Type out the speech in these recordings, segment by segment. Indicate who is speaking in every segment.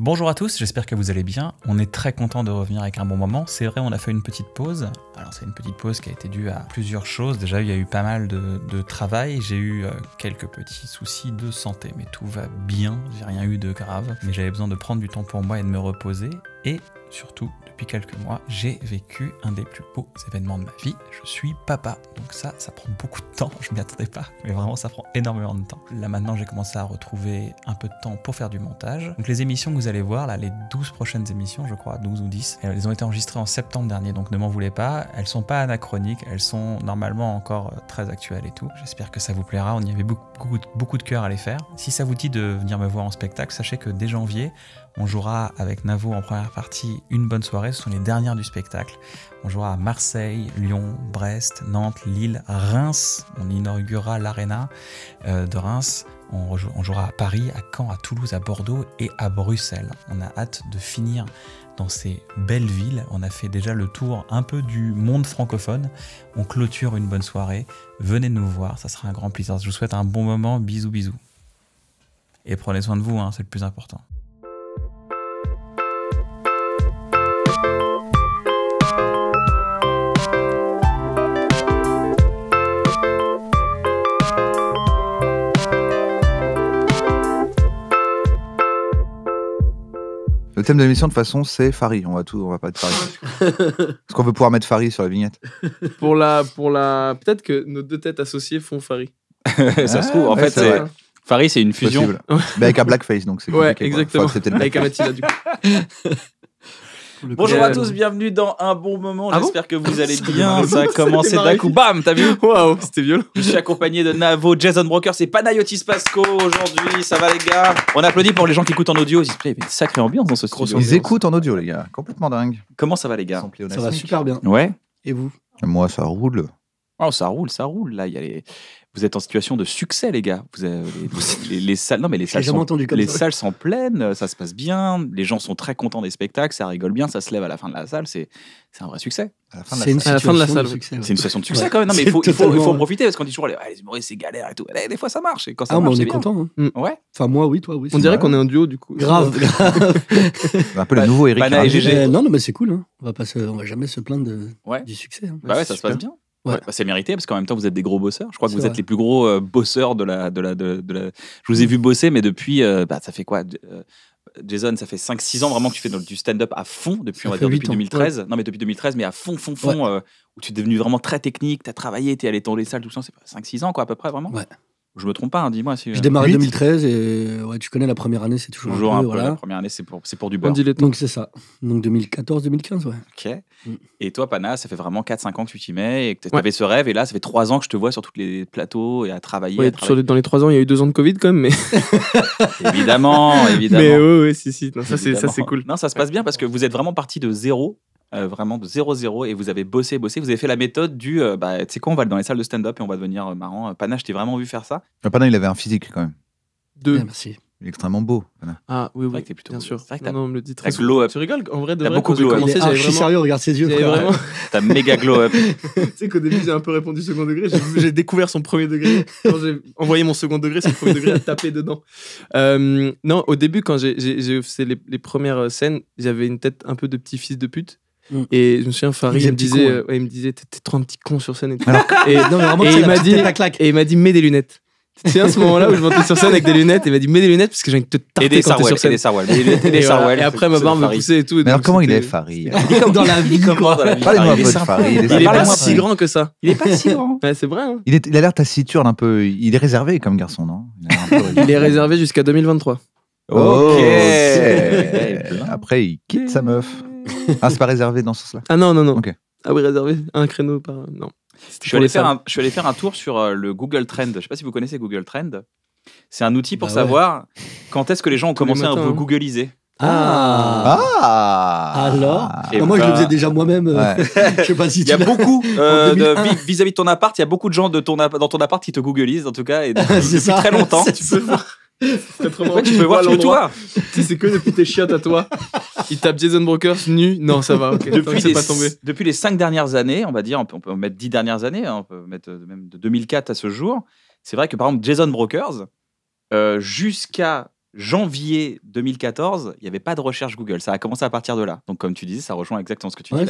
Speaker 1: Bonjour à tous, j'espère que vous allez bien. On est très content de revenir avec un bon moment. C'est vrai, on a fait une petite pause. Alors c'est une petite pause qui a été due à plusieurs choses. Déjà, il y a eu pas mal de, travail. J'ai eu euh, quelques petits soucis de santé, mais tout va bien. J'ai rien eu de grave. Mais j'avais besoin de prendre du temps pour moi et de me reposer et surtout, depuis quelques mois, j'ai vécu un des plus beaux événements de ma vie. Je suis papa, donc ça, ça prend beaucoup de temps, je m'y attendais pas, mais vraiment, ça prend énormément de temps. Là maintenant, j'ai commencé à retrouver un peu de temps pour faire du montage. Donc les émissions que vous allez voir, là, les 12 prochaines émissions, je crois, 12 ou 10, elles ont été enregistrées en septembre dernier, donc ne m'en voulez pas. Elles sont pas anachroniques, elles sont normalement encore euh, très actuelles et tout. J'espère que ça vous plaira, on y avait beaucoup de cœur à les faire. Si ça vous dit de venir me voir en spectacle, sachez que dès janvier, on jouera avec Navo en première partie une bonne soirée, ce sont les dernières du spectacle. On jouera à Marseille, Lyon, Brest, Nantes, Lille, Reims. On inaugurera l'Arena euh, de Reims. On, jouera à Paris, à Caen, à Toulouse, à Bordeaux et à Bruxelles. On a hâte de finir dans ces belles villes. On a fait déjà le tour un peu du monde francophone. On clôture une bonne soirée. Venez nous voir, ça sera un grand plaisir. Je vous souhaite un bon moment. Bisous, bisous. Et prenez soin de vous, hein, c'est le plus important.
Speaker 2: Le thème de l'émission, de toute façon, c'est Farid. On va tout, on va pas être Farid. Est-ce qu'on veut pouvoir mettre Farid sur la vignette
Speaker 3: Pour la, pour la... Peut-être que nos deux têtes associées font Farid.
Speaker 2: ça se trouve, en fait, c'est. Farid, c'est une fusion. Mais avec un blackface, donc c'est Ouais, exactement. Avec un
Speaker 1: Matilda, du coup. Bonjour à tous, bienvenue dans un bon moment. Ah J'espère que vous allez bien. Ça a commencé d'un coup. Bam, t'as vu Waouh, c'était violent. Je suis accompagné de Navo, Jason Broker, c'est Panayotis Pasco aujourd'hui. Ça va les gars On applaudit pour les gens qui écoutent en audio. Ils Mais une sacrée ambiance dans ce studio. Ils écoutent en audio les gars, complètement dingue. Comment ça va les gars Ça va super bien. Ouais.
Speaker 2: Et vous Moi ça roule.
Speaker 1: Oh, ça roule, ça roule. Là, il y a les vous êtes en situation de succès, les gars. les, salles, non mais les salles, sont, pleines, ça se passe bien, les gens sont très contents des spectacles, ça rigole bien, ça se lève à la fin de la salle, c'est un vrai succès. C'est une, une situation de succès quand même. mais il faut, en profiter parce qu'on dit toujours les humoristes, c'est galère et tout. des fois, ça marche. Et quand ça ah, marche, on est, content.
Speaker 4: Hein. Ouais. Enfin, moi, oui, toi, oui. On dirait qu'on est un duo, du coup. Grave,
Speaker 2: un peu le nouveau Eric. et euh,
Speaker 4: non, non, mais c'est cool. Hein. On, va pas se, on va jamais se plaindre du succès. Hein. Bah ouais, ça se passe bien.
Speaker 1: Bah, c'est mérité parce qu'en même temps vous êtes des gros bosseurs. Je crois que vous êtes les plus gros euh, bosseurs de la, de la, de, la, Je vous ai vu bosser, mais depuis, euh, bah, ça fait quoi euh, Jason, ça fait 5-6 ans vraiment que tu fais du stand-up à fond depuis, on va depuis 2013. Non, mais depuis 2013, mais à fond, fond, fond, où tu es devenu vraiment très technique, tu as travaillé, tu es allé dans les salles, tout ça. C'est 5-6 ans, quoi, à peu près, vraiment. Je me trompe pas, hein, dis-moi. Si... Je euh, démarre en 2013
Speaker 4: et ouais, tu connais la première année, c'est toujours, un peu, La
Speaker 1: première année, c'est pour, c'est pour du bon. Donc
Speaker 4: c'est ça. Donc 2014-2015, ouais.
Speaker 1: Ok. Mm. Et toi, Pana, ça fait vraiment 4-5 ans que tu t'y mets et que tu avais ce rêve. Et là, ça fait 3 ans que je te vois sur tous les plateaux et à travailler.
Speaker 3: dans les 3 ans, il y a eu 2 ans de Covid quand même, mais.
Speaker 1: évidemment, évidemment. Mais oui, oui, si, si. ça, c'est, ça, c'est cool. Non, ça se passe bien parce que vous êtes vraiment parti de zéro euh, vraiment de 0-0 et vous avez bossé, bossé. Vous avez fait la méthode du, euh, bah, tu sais quoi, on va dans les salles de stand-up et on va devenir euh, marrant. Pana, je t'ai vraiment vu faire ça.
Speaker 2: Pana, il avait un physique quand même. Deux. Eh, merci. Il est extrêmement beau. Ah oui, oui, plutôt bien sûr.
Speaker 3: Vrai que non, me le dit très glow up. Tu rigoles En vrai, de vrai, beaucoup glow commencé, Je suis sérieux, regarde ses yeux. T'as méga glow up. tu sais qu'au début, j'ai un peu répondu second degré. J'ai découvert son premier degré. Quand j'ai envoyé mon second degré, son premier degré à taper dedans. non, au début, quand j'ai fait les, les premières scènes, j'avais une tête un peu de petit fils de pute. Mm. Et je me souviens, Farid, il, me disait, hein. euh, ouais, il me disait, t'es trop un petit con sur scène. Et, tout. et, non, vraiment, et il m'a dit, et il m'a dit, mets des lunettes. C'est à ce moment-là où je montais sur scène avec des lunettes il m'a dit mets des lunettes parce que j'ai envie de te tarter quand sur scène. Et des sarouels. Et, des et après ma barbe me poussait et tout. Et mais alors comment il est Farid
Speaker 4: Il est comme dans la vie. Comment moi
Speaker 3: Il est pas si grand que ça. Il est pas si grand. C'est vrai. Hein.
Speaker 2: Il, il a l'air taciturne un peu. Il est réservé comme garçon, non
Speaker 3: Il est réservé jusqu'à 2023. Ok.
Speaker 2: Après il quitte sa meuf ah, c'est pas réservé dans ce sens-là Ah non, non, non. Ah oui, réservé, un créneau par. Non. Je suis, allé faire un,
Speaker 1: je allé faire un tour sur euh, le Google Trend. Je sais pas si vous connaissez Google Trend. C'est un outil pour bah savoir quand est-ce que les gens ont commencé à un hein. peu Ah. ah.
Speaker 4: Alors ah, Moi, je le bah. faisais déjà moi-même. Euh, je sais pas si
Speaker 1: tu Il y a beaucoup, euh, vis-à-vis de, ton appart, il y a beaucoup de gens de ton, dans ton appart qui te googlisent, en tout cas, et depuis,
Speaker 4: très longtemps tu peux voir,
Speaker 3: c'est que depuis tes chiottes à toi. Il tape Jason Brokers nu. Non, ça va. Depuis, les, pas tombé. depuis les cinq dernières
Speaker 1: années, on va dire, on peut, mettre dix dernières années, hein, on peut mettre euh, même de 2004 à ce jour. C'est vrai que par exemple, Jason Brokers, euh, jusqu'à janvier 2014, il n'y avait pas de recherche Google. Ça a commencé à partir de là. Donc, comme tu disais, ça rejoint exactement ce que tu dis.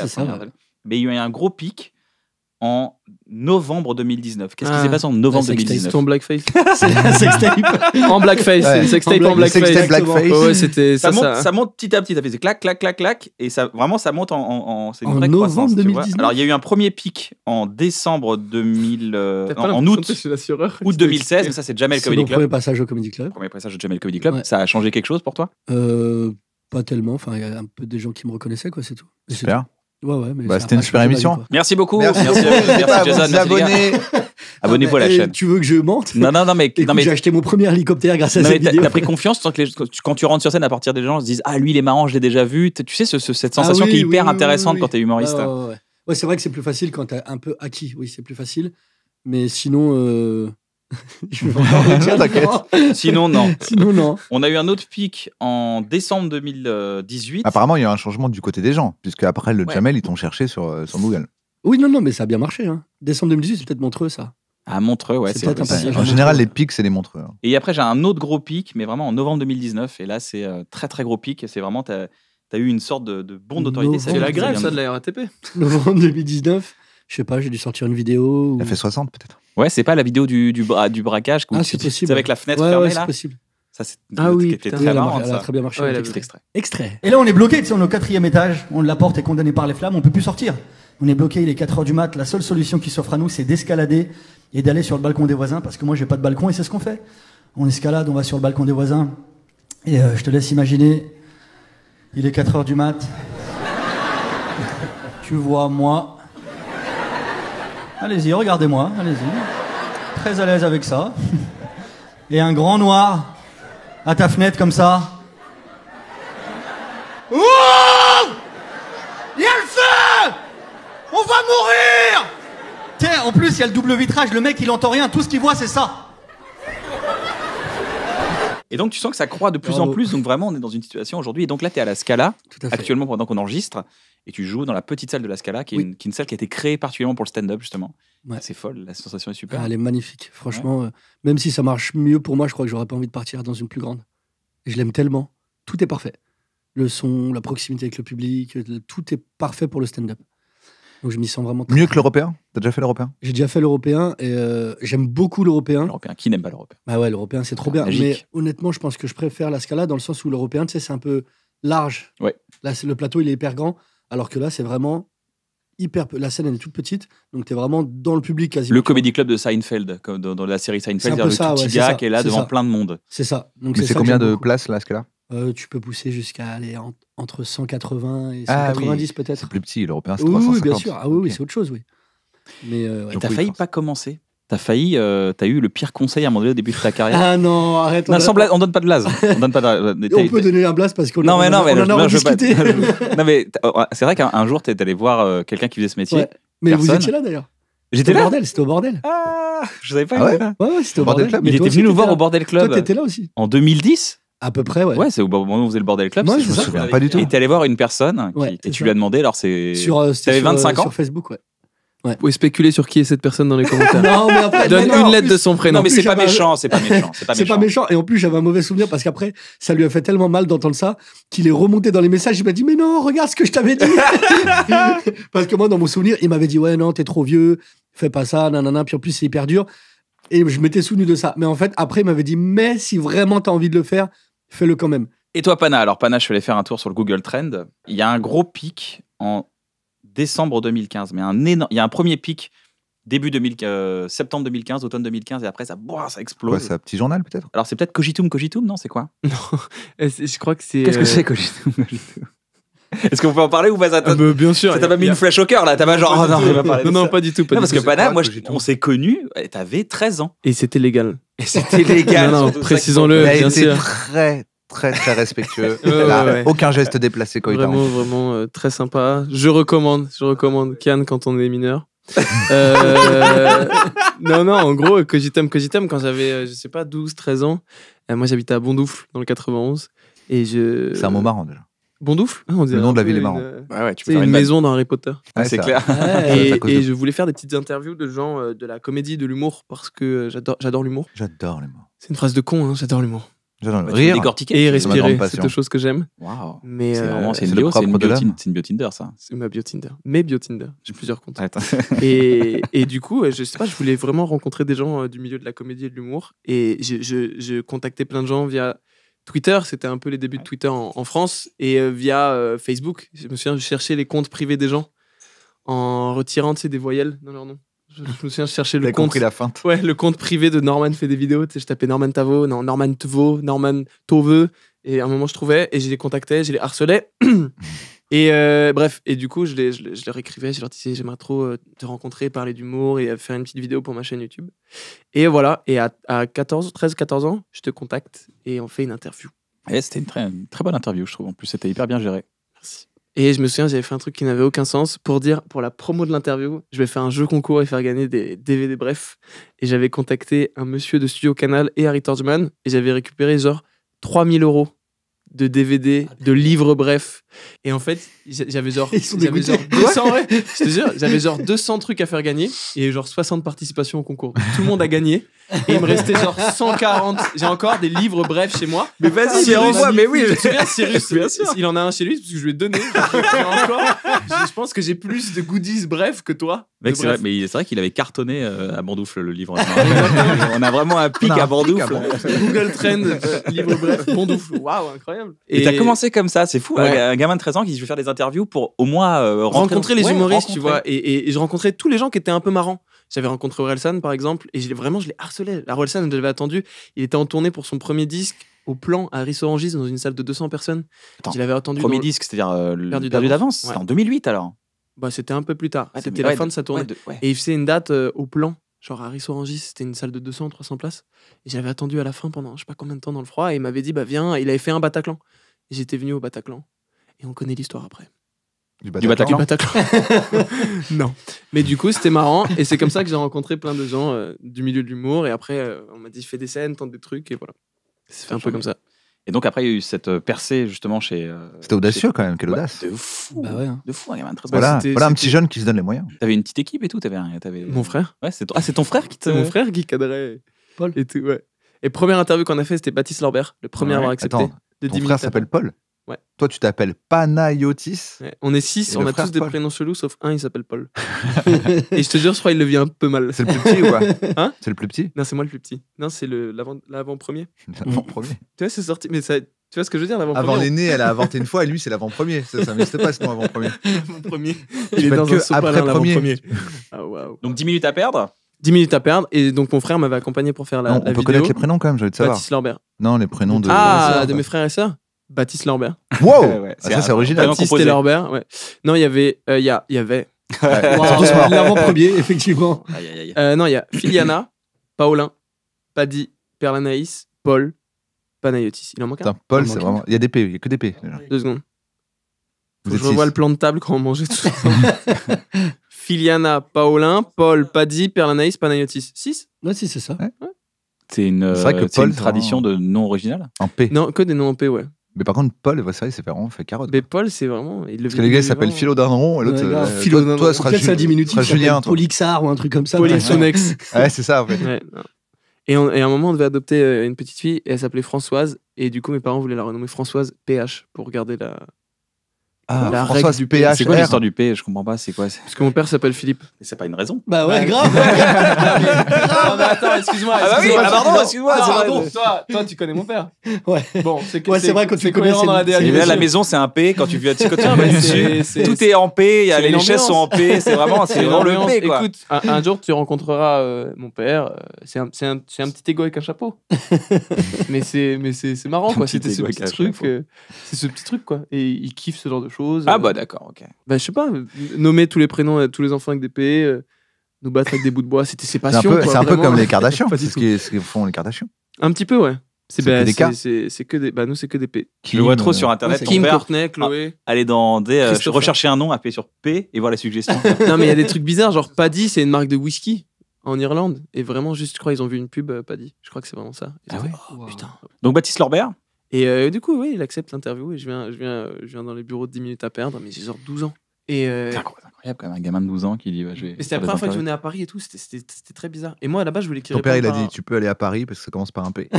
Speaker 1: Mais il y a eu un gros pic en novembre 2019. Qu'est-ce qui s'est ah. passé en novembre 2019 c'est blackface. sextape. en blackface. c'est un sextape en, blackface. blackface. c'était ça, ça, monte, ça, monte petit à petit. Ça fait clac, clac, clac, clac. Et ça, vraiment, ça monte en. En, novembre 2019. Alors, il y a eu un premier pic en décembre 2000. Euh, en août. Août 2016. Mais ça, c'est Jamel Comedy Club. Premier
Speaker 4: passage au Comedy Club. Premier passage au Jamel
Speaker 1: Comedy Club. Ça a changé quelque chose pour toi
Speaker 4: euh, Pas tellement. Enfin, il y a un peu des gens qui me reconnaissaient, quoi, c'est tout. Super. Ouais, ouais, mais bah, c'était une super émission. merci beaucoup. Merci, merci, merci Jason. Abonnez. Abonnez-vous à la chaîne. Tu veux que je mente Non, non, non, mais, j'ai acheté mon premier hélicoptère grâce à cette vidéo. T'as pris
Speaker 1: confiance quand tu rentres sur scène à partir des gens se disent ah lui il est marrant, je l'ai déjà vu. Tu sais cette ah sensation qui est hyper intéressante quand t'es humoriste.
Speaker 4: Hein. ouais, c'est vrai que c'est plus facile quand t'es un peu acquis. Oui, c'est plus facile. Mais sinon, euh, Je Sinon, non. Sinon, non.
Speaker 1: On a eu un autre pic en décembre
Speaker 4: 2018. Apparemment,
Speaker 2: il y a un changement du côté des gens, puisque après le Jamel, ils t'ont cherché euh, sur, Google.
Speaker 4: Oui, non, non, mais ça a bien marché. hein. Décembre 2018, c'est peut-être Montreux, ça. À ah, Montreux, ouais, C'est En général, les pics, c'est les montreux. Hein.
Speaker 1: Et après, j'ai un autre gros pic, mais vraiment en novembre 2019. Et là, c'est euh, très, très gros pic. C'est vraiment, t'as eu une sorte de, de bond d'autorité. C'est la grève, ça, de la
Speaker 3: RATP.
Speaker 4: Novembre 2019 je sais pas, j'ai dû sortir une vidéo. Ou... Elle fait 60 peut-être.
Speaker 1: Ouais, c'est pas la vidéo du, du, du braquage. Ah, c'est possible. C'est avec la fenêtre fermée, là ouais, c'est possible. Ça, c'est
Speaker 4: ah oui, très oui, a, très bien marché. Ouais, extrait. extrait. Et là, on est bloqué, tu sais, on est au quatrième étage, on la porte est condamnée par les flammes, on peut plus sortir. On est bloqué, il est 4 heures du mat. La seule solution qui s'offre à nous, c'est d'escalader et d'aller sur le balcon des voisins, parce que moi, j'ai pas de balcon et c'est ce qu'on fait. On escalade, on va sur le balcon des voisins. Et euh, je te laisse imaginer, il est 4 heures du mat. tu vois, moi, Allez-y, regardez-moi, allez-y. Très à l'aise avec ça. Et un grand noir à ta fenêtre comme ça. Ouh Il y a le feu On va mourir Tiens, en plus, il y a le double vitrage, le mec il entend rien, tout ce qu'il voit c'est ça.
Speaker 1: Et donc tu sens que ça croît de plus en plus, donc vraiment on est dans une situation aujourd'hui. Et donc là tu es à la Scala, Tout actuellement pendant qu'on enregistre et tu joues dans la petite salle de la Scala, qui est, une, salle qui a été créée particulièrement pour le stand-up, justement. C'est folle, la sensation est super. Ah, elle est
Speaker 4: magnifique, franchement. Euh, même si ça marche mieux pour moi, je crois que j'aurais pas envie de partir dans une plus grande. je l'aime tellement. Tout est parfait. Le son, la proximité avec le public, tout est parfait pour le stand-up. Donc je m'y sens vraiment. Très Mieux que
Speaker 2: l'européen T'as déjà fait l'européen
Speaker 4: J'ai déjà fait l'européen et euh, j'aime beaucoup l'européen. L'européen, qui n'aime pas l'européen Bah ouais, l'européen c'est trop bien. Mais honnêtement, je pense que je préfère la Scala dans le sens où l'européen, tu sais, c'est un peu large. Ouais. Là, le plateau, il est hyper grand. Alors que là, c'est vraiment hyper. La scène, elle est toute petite, donc tu es vraiment dans le public quasiment. Le
Speaker 1: comédie club de Seinfeld, dans, la série Seinfeld, c'est peu ça, petit gars qui est là devant plein de monde.
Speaker 4: C'est ça. Donc c'est combien de
Speaker 2: places là, ce que là
Speaker 4: euh, tu peux pousser jusqu'à aller entre 180 et 190 ah, oui. peut-être. C'est plus petit, l'européen c'est 350. Oui, bien sûr. Ah oui, c'est autre chose, oui. Mais euh, t'as failli pas commencer
Speaker 1: T'as failli, euh, t'as eu le pire conseil à un moment donné au début de ta carrière. Ah
Speaker 4: non, arrête. On, non,
Speaker 1: donne pas de blase. On donne peut
Speaker 4: donner un blase parce qu'on non, mais non, mais en a discuté. non
Speaker 1: mais oh, ah, c'est vrai qu'un jour t'es allé voir euh, quelqu'un qui faisait ce métier. Mais vous étiez
Speaker 4: là d'ailleurs. J'étais là. Bordel, c'était au bordel. Ah, je savais pas. Ah ouais, ouais, c'était au bordel. club. il était venu nous voir au bordel club. Toi t'étais là aussi.
Speaker 1: En 2010. À peu près, ouais. Ouais, c'est au moment où on faisait le bordel club. Moi, je me souviens pas du tout. Et t'es allé voir une personne et tu lui as demandé. Alors c'est. Euh, t'avais 25 ans. Sur
Speaker 4: Facebook, ouais.
Speaker 3: Ouais. Vous spéculer sur qui est cette personne dans les commentaires. non, mais après, Donne une lettre de son prénom. Non, mais c'est pas méchant,
Speaker 4: c'est pas méchant. C'est pas, pas, méchant. Et en plus, j'avais un mauvais souvenir parce qu'après, ça lui a fait tellement mal d'entendre ça qu'il est remonté dans les messages. Il m'a dit, mais non, regarde ce que je t'avais dit. parce que moi, dans mon souvenir, il m'avait dit, ouais, non, t'es trop vieux, fais pas ça, nanana. Puis en plus, c'est hyper dur. Et je m'étais souvenu de ça. Mais en fait, après, il m'avait dit, mais si vraiment t'as envie de le faire, fais-le quand même.
Speaker 1: Et toi, Pana Alors, Pana, je suis allé faire un tour sur le Google Trend. Il y a un gros pic en décembre 2015. Mais un il y a un premier pic début euh, septembre 2015, automne 2015, et après ça, ça explose. c'est un
Speaker 2: petit journal peut-être
Speaker 1: Alors c'est peut-être Cogitum Cogitum, non C'est quoi Non, euh, je crois que c'est. Qu'est-ce que euh, c'est Cogitum Est-ce qu'on peut en parler ou pas ah, Bien sûr. Ça t'a pas mis une flèche au cœur là T'as pas genre. Oh, non, non, pas, du tout. non, parce que Paname, moi, on s'est connus, t'avais 13 ans. Et c'était légal. Et c'était légal. non, non, précisons-le, bien sûr.
Speaker 2: très, très très respectueux. Aucun geste déplacé quand vraiment,
Speaker 3: Vraiment, euh, très sympa. Je recommande, je recommande Cannes quand on est mineur. Euh, non, non, en gros, que que t'aime quand j'avais, euh, je sais pas, 12, 13 ans, moi j'habitais à Bondoufle dans le 91. Et je... C'est un mot marrant déjà. Bondoufle ah, Le nom de la ville est marrant. C'est tu une, maison dans Harry Potter. c'est clair. et, je voulais faire des petites interviews de gens de la comédie, de l'humour, parce que j'adore l'humour. J'adore l'humour. C'est une phrase de con, hein, j'adore l'humour. Bah, rire et respirer, c'est deux chose que j'aime. Wow. c'est euh, vraiment c'est une, bio, Tinder ça. C'est ma bio Tinder, mes bio Tinder. J'ai plusieurs comptes. et, et, du coup, je sais pas, je voulais vraiment rencontrer des gens euh, du milieu de la comédie et de l'humour et je, je, je, contactais plein de gens via Twitter, c'était un peu les débuts de Twitter en, France et euh, via Facebook. Je me souviens, je cherchais les comptes privés des gens en retirant des voyelles dans leur nom. Je, me souviens, je cherchais le compte. la Ouais, le compte privé de Norman fait des vidéos. Tu sais, je tapais Norman Tavo, Norman Tvo, Norman Tove Et à un moment, je trouvais et je les contactais, je les harcelais. et euh, bref, et du coup, je, les, je, leur écrivais, je leur disais, j'aimerais trop euh, te rencontrer, parler d'humour et euh, faire une petite vidéo pour ma chaîne YouTube. Et voilà, et à, à 14, 13, 14 ans, je te contacte et on fait une interview. Et c'était une très, une très bonne interview, je trouve. En plus, c'était hyper bien géré. Et je me souviens, j'avais fait un truc qui n'avait aucun sens pour dire, pour la promo de l'interview, je vais faire un jeu concours et faire gagner des DVD bref. Et j'avais contacté un monsieur de Studio Canal et Harry Torgman et j'avais récupéré genre 3000 euros de DVD, ah, de livres brefs, et en fait, j'avais genre, 200, trucs à faire gagner et genre 60 participations au concours. Tout le monde a gagné et il me restait genre 140. J'ai encore des livres brefs chez moi. Mais vas-y, ah, Cyrus, envoie, mais oui, il en a un chez lui parce que je lui ai donné. je, pense que j'ai plus de goodies brefs que toi. c'est vrai,
Speaker 1: mais c'est vrai qu'il avait cartonné euh, à Bandoufle le livre. On a vraiment un pic à Bandoufle. Google Trend,
Speaker 3: euh, livre bref, Bandoufle. Waouh, incroyable. Et t'as
Speaker 1: commencé comme ça, c'est fou. Un
Speaker 3: gamin 13 ans qui dit je vais faire des interviews pour au moins euh, rencontrer les humoristes, tu vois. Et, je rencontrais tous les gens qui étaient un peu marrants. J'avais rencontré Orelsan par exemple et vraiment je l'ai harcelé. Orelsan, je l'avais attendu. Il était en tournée pour son premier disque au plan à Rissorangis dans une salle de 200 personnes. Attends, il avait attendu. Premier disque, c'est-à-dire
Speaker 1: euh, perdu, d'avance. C'était en
Speaker 3: 2008 alors. Bah, c'était un peu plus tard. c'était la fin de sa tournée. et il faisait une date euh, au plan genre à Rissorangis, c'était une salle de 200, 300 places. Et j'avais attendu à la fin pendant je sais pas combien de temps dans le froid. Et il m'avait dit, bah viens, il avait fait un Bataclan. J'étais venu au Bataclan et on connaît l'histoire après. Du Bataclan. Du Bataclan. non. Mais du coup, c'était marrant. Et c'est comme ça que j'ai rencontré plein de gens euh, du milieu de l'humour. Et après, euh, on m'a dit fais des scènes, tente des trucs. Et voilà. C'est un peu comme
Speaker 1: ça. Et donc, après, il y a eu cette euh, percée justement chez. c'était audacieux quand même, quelle audace. de fou. Bah ouais, hein. De fou, un très bah, voilà, un petit jeune qui
Speaker 2: se donne les moyens. T'avais une petite
Speaker 1: équipe et tout t'avais Mon frère Ouais, c'est ton... Ah, ton frère qui te... Mon
Speaker 3: frère qui cadrait. Paul. Et ouais. Et première interview qu'on a fait, c'était Baptiste Lambert le premier à avoir accepté. Attends, ton frère
Speaker 2: s'appelle Paul Ouais. Toi, tu t'appelles Panayotis. On est six, on a tous des prénoms
Speaker 3: chelous, sauf un, il s'appelle Paul. et je te jure, je crois qu'il le vit un peu mal. C'est le plus petit ou quoi hein C'est le plus petit Non, c'est moi le plus petit. Non, c'est l'avant-premier. L'avant-premier. tu vois, c'est sorti. Mais ça, tu vois ce que je veux dire, l'avant-premier Avant l'aîné, elle a inventé
Speaker 2: une fois, et lui, c'est l'avant-premier. Ça, ça n'existe pas, ce mot avant-premier. L'avant-premier. Il est dans le un après premier
Speaker 3: Ah, wow. Donc 10 minutes à perdre 10 minutes à perdre. Et donc, mon frère m'avait accompagné pour faire la, non, on vidéo. On peut connaître les prénoms quand même, je veux te savoir. Baptiste Lambert.
Speaker 2: Non, les prénoms de. Ah, de mes frères et sœurs Baptiste Lambert. Wow ah, Ça, c'est original. Baptiste et
Speaker 3: Lambert, ouais. Non, il y avait. Euh, il y, a, y avait. L'avant-premier, effectivement. Euh, non, il y a Filiana, Paulin, Paddy, Perlanaïs, Paul, Panayotis. Il en manque un. Attends, Paul, c'est vraiment. Il y a des P, il n'y a que des P. Deux secondes. je revois le plan de table quand on mangeait tout ça. Filiana, Paulin, Paul, Paddy, Perlanaïs, Panayotis. Six Ouais, si, c'est ça. C'est une, vrai
Speaker 2: que euh, Paul, tradition de nom original En P. Non, que des noms en P, ouais. Mais par contre, Paul, c'est vrai, c'est vraiment fait carotte. Mais Paul, c'est vraiment. Il Parce que les gars s'appellent Philo Darneron
Speaker 3: et l'autre. Euh, Philo Toi, toi sera, ça diminutif, Julien.
Speaker 4: Polixar ou un truc comme ça. Polixonex. ouais, c'est
Speaker 3: ça, en fait. et, on, et, à un moment, on devait adopter euh, une petite fille et elle s'appelait Françoise. Et du coup, mes parents voulaient la renommer Françoise PH pour garder la, ah, la
Speaker 1: du PH. C'est quoi l'histoire du P Je comprends pas. C'est quoi Parce que mon
Speaker 3: père s'appelle Philippe.
Speaker 1: Mais c'est pas une raison. Bah ouais, grave. non,
Speaker 2: ah, mais attends, excuse-moi. ah bah oui, ah, pardon, excuse-moi.
Speaker 1: Ah, pardon,
Speaker 3: toi, toi, tu connais mon père. Ouais. Bon, c'est ouais, c'est vrai quand tu connais dans la la maison, c'est
Speaker 1: un P. Quand tu vis à Ticotin, tout est en P. Les chaises sont en P. C'est vraiment, c'est vraiment le P. Écoute, un
Speaker 3: jour, tu rencontreras euh, mon père. Euh, c'est un, c'est un petit égo avec un chapeau. Mais c'est, mais c'est, c'est marrant quoi. C'était ce petit truc, euh, c'est ce petit truc quoi. Et il kiffe ce genre de choses. Ah euh, bah d'accord, ok.
Speaker 2: Bah je sais pas, nommer tous les
Speaker 3: prénoms tous les enfants avec des P, euh, nous battre avec des bouts de bois, c'était ses passions. C'est un peu, comme les Kardashians,
Speaker 2: c'est ce qu'ils font les Kardashians. Un petit peu, ouais. Bah,
Speaker 3: c'est que des bah, nous c'est que des P. je le vois trop sur internet. Kim Courtney, Chloé.
Speaker 1: Allez dans des euh, rechercher un nom, appeler sur P et voir la suggestion. non mais il y a des trucs
Speaker 3: bizarres, genre Paddy, c'est une marque de whisky en Irlande et vraiment juste je crois ils ont vu une pub Paddy. Je crois que c'est vraiment ça. Ah ouais. Oh, oh, Donc Baptiste Lorbert, euh, et du coup, oui, il accepte l'interview et je viens, je, viens, euh, je viens dans les bureaux de 10 minutes à perdre, mais j'ai genre 12 ans. Et euh, C'est incroyable,
Speaker 1: quand même, un gamin de 12 ans qui dit bah, je
Speaker 2: C'était la première fois que je venais
Speaker 3: à Paris et tout, c'était très bizarre. Et moi, là-bas, je voulais qu'il Ton père, il a dit
Speaker 2: Tu peux aller à Paris parce que ça commence par un P.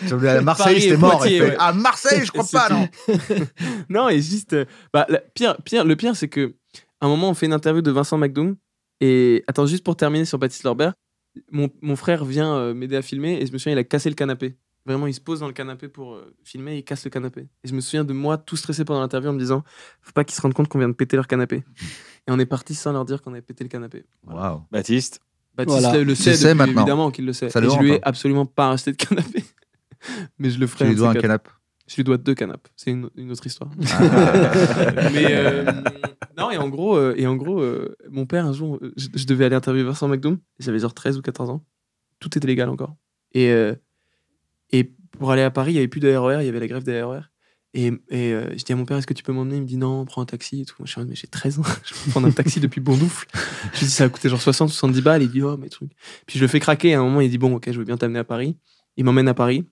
Speaker 2: tu voulais aller à Marseille, c'était mort. À Marseille, je crois pas, non
Speaker 3: Non, et juste. Bah, pire, le pire, c'est que à un moment, on fait une interview de Vincent McDoom. Et attends, juste pour terminer sur Baptiste Lorbert, mon, frère vient m'aider à filmer et je me souviens, il a cassé le canapé. Vraiment, il se pose dans le canapé pour euh, filmer et il casse le canapé. Et je me souviens de moi tout stressé pendant l'interview en me disant faut pas qu'ils se rendent compte qu'on vient de péter leur canapé. Et on est parti sans leur dire qu'on avait pété le canapé. Wow. Baptiste Baptiste le sait, depuis, évidemment qu'il le sait. je lui ai absolument pas acheté de canapé. Mais je le ferai. Tu lui dois un canapé je lui dois deux canapés. C'est une, autre histoire. Ah. mais euh, non, et en gros, euh, et en gros mon père, un jour, je, devais aller interviewer Vincent McDoom. J'avais genre 13 ou 14 ans. Tout était légal encore. Et et pour aller à Paris, il n'y avait plus de RER, e il y avait la grève des RER. E et, et euh, je dis à mon père, est-ce que tu peux m'emmener Il me dit, non, prends un taxi tout. Je suis mais j'ai 13 ans, je peux prendre un taxi depuis Bondoufle. Je lui dis, ça a coûté genre 60, 70 balles. Il dit, oh, mes trucs. Puis je le fais craquer. À un moment, il dit, bon, ok, je veux bien t'amener à Paris. Il m'emmène à Paris.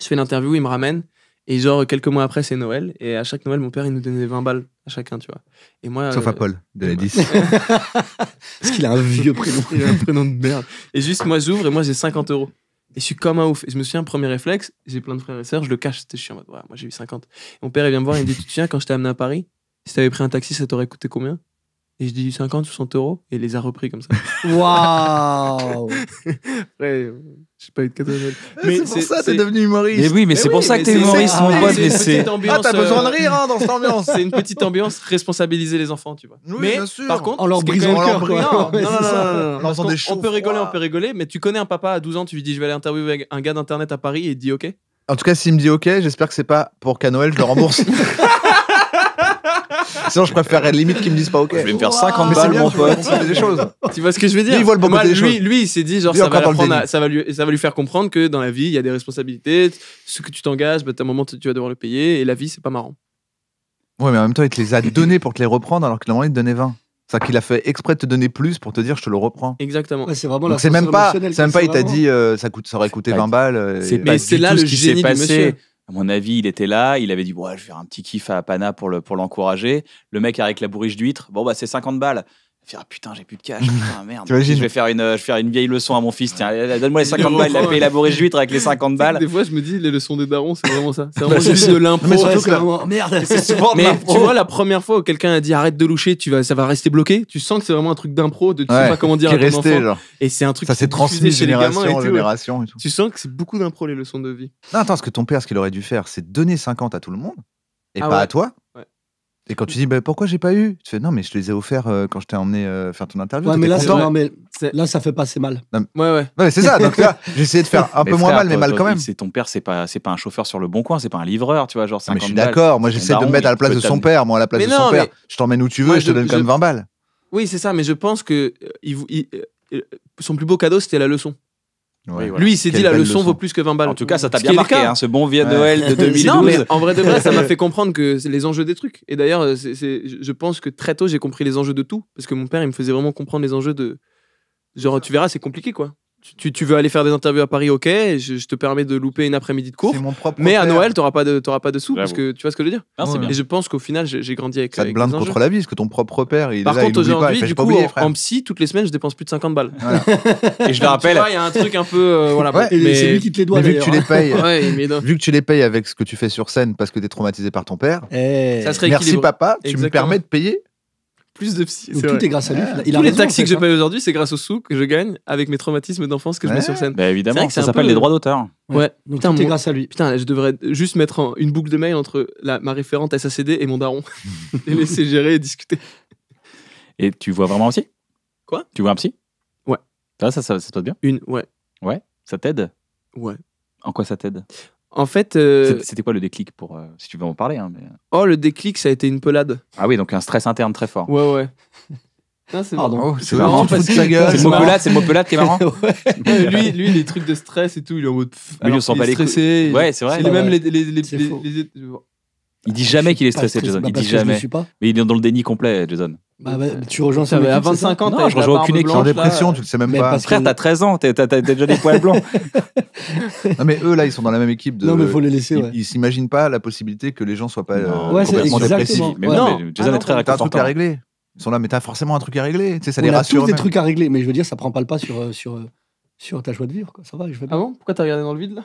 Speaker 3: Je fais l'interview, il me ramène. Et genre, quelques mois après, c'est Noël. Et à chaque Noël, mon père, il nous donnait 20 balles à chacun, tu vois. Et moi, Sauf à euh, Paul, de la 10. Parce qu'il a un vieux prénom. un prénom de merde. Et juste, moi, j'ouvre et moi, j'ai 50 euros. Et je suis comme un ouf. Et je me souviens, premier réflexe, j'ai plein de frères et sœurs, je le cache. c'était chiant. en moi j'ai eu 50. Et mon père, il vient me voir, il me dit, tu te quand je t'ai amené à Paris Si t'avais pris un taxi, ça t'aurait coûté combien et je dis 50 60 euros et il les a repris comme ça.
Speaker 4: Waouh Je j'ai pas eu de cadeau Mais ah, c'est pour ça que t'es devenu humoriste. Mais oui, mais, c'est pour
Speaker 3: ça que t'es humoriste, mon pote. Mais c'est.
Speaker 2: Ah, t'as euh, besoin de rire hein, dans cette ambiance. c'est une petite
Speaker 3: ambiance responsabiliser les enfants, tu vois. mais bien sûr. par contre, en leur brisant le cœur. Non, non, non, non, On peut rigoler, on peut rigoler, mais tu connais un papa à 12 ans, tu lui dis je vais aller interviewer un gars d'internet à Paris et il dit ok.
Speaker 2: En tout cas, s'il me dit ok, j'espère que c'est pas pour qu'à Noël je le rembourse. Sinon, je préférerais limite qu'ils me disent pas OK. Je vais me faire 50 balles, mon pote. des choses.
Speaker 3: Tu vois ce que je veux dire Lui, il voit le bon côté des choses. Lui, il s'est dit, genre, ça va, lui, ça va lui faire comprendre que dans la vie, il y a des responsabilités. Ce que tu t'engages, à bah, un moment, tu vas devoir le payer. Et la vie, c'est pas marrant.
Speaker 2: Ouais, mais en même temps, il te les a donnés pour te les reprendre, alors qu'il a envie de donner 20. C'est à dire qu'il a fait exprès de te donner plus pour te dire je te le reprends. Exactement. c'est vraiment la C'est même pas, c'est même pas il t'a dit euh, ça aurait coûté 20 balles. Euh, mais c'est là le génie du à mon avis, il était là, il avait dit, ouais,
Speaker 1: je vais faire un petit kiff à Pana pour l'encourager. Le, pour le mec avec la bourriche d'huître, bon, bah, c'est 50 balles.
Speaker 3: Ah, putain, j'ai plus de cash, putain, merde. je,
Speaker 1: vais faire une, je vais faire une vieille leçon à mon fils. Tiens, donne-moi les 50 balles, il a payé la bourrée d'huîtres
Speaker 3: avec les 50 balles. Des fois, je me dis, les leçons des darons, c'est vraiment ça. C'est vraiment juste de l'impro. Mais surtout que oh, merde, c'est souvent de tu vois, la première fois où quelqu'un a dit arrête de loucher, tu vas, ça va rester bloqué, tu sens que c'est vraiment un truc d'impro, de tu sais pas comment dire à ton Et c'est un truc ça s'est transmis génération en génération.
Speaker 2: Tu sens que c'est beaucoup d'impro, les leçons de vie. Non, attends, ce que ton père, ce qu'il aurait dû faire, c'est donner 50 à tout le monde et ah pas à toi et quand tu dis bah, pourquoi j'ai pas eu, tu fais non mais je les ai offerts euh, quand je t'ai emmené euh, faire ton interview. Ouais, mais là, non,
Speaker 4: mais là ça fait pas assez mal.
Speaker 2: ouais ouais. c'est ça. Donc là de
Speaker 4: faire un peu moins mal mais mal quand même.
Speaker 1: C'est ton père, c'est pas c'est pas un chauffeur sur le bon coin, c'est pas un livreur, tu vois genre. Ah, mais je suis d'accord. Moi j'essaie de me mettre à la place de son père,
Speaker 2: moi à la place de son père. Je t'emmène où tu veux, et je te donne quand même 20 balles.
Speaker 3: Oui c'est ça, mais je pense que euh, son plus beau cadeau c'était la leçon. Lui, il s'est dit la leçon, vaut plus que 20 balles. En tout cas, ça t'a bien marqué, hein, ce bon vieux Noël de 2012. non, mais en vrai de vrai, ça
Speaker 1: m'a
Speaker 4: fait
Speaker 3: comprendre que c'est les enjeux des trucs. Et d'ailleurs, je pense que très tôt, j'ai compris les enjeux de tout. Parce que mon père, il me faisait vraiment comprendre les enjeux de. Genre, tu verras, c'est compliqué, quoi tu, veux aller faire des interviews à Paris, ok, je, te permets de louper une après-midi de cours. mais à Noël, tu n'auras pas, de, pas de sous, parce que tu vois ce que je veux dire. Ah, et je pense qu'au final, j'ai grandi avec ça. te blinde contre la
Speaker 2: vie, parce que ton propre père, il Par là, contre, aujourd'hui, du coup,
Speaker 3: en, psy, toutes les semaines, je dépense plus de 50 balles. et je le rappelle. Il y a un truc un peu. Euh, c'est lui qui te les doit. Mais vu que, tu les payes,
Speaker 2: vu que tu les payes avec ce que tu fais sur scène parce que tu es traumatisé par ton père, eh. ça serait merci papa, tu me permets de payer plus de psy. tout est grâce à lui. Tous les taxis que j'ai
Speaker 3: hein. aujourd'hui, c'est grâce au sous que je gagne avec mes traumatismes d'enfance que je mets sur scène. Bah évidemment, ça s'appelle les droits d'auteur. Ouais. putain, tout est grâce à lui. Putain, je devrais juste mettre une boucle de mail entre ma référente SACD et mon daron. et laisser gérer et discuter.
Speaker 1: Et tu vois vraiment un psy Quoi Tu vois un psy Ouais. Ça, ça, ça, bien Une, ouais. Ouais Ça t'aide Ouais. En quoi ça t'aide
Speaker 3: en fait. Euh,
Speaker 1: c'était quoi le déclic pour. Euh, si tu veux en parler. Hein, euh. Oh, le déclic, ça a été une pelade. Ah oui, donc un stress interne très fort. Ouais,
Speaker 3: ouais.
Speaker 4: Oh, c'est
Speaker 1: marrant. c'est marrant, c'est le mot pelade, pelade qui est marrant.
Speaker 3: lui, lui, les trucs de stress et tout, il est en mode. Pff, il, stressé. Ouais, c'est vrai. C'est même les, les, les il dit jamais qu'il est
Speaker 1: stressé, Jason. Il bah, dit jamais. Mais il est dans le déni complet, Jason.
Speaker 4: Bah, bah tu rejoins ça, équipe, à 25 ans, non, je rejoins aucune équipe. en dépression, tu le sais même pas. Frère, t'as
Speaker 1: 13 ans, t'as déjà des poils
Speaker 4: blancs.
Speaker 2: non, mais eux, là, ils sont dans la même équipe. non, mais faut les laisser. Ils ne s'imaginent pas la possibilité que les gens soient pas euh, ouais, complètement dépressifs. Mais, Jason ah est très T'as un truc à régler. Ils sont là, mais t'as forcément un truc à
Speaker 4: régler. Tu sais, ça les rassure. Tous des trucs à régler, mais je veux dire, ça prend pas le pas sur, euh, euh, sur ta joie de vivre. Ça va, je vais Ah bon
Speaker 3: Pourquoi t'as regardé dans le vide là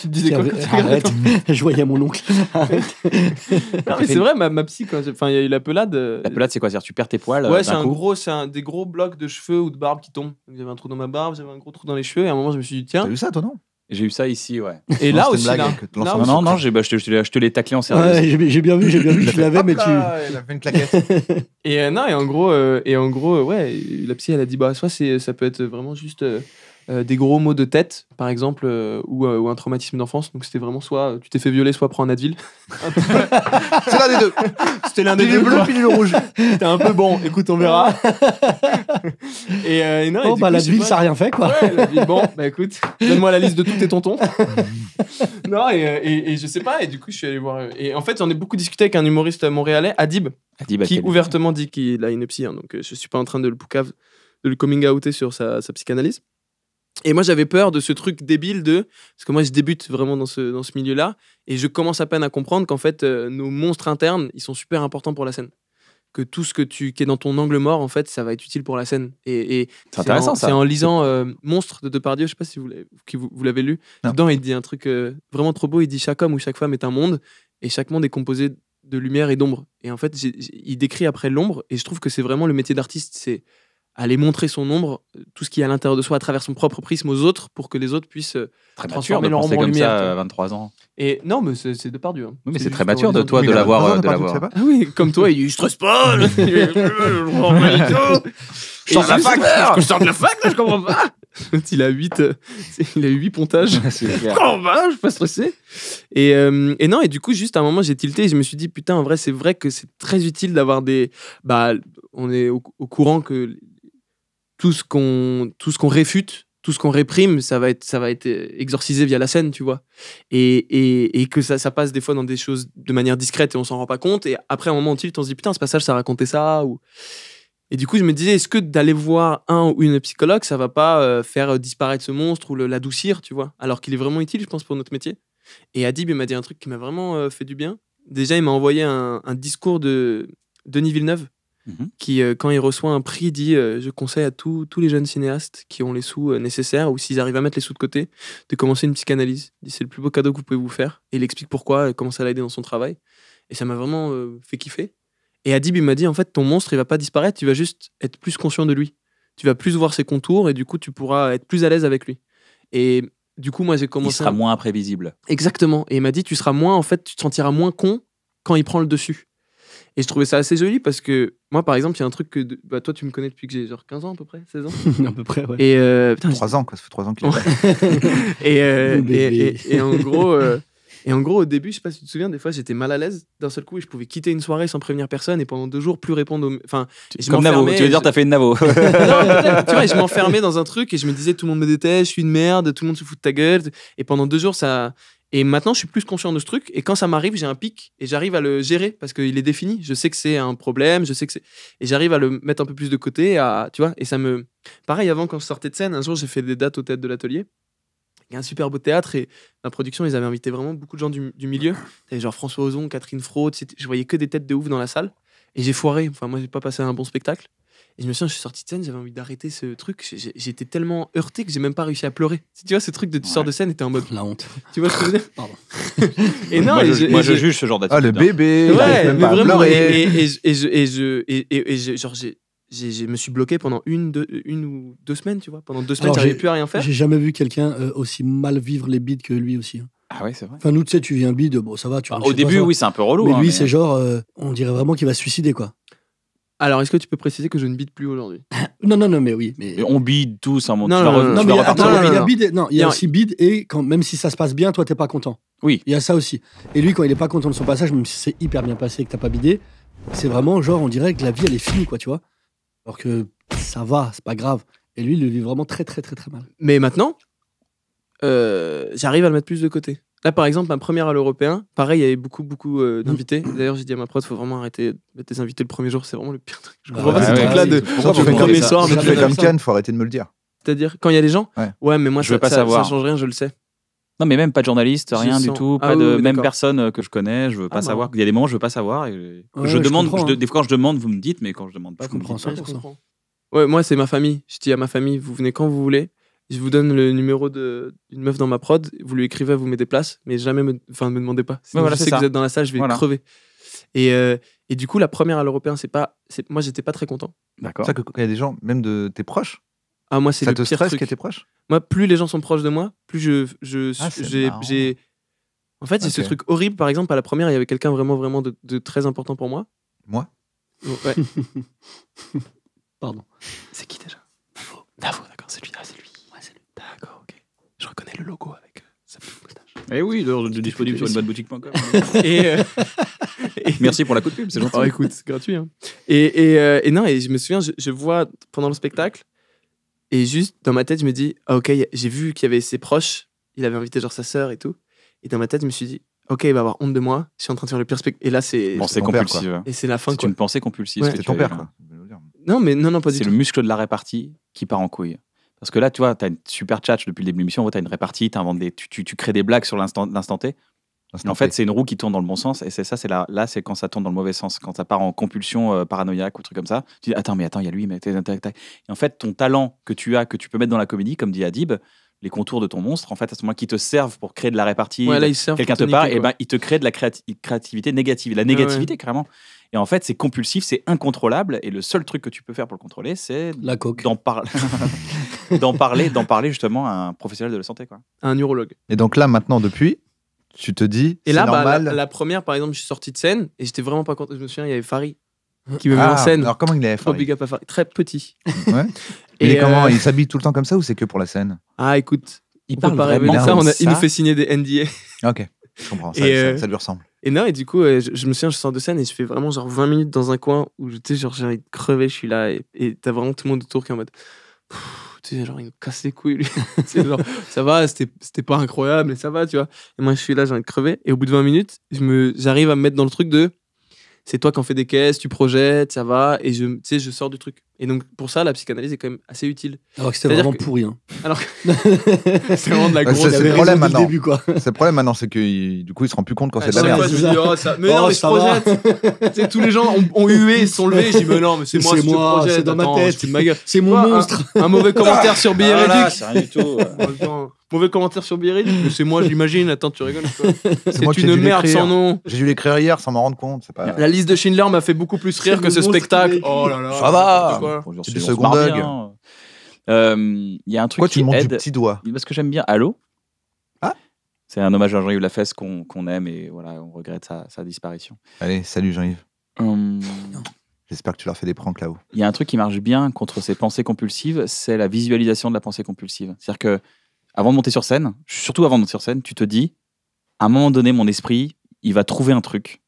Speaker 3: tu te disais quoi quand Arrête, je voyais mon oncle. non, mais c'est vrai, ma, ma psy, quand enfin, il y a eu la pelade. Euh, la pelade, c'est quoi C'est-à-dire, tu perds tes poils Ouais, euh, c'est un gros, c'est un, des gros blocs de cheveux ou de barbe qui tombent. J'avais un trou dans ma barbe, j'avais un gros trou dans les cheveux, et à un moment, je me suis dit,
Speaker 4: tiens. T'as eu ça, toi, non
Speaker 1: j'ai eu
Speaker 3: ça ici, ouais.
Speaker 1: Et là aussi, là. Non, non, non, j'ai, bah, je, te, je, te, l'ai taclé en sérieux.
Speaker 4: Ouais, j'ai, bien vu, j'ai bien vu, je l'avais, mais tu. Ah, il a fait une claquette.
Speaker 3: et euh, non, et en gros, et en gros ouais, la psy, elle a dit, bah, soit c'est, ça peut être vraiment juste euh, des gros maux de tête, par exemple, euh, euh, ou, un traumatisme d'enfance. Donc c'était vraiment soit tu t'es fait violer, soit prends un Advil.
Speaker 2: c'est l'un des deux. C'était l'un des
Speaker 3: deux. bleu puis le rouge.
Speaker 2: C'était un peu bon.
Speaker 3: Écoute, on verra. et, non, bah l'Advil, ça a rien fait quoi. bon, bah écoute, donne-moi la liste de tous tes tontons. non, et, et, je sais pas. Et du coup, je suis allé voir. Et en fait, j'en ai beaucoup discuté avec un humoriste montréalais, Adib, qui ouvertement dit qu'il a une psy. Hein, donc je suis pas en train de le poucave, de le coming outer sur sa psychanalyse. Et moi, j'avais peur de ce truc débile de. Parce que moi, je débute vraiment dans ce, dans ce milieu-là. Et je commence à peine à comprendre qu'en fait, euh, nos monstres internes, ils sont super importants pour la scène. Que tout ce que tu, qui est dans ton angle mort, en fait, ça va être utile pour la scène. Et, c'est intéressant ça. C'est en lisant euh, Monstres Monstre de Depardieu, je sais pas si vous l'avez, vous, vous l'avez lu. Dedans, il dit un truc euh, vraiment trop beau. Il dit Chaque homme ou chaque femme est un monde. Et chaque monde est composé de lumière et d'ombre. Et en fait, il décrit après l'ombre. Et je trouve que c'est vraiment le métier d'artiste. C'est aller montrer son ombre, tout ce qui est à l'intérieur de soi, à travers son propre prisme aux autres, pour que les autres puissent euh, très transformer leur ombre en lumière. Ça à 23 ans. Et non, mais c'est de par Hein. mais c'est très mature de toi de l'avoir. Euh, ah oui, comme toi, il je stresse pas. Je
Speaker 4: sors de la fac, je sors de la fac, je comprends pas.
Speaker 3: Il a 8 euh, il a 8 pontages. Comment va oh, bah, Je suis pas stressé. Et, et, non, et du coup, juste à un moment, j'ai tilté et je me suis dit, putain, en vrai, c'est vrai que c'est très utile d'avoir des. Bah, on est au courant que tout ce qu'on tout ce qu'on réfute, tout ce qu'on réprime, ça va être ça va être exorcisé via la scène, tu vois. Et, que ça, passe des fois dans des choses de manière discrète et on s'en rend pas compte. Et après, à un moment, on se dit putain, ce passage, ça racontait ça. Ou... Et du coup, je me disais, est-ce que d'aller voir un ou une psychologue, ça va pas euh, faire disparaître ce monstre ou l'adoucir, tu vois Alors qu'il est vraiment utile, je pense, pour notre métier. Et Adib, il m'a dit un truc qui m'a vraiment euh, fait du bien. Déjà, il m'a envoyé un discours de Denis Villeneuve Mhm. qui, euh, quand il reçoit un prix, dit euh, Je conseille à tous les jeunes cinéastes qui ont les sous euh, nécessaires ou s'ils arrivent à mettre les sous de côté, de commencer une psychanalyse. C'est le plus beau cadeau que vous pouvez vous faire. Et il explique pourquoi, comment ça l'a aidé dans son travail. Et ça m'a vraiment fait kiffer. Et Adib, il m'a dit En fait, ton monstre, il va pas disparaître, tu vas juste être plus conscient de lui. Tu vas plus voir ses contours et du coup, tu pourras être plus à l'aise avec lui. Et du coup, moi, j'ai commencé. Il sera moins imprévisible. Exactement. Et il m'a dit Tu seras moins, en fait, tu te sentiras moins con
Speaker 2: quand il prend le dessus.
Speaker 3: Et je trouvais ça assez joli parce que moi, par exemple, il y a un truc que. Bah, toi, tu me connais depuis que j'ai genre 15 ans à peu près, 16 ans À peu près, ouais. Et, euh, Putain, 3 ans, quoi, ça fait 3 ans qu'il y et, euh, et, et, en gros. Euh, et en gros, au début, je sais pas si tu te souviens, des fois, j'étais mal à l'aise d'un seul coup et je pouvais quitter une soirée sans prévenir personne et pendant deux jours plus répondre aux. Enfin, je comme Navo. Tu veux dire, t'as fait une Navo. tu vois, je m'enfermais dans un truc et je me disais, tout le monde me déteste, je suis une merde, tout le monde se fout de ta gueule. Et pendant deux jours, ça. Et maintenant, je suis plus conscient de ce truc. Et quand ça m'arrive, j'ai un pic et j'arrive à le gérer parce qu'il est défini. Je sais que c'est un problème, je sais que c'est. Et j'arrive à le mettre un peu plus de côté, à, tu vois. Et ça me. Pareil, avant, quand je sortais de scène, un jour, j'ai fait des dates aux têtes de l'atelier. Il y a un super beau théâtre et la production, ils avaient invité vraiment beaucoup de gens du, milieu. genre François Ozon, Catherine Fraud, je voyais que des têtes de ouf dans la salle. Et j'ai foiré. Enfin, moi, j'ai pas passé un bon spectacle. Et je me souviens, je suis sorti de scène, j'avais envie d'arrêter ce truc. J'étais tellement heurté que j'ai même pas réussi à pleurer. Tu vois, ce truc de tu sors de scène et t'es en mode. La honte. Tu vois ce que je veux dire Pardon. et non, moi, je, juge ce genre d'attitude. Ah, le hein. bébé Ouais, mais vraiment. Et, et, je. Et, genre, je me suis bloqué pendant une, deux, une ou deux semaines, tu vois. Pendant deux semaines, j'arrivais plus à rien faire. J'ai
Speaker 4: jamais vu quelqu'un euh, aussi mal vivre les bides que lui aussi. Hein. Ah ouais, c'est vrai. Enfin, nous, tu sais, tu viens bide, bon, ça va. Tu vois. au début, oui, c'est un peu relou. Mais hein, lui, c'est genre, euh, on dirait vraiment qu'il va se suicider, quoi.
Speaker 3: Alors, est-ce que tu peux préciser que je ne bide plus aujourd'hui Non, non, non, mais oui. Mais... on bide tous à hein,
Speaker 1: mon Non, il y a aussi
Speaker 4: bide et quand, même si ça se passe bien, toi, t'es pas content. Oui. Il y a ça aussi. Et lui, quand il est pas content de son passage, même si c'est hyper bien passé et que t'as pas bidé, c'est vraiment genre, on dirait que la vie, elle est finie, quoi, tu vois. Alors que ça va, c'est pas grave. Et lui, il le vit vraiment très, très, très, très mal.
Speaker 3: Mais maintenant, euh, j'arrive à le mettre plus de côté. Là, par exemple, ma première à l'européen, pareil, il y avait beaucoup, beaucoup euh, d'invités. D'ailleurs, j'ai dit à ma il faut vraiment arrêter de mettre invités le premier jour, c'est vraiment le pire truc. Je comprends ah pas ce truc-là tu fais comme les soirs, fais comme faut arrêter de me le dire. C'est-à-dire, quand il y a des gens, ouais, mais moi, je ça, veux pas savoir. ça change rien, je le sais. Non, mais même pas de journaliste, rien du
Speaker 1: tout, ah pas de même personne euh, que je connais, je veux pas ah, bah. savoir. Il y a des moments, je
Speaker 3: veux pas savoir. je, demande, hein. des fois, quand je demande, vous me dites, mais quand je demande pas, je comprends pas. Ouais, moi, c'est ma famille. Je dis à ma famille, vous venez quand vous voulez je vous donne le numéro d'une meuf dans ma prod, vous lui écrivez, vous mettez place mais jamais me, enfin, me demandez pas. si que vous êtes dans la salle, je vais crever. Et, euh, et, du coup, la première à l'européen, c'est pas, moi, j'étais pas très content. D'accord. C'est
Speaker 1: ça que
Speaker 2: il y a des gens, même de tes proches. Ah moi, c'est le pire tes proches.
Speaker 3: Moi, plus les gens sont proches de moi, plus je, je, ah, j'ai, en fait, c'est ce truc horrible. Par exemple, à la première, il y avait quelqu'un vraiment, vraiment de, très important pour moi.
Speaker 2: Moi. Ouais.
Speaker 4: Pardon. C'est qui déjà Davo. d'accord, c'est lui.
Speaker 1: Je reconnais le logo avec euh, sa petite eh oui, de disponible sur une bonne boutique.com. Euh,
Speaker 4: et, Merci pour la coupe pub, c'est ah, gentil. écoute, c'est gratuit. Hein.
Speaker 3: Et, euh, et, non, et je me souviens, je, vois pendant le spectacle, et juste dans ma tête, je me dis, ah, ok, j'ai vu qu'il y avait ses proches, il avait invité genre sa sœur et tout. Et dans ma tête, je me suis dit, ok, il va avoir honte de moi, je suis en train de faire le pire spectacle. Et là, c'est. Pensée compulsive. Hein. et c'est la fin. C'est une
Speaker 1: pensée compulsive. Ouais, ton père, quoi. Hein. Non, mais non, non, pas du tout. C'est le muscle de la répartie qui part en couille. Parce que là, tu vois, tu as une super chat depuis le début de l'émission, tu as une répartie, des, tu, tu, tu, crées des blagues sur l'instant T. en fait, c'est une roue qui tourne dans le bon sens, et c'est ça, c'est là, là c'est quand ça tourne dans le mauvais sens, quand ça part en compulsion euh, paranoïaque ou truc comme ça. Tu dis attends, mais attends, il y a lui, mais Et en fait, ton talent que tu as, que tu peux mettre dans la comédie, comme dit Adib, les contours de ton monstre, en fait, à ce moment là qui te servent pour créer de la répartie. Quelqu'un te parle, et eh ben, il te crée de la créativité négative, la négativité carrément. Et en fait, c'est compulsif, c'est incontrôlable. Et le seul truc que tu peux faire pour le contrôler, c'est la coque. D'en, d'en parler, d'en parler justement à un professionnel de la santé,
Speaker 2: quoi. Un neurologue. Et donc là, maintenant, depuis, tu te dis. Et là, bah, La,
Speaker 3: première, par exemple, je suis sorti de scène et j'étais vraiment pas content. Je me souviens, il y avait Farid qui me ah, met en scène. Alors comment il est Farid, oh, à Farid. Très petit. Ouais. et, comment euh, Il
Speaker 2: s'habille tout le temps comme ça ou c'est que pour la scène
Speaker 3: Ah, écoute. Il parle ça, Il nous fait signer des NDA.
Speaker 2: Ok. Je comprends, ça, et euh, ça, lui ressemble.
Speaker 3: Et non, et du coup, euh, je, me souviens, je sors de scène et je fais vraiment genre 20 minutes dans un coin où tu genre j'ai envie de crever, je suis là et t'as vraiment tout le monde autour qui est en mode. Tu sais, genre, il me casse les couilles, lui. genre, ça va, c'était pas incroyable, mais ça va, tu vois. Et moi, je suis là, j'ai envie de crever. Et au bout de 20 minutes, j'arrive à me mettre dans le truc de c'est toi qui en fais des caisses, tu projettes, ça va. Et je, tu sais, je sors du truc. Et donc, pour ça, la psychanalyse est quand même assez utile. Alors que c'était vraiment pourri. Hein. Alors
Speaker 4: c'est
Speaker 2: vraiment de la ah, grosse. C'est le problème maintenant. C'est le problème maintenant, c'est que du coup, ils se rend plus compte quand c'est la merde. Oh, mais oh, non, mais ça
Speaker 3: je projette. tous les gens ont, ont hué, se sont levés. J'ai mais non, mais c'est moi, c'est dans ma tête. C'est mon monstre. Un, mauvais commentaire sur ah, Billet C'est du tout. Mauvais commentaire sur Biarritz C'est moi, j'imagine. Attends, tu rigoles C'est une merde sans
Speaker 2: nom. J'ai dû l'écrire hier sans m'en rendre compte. La liste de Schindler m'a fait beaucoup plus rire que ce spectacle. Oh là là. Ça va. C'est du second
Speaker 1: euh, Il y a un truc Pourquoi qui tu aide. du petit doigt Parce que j'aime bien Allô. Ah C'est un hommage à Jean-Yves Lafesse qu'on aime et voilà, on regrette sa, disparition.
Speaker 2: Allez, salut Jean-Yves. Hum. J'espère que tu leur fais des pranks là-haut. Il y a un truc qui marche
Speaker 1: bien contre ces pensées compulsives, c'est la visualisation de la pensée compulsive. C'est-à-dire que avant de monter sur scène, surtout avant de monter sur scène, tu te dis, à un moment donné, mon esprit, il va trouver un truc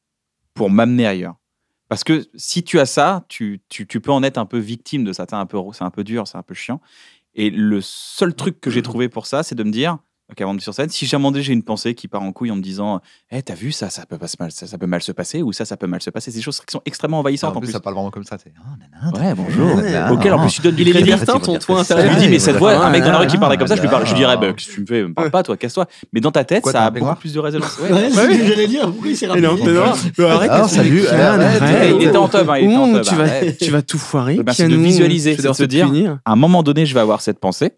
Speaker 1: pour m'amener ailleurs. Parce que si tu as ça, tu, peux en être un peu victime de ça. C'est un, peu, un peu dur, c'est un peu chiant. Et le seul truc que j'ai trouvé pour ça, c'est de me dire, qu'avant de sur scène. Si jamais j'ai une pensée qui part en couille en me disant Eh, hey, t'as vu ça ça peut, pas mal, ça, ça peut mal se passer ou ça, ça peut mal se passer. C'est des choses qui sont extrêmement envahissantes. Ah, en, plus, ça parle vraiment comme ça. oh,
Speaker 2: nanana, Ouais, bonjour.
Speaker 1: Ah, Auquel, en plus, tu donnes du Il crédit. ton toit intérieur. Je lui dis Mais cette voix, un mec dans la rue qui parlait comme ça, je lui parle. Je dirais bug, bah, tu me fais, me parle pas, toi, casse-toi. Mais dans ta tête, ça a beaucoup plus de résonance. Ouais, c'est bah j'allais
Speaker 4: dire. Pourquoi il s'est rappelé bah, Salut. Il était en hein, tub. Tu vas tout foirer. Eh ben, c'est de
Speaker 1: visualiser. C'est de se dire À un moment donné, je vais avoir cette pensée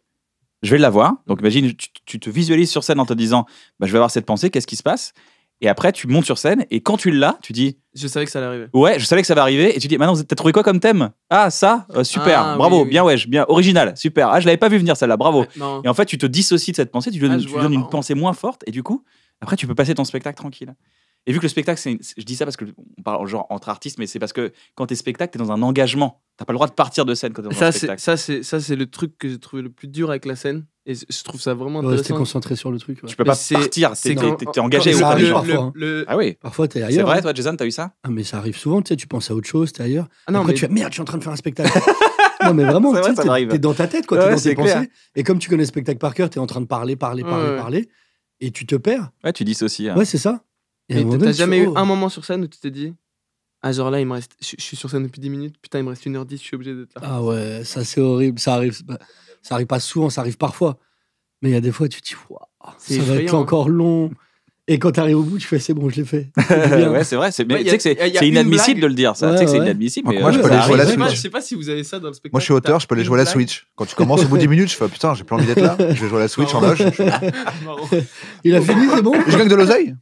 Speaker 1: je vais l'avoir. Donc imagine, tu, te visualises sur scène en te disant, bah, je vais avoir cette pensée, qu'est-ce qui se passe Et après, tu montes sur scène et quand tu l'as, tu dis...
Speaker 3: Je savais que ça allait arriver.
Speaker 1: Ouais, je savais que ça va arriver. Et tu dis, maintenant, t'as trouvé quoi comme thème Ah, ça, euh, super, ah, bravo, bien, ouais, bien, original, super. Ah, je l'avais pas vu venir celle-là, bravo. Ah, et en fait, tu te dissocies de cette pensée, tu lui ah, donnes une pensée moins forte et du coup, après, tu peux passer ton spectacle tranquille. Et vu que le spectacle, c'est, je dis ça parce que on parle genre entre artistes, mais c'est parce que quand t'es spectacle, t'es dans un engagement. T'as pas le droit de partir de scène quand t'es dans ça, un spectacle.
Speaker 3: Ça, c'est, ça, c'est le truc que j'ai trouvé le plus dur avec la scène. Et je trouve ça vraiment intéressant. Rester
Speaker 1: concentré sur le truc. Tu peux pas partir, t'es, engagé. parfois. Hein. Ah oui. Parfois, t'es ailleurs. C'est vrai, hein. toi, Jason, t'as eu ça
Speaker 4: ah, Mais ça arrive souvent, tu sais, tu penses à autre chose, t'es ailleurs. Ah non, Après, tu fais merde, je suis en train de faire un spectacle. non, mais vraiment, t'es dans ta tête, quoi, t'es dans tes pensées. Et comme tu connais le spectacle par cœur, t'es en train de parler, parler, parler, parler. Et tu te perds.
Speaker 1: Ouais, tu dis aussi. Hein. Ouais, c'est ça t'as jamais eu oh. un
Speaker 4: moment sur
Speaker 3: scène où tu t'es dit ah, genre là, il me reste. Je, suis sur scène depuis 10 minutes, putain, il me reste 1h10, je suis obligé d'être là.
Speaker 4: Ah ouais, ça c'est horrible. Ça arrive, bah, ça arrive pas souvent, ça arrive parfois. Mais il y a des fois, tu te dis, Waouh, ça va être hein. encore long. Et quand t'arrives au bout, tu fais c'est bon, je l'ai fait. ouais, c'est vrai.
Speaker 3: C'est inadmissible de le dire. Ça, c'est inadmissible. moi, je peux les jouer la Switch. Je sais pas si vous avez ça dans le spectacle.
Speaker 2: Moi, je suis auteur, je peux les jouer à la Switch. Quand tu commences au bout de 10 minutes, je fais oh, putain, j'ai plus envie d'être là. Je vais jouer à la Switch en loge.
Speaker 4: Il a fini, c'est bon. Je gagne de l'oseille.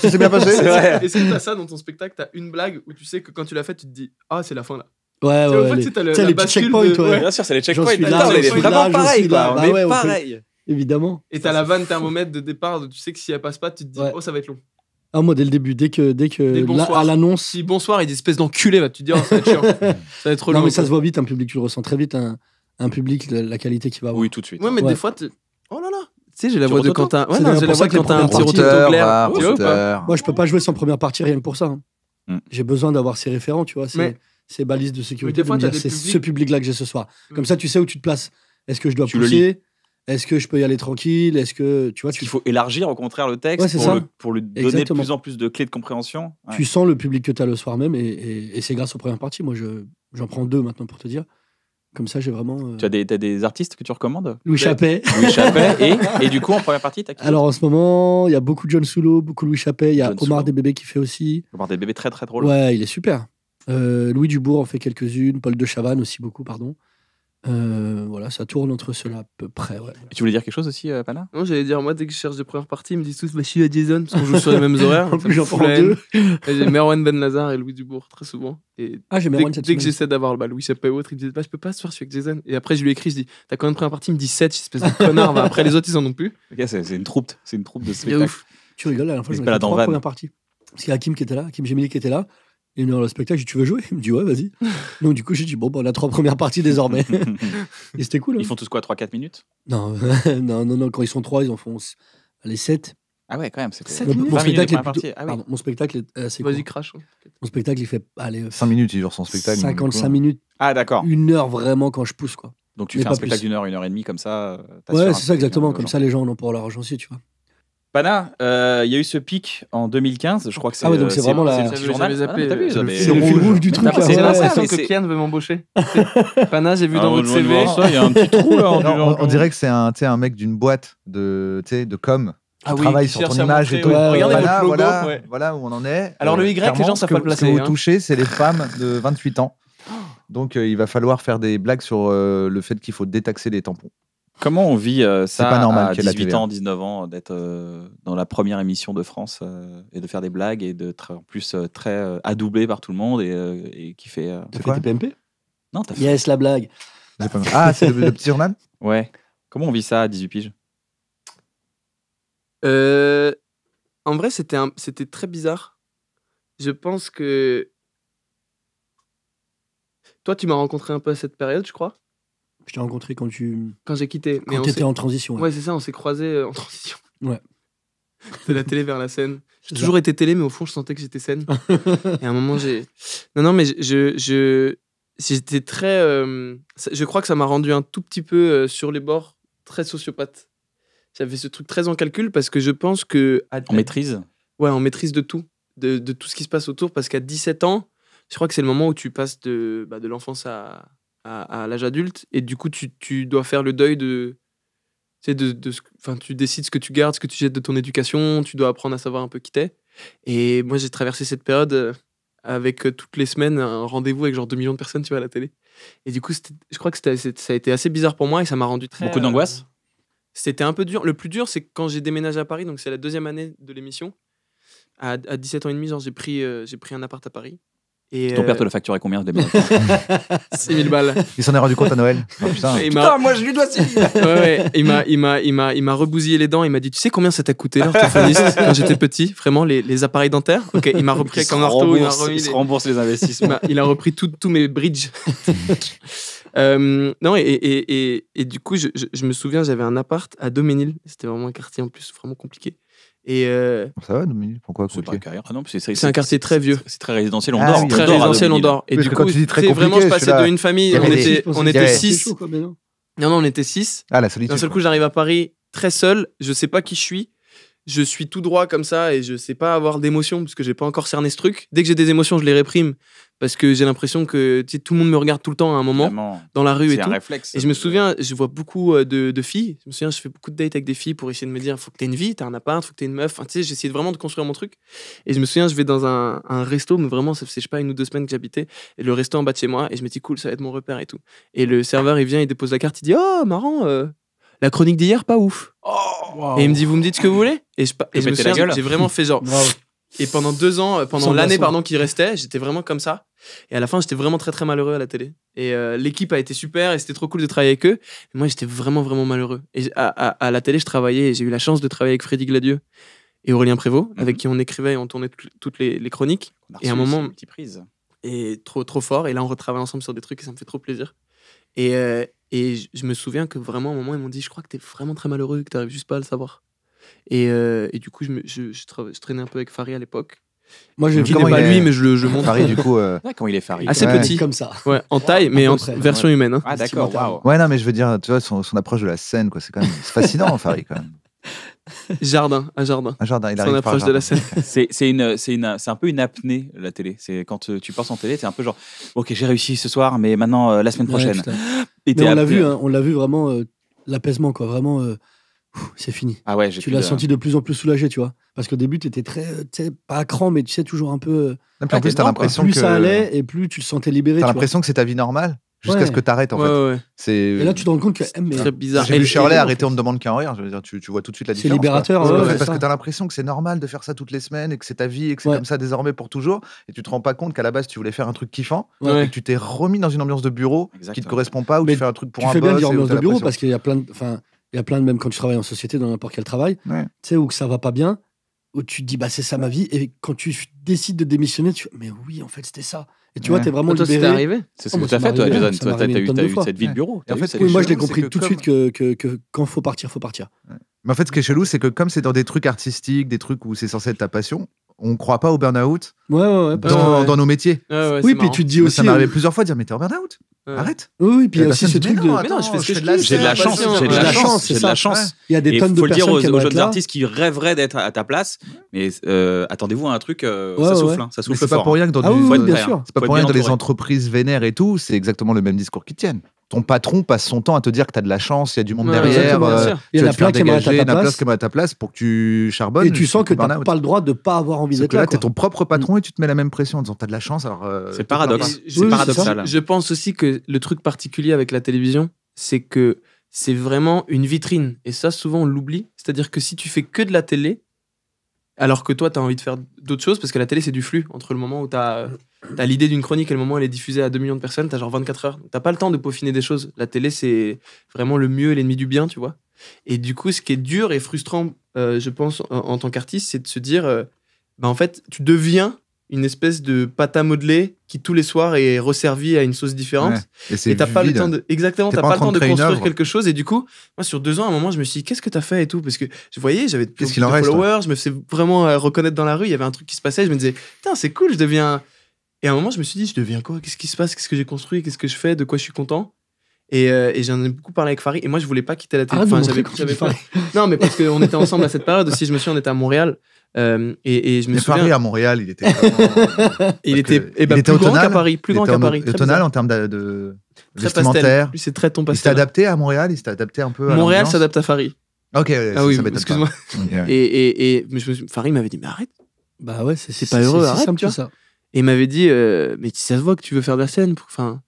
Speaker 4: Ça s'est bien passé. Est-ce que t'as
Speaker 3: ça dans ton spectacle T'as une blague où tu sais que quand tu l'as fait, tu te dis ah, c'est la fin là. Ouais, ouais. Tu petits les checkpoints,
Speaker 4: toi. Bien sûr, c'est les checkpoints. Là, vraiment pareil, là, bah Mais pareil évidemment. Et
Speaker 3: t'as la vanne thermomètre de départ, tu sais que si elle passe pas, tu te dis, oh, ça va être long.
Speaker 4: Ah, moi, dès le début, dès que, dès que à
Speaker 3: l'annonce. Si bonsoir, il des espèce d'enculé, bah, tu te dis, oh, ça va être chiant. ça
Speaker 4: va être long. Non, mais ça se voit vite, un public, tu le ressens très vite, un, un public, la, qualité qui va avoir. Oui, tout de suite. Ouais, mais des
Speaker 3: fois, oh
Speaker 4: là là, tu sais, j'ai la voix de Quentin. Ouais, non, j'ai la voix de Quentin, un petit Moi, je peux pas jouer sans première partie rien que pour ça. Hein. Mm. J'ai besoin d'avoir ces référents, tu vois, ces, balises de sécurité. c'est ce public-là que j'ai ce soir. Comme mm. ça, tu sais où tu te places. Est-ce que je dois pousser est-ce que je peux y aller tranquille Est-ce que tu vois Il
Speaker 1: faut élargir au contraire le texte pour, lui donner de plus en plus de clés de compréhension. Tu sens
Speaker 4: le public que tu as le soir même et, c'est grâce aux premières parties. Moi, j'en prends deux maintenant pour te dire. Comme ça, j'ai vraiment. Euh, tu
Speaker 1: as des, artistes que tu recommandes Louis Chappet. Louis Chappet. Et, du coup, en première partie, t'as Alors en
Speaker 4: ce moment, il y a beaucoup de John Solo, beaucoup Louis Chappet. Il y a Omar des bébés qui fait aussi. Omar
Speaker 1: des bébés, très très drôle. Ouais, il est
Speaker 4: super. Euh, Louis Dubourg en fait quelques-unes. Paul de Chavannes aussi beaucoup, pardon. Euh, voilà, ça tourne entre cela à peu près. Ouais. tu voulais dire quelque chose aussi, euh, Pala
Speaker 3: Non, j'allais dire, moi, dès que je cherche des premières parties, ils me disent tous, bah, si suis à Jason, parce qu'on joue sur les mêmes horaires. en plus, j'en prends deux. j'ai Merwan Ben Lazar et Louis Dubourg, très souvent. Et ah, j'ai Merwan Dès, que j'essaie d'avoir bal Louis Chappé ou autre, ils me disent, bah, je peux pas se faire je avec Jason. Et après, je lui écris, je dis, t'as quand même premières parties Il me dit 7, espèce de connard. Bah, après, les autres, ils en ont plus.
Speaker 1: c'est une troupe, c'est une troupe de spectacle. Tu rigoles, à la fois, je me suis
Speaker 4: partie. Parce qu'il y a Hakim qui était là, Kim Gemili qui était là. Il est dans le spectacle, je tu veux jouer Il me dit, ouais, vas-y. Donc, du coup, j'ai dit, bon, bah, la trois premières parties désormais. et c'était cool. Hein. Ils font tous quoi, 3-4 minutes non, non, non, quand ils sont trois, ils en font les 7. Ah ouais, quand même, c'est cool. Ah mon, spectacle, est mon spectacle assez Vas-y, crache. Hein. Mon spectacle, il fait. Allez, 5 minutes, il dure son spectacle. 55 minutes. Ah, d'accord. Une heure vraiment quand je pousse, quoi. Donc tu fais un spectacle d'une
Speaker 1: heure, une heure et demie, comme ça. Euh, ouais, c'est ça, exactement. Comme ça,
Speaker 4: les gens en ont pour leur argent tu vois.
Speaker 1: Pana, euh, il y a eu ce pic en 2015, je crois que c'est. Ah ouais, donc c'est euh, vraiment la. C'est le, ah euh, rouge du truc.
Speaker 3: C'est l'impression ah, que Kian veut m'embaucher. Pana, j'ai vu ah, dans votre CV. Il y a un petit trou là. On,
Speaker 2: dirait que c'est un, mec d'une boîte de, com. Ah oui, travaille sur ton image et tout. voilà, voilà, où on en est. Alors le Y, les gens savent pas le placer. Ce que vous hein. touchez, c'est les femmes de 28 ans. Donc il va falloir faire des blagues sur le fait qu'il faut détaxer les tampons. Comment on vit euh, ça pas normal à 18 ans, 19
Speaker 1: ans, d'être euh, dans la première émission de France euh, et de faire des blagues et d'être en plus très adoublé par tout le monde et, qui fait. T'as fait des
Speaker 4: PMP Non, t'as fait. Yes, la blague. Ah, c'est le, petit journal
Speaker 1: Ouais.
Speaker 3: Comment on vit ça à 18 piges En vrai, c'était un... très bizarre. Je pense que. Toi, tu m'as rencontré un peu à cette période, je crois.
Speaker 4: Je t'ai rencontré quand tu. Quand j'ai quitté. Quand en transition. Ouais,
Speaker 3: c'est ça, on s'est croisés euh, en transition. Ouais. De la télé vers la scène. J'ai toujours été télé, mais au fond, je sentais que j'étais scène. Et à un moment, j'ai. Non, non, mais je. je... J'étais très. Euh, je crois que ça m'a rendu un tout petit peu euh, sur les bords, très sociopathe. J'avais ce truc très en calcul parce que je pense que. en maîtrise Ouais, on maîtrise de tout. De, de, tout ce qui se passe autour parce qu'à 17 ans, je crois que c'est le moment où tu passes de, bah, de l'enfance à, à, l'âge adulte. Et du coup, tu, dois faire le deuil de. Tu sais, de, de, tu décides ce que tu gardes, ce que tu jettes de ton éducation. Tu dois apprendre à savoir un peu qui t'es. Et moi, j'ai traversé cette période euh, avec euh, toutes les semaines un rendez-vous avec genre 2 millions de personnes, tu vois, à la télé. Et du coup, je crois que ça a été assez bizarre pour moi et ça m'a rendu très. Beaucoup d'angoisse euh, C'était un peu dur. Le plus dur, c'est quand j'ai déménagé à Paris, donc c'est la deuxième année de l'émission. À, 17 ans et demi, j'ai pris, j'ai pris un appart à Paris. Et Ton père te l'a euh, facturait combien 6 000 balles. Il s'en est rendu compte à Noël. Oh, putain. moi je lui dois 6 000 ouais, Il m'a, il m'a, il m'a, il m'a rebousillé les dents. Il m'a dit, tu sais combien ça t'a coûté l'orthophoniste quand j'étais petit Vraiment les, les, appareils dentaires il m'a repris avec ortho. Il, les... se rembourse les investissements. Il a, repris tous mes bridges. euh, non et, et, et, et, du coup, je, je, je me souviens, j'avais un appart à Doménil. C'était vraiment un quartier en plus vraiment compliqué. Et euh,
Speaker 2: Ça va, Dominique Pourquoi C'est pas quartier, Ah non, c'est un quartier très
Speaker 3: vieux. C'est très résidentiel, on ah dort. c'est très résidentiel, on dort. Et du coup, c'est vraiment, je passais une famille, on était, on était six. Non, non, on était six. Ah, la solitude. D'un seul coup, j'arrive à Paris très seul, je sais pas qui je suis je suis tout droit comme ça et je sais pas avoir d'émotion parce que j'ai pas encore cerné ce truc. Dès que j'ai des émotions, je les réprime parce que j'ai l'impression que tout le monde me regarde tout le temps à un moment dans la rue et un tout. Réflexe, et je me euh, souviens, je vois beaucoup euh, de, filles. Je me souviens, je fais beaucoup de dates avec des filles pour essayer de me dire faut que tu aies une vie, t'as un appart, faut que aies une meuf. Enfin, j'essayais vraiment de construire mon truc. Et je me souviens, je vais dans un, resto, mais vraiment, ça faisait, je sais pas, une ou deux semaines que j'habitais. Et le resto en bas de chez moi, et je me dis cool, ça va être mon repère et tout. Et le serveur, il vient, il dépose la carte, il dit oh, marrant, euh, la chronique d'hier, pas ouf.
Speaker 4: Oh,
Speaker 3: et il me dit, vous me dites ce que vous voulez Et je, j'ai vraiment fait genre. Et pendant deux ans, euh, pendant l'année pardon qui restait, j'étais vraiment comme ça. Et à la fin, j'étais vraiment très très malheureux à la télé. Et euh, l'équipe a été super et c'était trop cool de travailler avec eux. moi, j'étais vraiment vraiment malheureux. Et à, à, la télé, je travaillais et j'ai eu la chance de travailler avec Freddy Gladieux et Aurélien Prévost, mhm. avec qui on écrivait et on tournait toutes les, chroniques. et à un moment, prise et trop trop fort. Et là, on retravaille ensemble sur des trucs et ça me fait trop plaisir. Et, euh, et je, me souviens que vraiment, à un moment, ils m'ont dit Je crois que t'es vraiment très malheureux, que t'arrives juste pas à le savoir. Et, euh, et du coup, je, je, traînais un peu avec Farid à l'époque. Moi, je ne pas
Speaker 2: lui, mais je le je montre. Farid, du coup, quand euh,
Speaker 1: il est Farid. Assez petit. Comme ça. Ouais, en taille, mais en version humaine. Hein. Ah, d'accord.
Speaker 2: Ouais, non, mais je veux dire, tu vois, son, approche de la scène, quoi. C'est quand même fascinant, Farid, quand même.
Speaker 1: Jardin, un jardin. Un jardin, il arrive. de la scène. c'est, une, c'est, une, c'est un peu une apnée, la télé. C'est Quand euh, tu passes en télé, c'est un peu genre, ok, j'ai réussi ce soir, mais maintenant, euh, la semaine prochaine. Et on l'a vu, hein,
Speaker 4: on l'a vu vraiment, euh, l'apaisement, quoi. Vraiment, c'est fini. Ah ouais, tu l'as senti de plus en plus soulagé, tu vois. Parce qu'au début, tu étais très, pas à cran, mais tu sais, toujours un peu. plus, en plus, l'impression que. ça allait
Speaker 2: et plus tu le sentais libéré. T'as as l'impression que c'est ta vie normale jusqu'à ce que tu arrêtes en fait. C'est Et là, tu te rends compte que. C'est bizarre. J'ai vu Shirley arrêter, on ne demande qu'un rire. Je veux tu, vois tout de suite la différence. C'est libérateur. parce, que tu as l'impression que c'est normal de faire ça toutes les semaines et que c'est ta vie et que c'est comme ça désormais pour toujours. Et tu te rends pas compte qu'à la base, tu voulais faire un truc kiffant et que tu t'es remis dans une ambiance de bureau qui qui te correspond pas ou tu fais un truc pour un boss. Tu fais bien ambiance de bureau parce
Speaker 4: qu'il y a plein de. Enfin, il y a plein de, même quand tu travailles en société, dans n'importe quel travail, tu sais, où que ça va pas bien, où tu te dis bah c'est ça ma vie et quand tu décides de démissionner tu mais oui en fait c'était ça et tu vois vois t'es vraiment libéré c'est arrivé c'est ce oh, que fait toi Jason toi t'as eu, eu cette vie de bureau en fait, moi je l'ai compris tout de suite que, que, que, quand faut partir faut partir mais en fait ce qui est chelou
Speaker 2: c'est que comme c'est dans des trucs artistiques des trucs où c'est censé être ta passion on croit pas au burn-out
Speaker 4: dans, nos métiers. oui, puis tu te dis aussi. Ça m'est arrivé euh, plusieurs
Speaker 2: fois de dire Mais t'es en burn-out
Speaker 4: Arrête. Oui, puis eh ben, aussi ce truc de. non, je fais que J'ai de la chance. J'ai de la chance. la chance. Il y a des tonnes de personnes. Il faut le dire aux jeunes
Speaker 1: artistes qui rêveraient d'être à ta place. Mais euh, attendez-vous à un truc, euh, ça souffle. Hein, ça souffle fort. C'est pas pour hein. rien que dans les
Speaker 2: entreprises vénères et tout, c'est exactement le même discours qui tiennent ton patron passe son temps à te dire que tu as de la chance, il y a du monde derrière, euh, il y a plein qui à ta place, ta place pour que tu charbonnes. Et tu sens que tu n'as pas le droit de pas avoir envie d'être là. tu es ton propre mm. patron et tu te mets la même pression en disant tu as de la chance. Euh, c'est paradoxe. paradoxal. Je pense aussi
Speaker 3: que le truc particulier avec la télévision, c'est que c'est vraiment une vitrine. Et ça, souvent, on l'oublie. C'est-à-dire que si tu fais que de la télé, alors que toi, tu as envie de faire d'autres choses, parce que la télé, c'est du flux. Entre le moment où tu as, l'idée d'une chronique et le moment où elle est diffusée à 2 millions de personnes, tu as genre 24 heures. Tu pas le temps de peaufiner des choses. La télé, c'est vraiment le mieux et l'ennemi du bien, tu vois. Et du coup, ce qui est dur et frustrant, euh, je pense, en, tant qu'artiste, c'est de se dire, euh, bah, en fait, tu deviens une espèce de pâte à modeler qui tous les soirs est resservie à une sauce différente. et t'as pas le temps de exactement, t'as pas, le temps de construire quelque chose. Et du coup, moi sur deux ans, à un moment, je me suis dit qu'est-ce que t'as fait et tout parce que je voyais, j'avais de followers, je me faisais vraiment euh, reconnaître dans la rue. Il y avait un truc qui se passait. Je me disais putain c'est cool, je deviens. Et à un moment, je me suis dit je deviens quoi Qu'est-ce qui se passe Qu'est-ce que j'ai construit Qu'est-ce que je fais De quoi je suis content et, euh, j'en ai beaucoup parlé avec Farid. Et moi, je voulais pas quitter la télé. enfin, j'avais, non, mais parce qu'on était ensemble à cette période aussi. Je me suis, on était à Montréal. Euh, et, je me mais souviens... Paris à Montréal, il était. Vraiment... Eh ben, il était, plus grand qu'à Paris, plus grand qu'à Paris. Automnal en
Speaker 2: termes de, de
Speaker 3: très vestimentaire.
Speaker 2: C'est très ton passé Il s'est adapté à Montréal, il s'est adapté un peu. À Montréal
Speaker 3: s'adapte à Paris. Ok, ah ça, oui, excuse-moi. Et, et, et je me Farid m'avait dit, mais arrête.
Speaker 4: Bah ouais, c'est pas heureux, arrête, Ça.
Speaker 3: Et il m'avait dit, euh, mais ça se voit que tu veux faire de la scène. Enfin,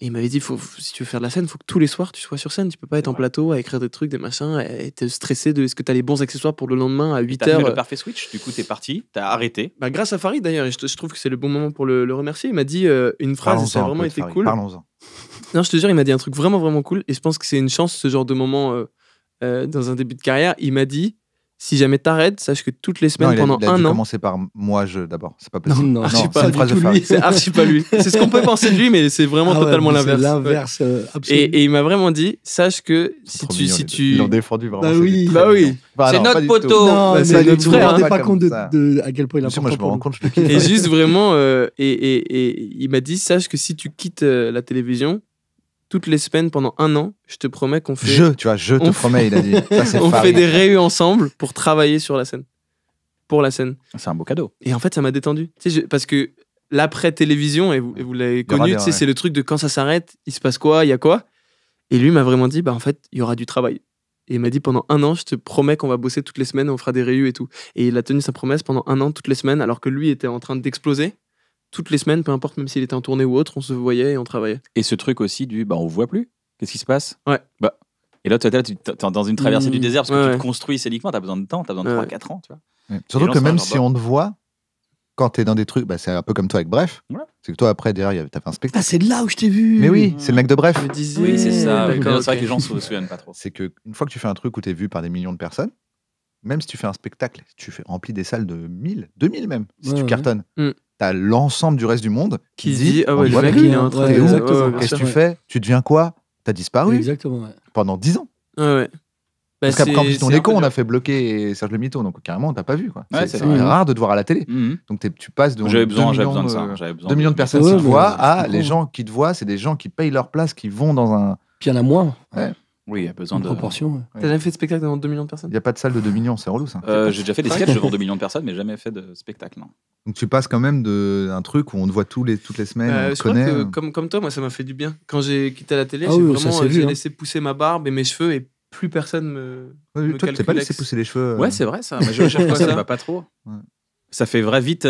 Speaker 3: et il m'avait dit, faut, si tu veux faire de la scène, il faut que tous les soirs tu sois sur scène. Tu peux pas être en plateau à écrire des trucs, des machins, et être stressé de est-ce que tu as les bons accessoires pour le lendemain à 8 h. le parfait switch, du coup tu es parti, tu as arrêté. Bah, grâce à Farid d'ailleurs, je, trouve que c'est le bon moment pour le, remercier. Il m'a dit euh, une phrase, et ça a vraiment été cool. Parlons-en. Non, je te jure, il m'a dit un truc vraiment, vraiment cool. Et je pense que c'est une chance, ce genre de moment euh, euh, dans un début de carrière. Il m'a dit si jamais t'arrêtes, sache que toutes les semaines pendant un an... » pendant il a un dû commencer
Speaker 2: par moi, je d'abord. C'est pas possible. Non, non, non c'est une phrase de C'est pas lui.
Speaker 3: C'est ce qu'on peut penser de lui, mais c'est vraiment ah totalement l'inverse. L'inverse, ouais. Euh, et, et, il m'a vraiment dit, sache que si tu, si tu. Ils l'ont défendu vraiment. Bah
Speaker 4: oui. Bah oui. c'est notre poteau. Bah, c'est notre frère. vous hein. ne pas compte de à quel point il a. Moi, je me rends compte. Et
Speaker 3: juste vraiment, euh, et il m'a dit, sache que si tu quittes euh, la télévision, toutes les semaines pendant un an, je te promets qu'on fait. Je, tu vois, je te promets, il a dit. on fait des réus ensemble pour travailler sur la scène. Pour la scène. C'est un beau cadeau. Et en fait, ça m'a détendu. parce que l'après-télévision, et vous, l'avez connu, c'est le truc de quand ça s'arrête, il se passe quoi, il y a quoi. Et lui m'a vraiment dit, bah en fait, il y aura du travail. Et il m'a dit pendant un an, je te promets qu'on va bosser toutes les semaines, on fera des réus et tout. Et il a tenu sa promesse pendant un an, toutes les semaines, alors que lui était en train d'exploser toutes les semaines, peu importe, même s'il était en tournée ou autre, on se voyait et on travaillait.
Speaker 1: Et ce truc aussi du bah on voit plus Qu'est-ce qui se passe Ouais. Bah. Et là, tu es dans une traversée du mmh, désert parce que tu te construis scéniquement, tu as besoin de temps, tu as besoin de 3-4 ans. Tu vois.
Speaker 2: Surtout que même si on te voit, quand tu es dans des trucs, bah, c'est un peu comme toi avec Bref. C'est que toi, après, derrière, tu as fait un spectacle. Ah, c'est
Speaker 4: là où je t'ai vu Mais oui, c'est
Speaker 2: le mec de Bref. oui, c'est ça. C'est que les gens se souviennent pas trop. C'est qu'une fois que tu fais un truc où tu es vu par des millions de personnes, même si tu fais un spectacle, tu fais remplis des salles de 1000, 2000 même, si tu cartonnes. Mm. tu T'as l'ensemble du reste du monde qui, dit, Ah ouais, il est Qu'est-ce que tu fais Tu deviens quoi T'as disparu Pendant 10 ans. Ouais, bah, Parce on on a fait bloquer Serge Le Mito, donc carrément, t'as pas vu. c'est rare de te voir à la télé. Mm. Donc tu passes de. J'avais besoin, 2 millions de personnes qui te voient à les gens qui te voient, c'est des gens qui payent leur place, qui vont dans un. Puis il y en a moins. Oui, il y a besoin de. Proportion.
Speaker 3: T'as jamais fait de spectacle devant 2 millions de personnes
Speaker 2: Il n'y a pas de salle de 2 millions, c'est relou ça. Euh, j'ai déjà fait des sketchs devant 2
Speaker 1: millions de personnes, mais jamais fait de spectacle, non.
Speaker 2: Donc tu passes quand même d'un truc où on te voit tous les, toutes les semaines, bah, on connaît. Euh.
Speaker 3: comme, comme toi, moi ça m'a fait du bien. Quand j'ai quitté la télé, ah j'ai vraiment hein. laissé pousser ma barbe et mes cheveux et plus personne me. Ouais, toi, t'es pas laissé pousser les
Speaker 2: cheveux. Euh. Ouais, c'est vrai ça. Mais je cherche pas, ça va pas trop.
Speaker 1: Ça fait vrai vite.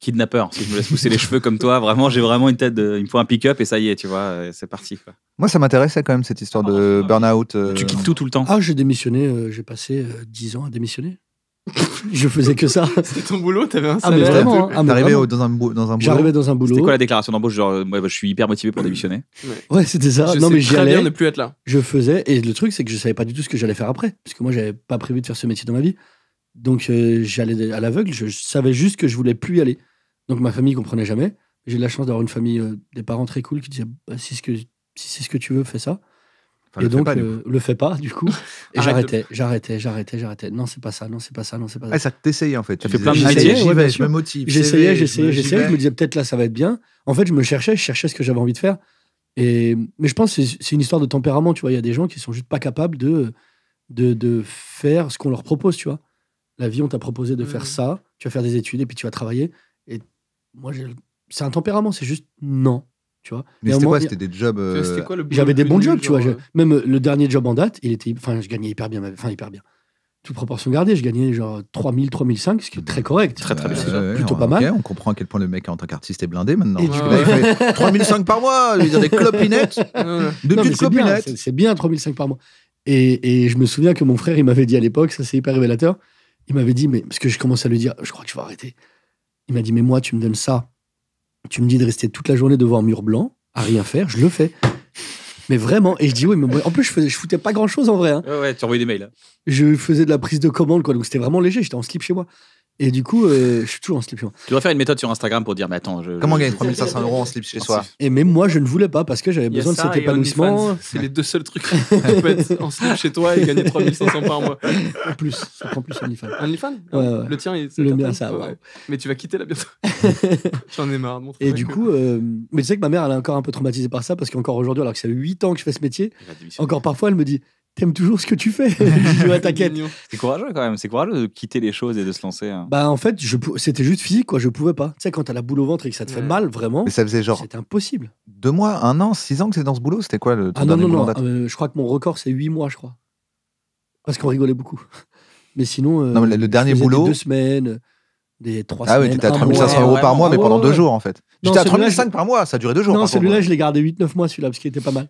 Speaker 1: kidnappeur. Si je me laisse pousser les cheveux comme toi, vraiment, j'ai vraiment une tête une Il me un pick-up et ça y est, tu vois, c'est parti. Quoi.
Speaker 2: Moi, ça m'intéressait quand même cette histoire ah, de burn-out. Euh. Tu quittes tout
Speaker 4: tout le temps. Ah, j'ai démissionné, euh, j'ai passé 10 euh, ans à démissionner. je faisais que ça. C'était ton boulot, t'avais un salaire. Ah, mais vraiment. Hein. Ah, T'arrivais dans un, boulot. J'arrivais dans un boulot. C'était quoi la
Speaker 1: déclaration d'embauche Genre, moi, bah, je suis hyper motivé pour démissionner. Ouais, c'était ça. Je non, mais Bien ne plus être là.
Speaker 4: Je faisais, et le truc, c'est que je savais pas du tout ce que j'allais faire après, parce que moi, j'avais pas prévu de faire ce métier dans ma vie. Donc, j'allais à l'aveugle. Je, savais juste que je voulais plus y aller. Donc, ma famille comprenait jamais. J'ai eu la chance d'avoir une famille, des parents très cool qui disaient bah, ce que si c'est ce que tu veux, fais ça. et donc, euh, le fais pas, du coup. Et j'arrêtais, j'arrêtais, j'arrêtais, j'arrêtais. Non, c'est pas ça, non, c'est pas ça, non, c'est pas ça. Ah, ça t'essayait, en fait. Tu fait plein de je J'essayais, j'essayais, j'essayais. Je me disais, peut-être là, ça va être bien. En fait, je me cherchais, je cherchais ce que j'avais envie de faire. Et, mais je pense que c'est une histoire de tempérament, tu vois. Il y a des gens qui sont juste pas capables de, de, de faire ce qu'on leur propose, tu vois. La vie, on t'a proposé de faire mm. ça, tu vas faire des études et puis tu vas travailler. Et moi, c'est un tempérament, c'est juste non vois. Mais c'était quoi C'était des jobs. Euh, J'avais des bons jobs, tu vois. Euh même euh, le dernier job en date, il était, enfin, je gagnais hyper bien, enfin hyper bien. Toute proportion gardée, je gagnais genre 3000, 3005, ce qui est très mmh. correct. Très, très bien. plutôt pas mal. On comprend à quel point le mec en tant qu'artiste est blindé maintenant. Et il fait 3005 par mois, Il veux dire des clopinettes. C'est bien, 3000 3005 par mois. Et, je me souviens que mon frère, il m'avait dit à l'époque, ça c'est hyper révélateur, il m'avait dit, mais parce que je commence à lui dire, je crois que je vas arrêter. Il m'a dit, mais moi, tu me donnes ça, tu me dis de rester toute la journée devant un mur blanc, à rien faire, je le fais. Mais vraiment, et je dis oui, mais en plus, je, faisais, je foutais pas grand chose en vrai. Hein.
Speaker 1: ouais, tu des mails. Hein.
Speaker 4: Je faisais de la prise de commande, quoi, donc c'était vraiment léger, j'étais en slip chez moi. Et du coup, euh, je suis toujours en slip chez
Speaker 1: Tu dois faire une méthode sur Instagram pour dire, mais attends, je, Comment gagner 3500 euros en slip chez soi
Speaker 4: Et même moi, je ne voulais pas parce que j'avais besoin de cet épanouissement.
Speaker 1: C'est les deux seuls trucs tu
Speaker 3: être en slip chez toi
Speaker 1: et gagner 3500 par mois.
Speaker 3: En
Speaker 4: plus, en prends plus OnlyFans. OnlyFans Le tien, il- c'est Le mien, ça,
Speaker 3: Mais tu vas quitter là bientôt. J'en ai marre Et du
Speaker 4: coup, euh, mais tu sais que ma mère, elle est encore un peu traumatisée par ça parce qu'encore aujourd'hui, alors que ça fait 8 ans que je fais ce métier, encore parfois, elle me dit t'aimes toujours ce que tu fais. t'inquiète.
Speaker 1: C'est courageux quand même. C'est courageux de quitter les choses et de se lancer. Hein.
Speaker 4: Bah en fait, je c'était juste physique quoi. Je pouvais pas. Tu sais quand t'as la boule au ventre et que ça te fait mal vraiment. Mais ça faisait genre. C'était impossible. Deux mois, un an, six ans que c'est dans ce boulot.
Speaker 2: C'était quoi le ton Ah non non non. Ah,
Speaker 4: je crois que mon record c'est huit mois je crois. Parce qu'on rigolait beaucoup. Mais sinon. Euh, non le dernier boulot. Deux semaines des trois ah semaines. Ah oui, t'étais à 3500 euros par mois, mais pendant deux jours en fait. J'étais à 3500 par mois, ça durait deux jours. Non, celui-là, je l'ai gardé 8-9 mois, celui-là, parce qu'il était pas mal.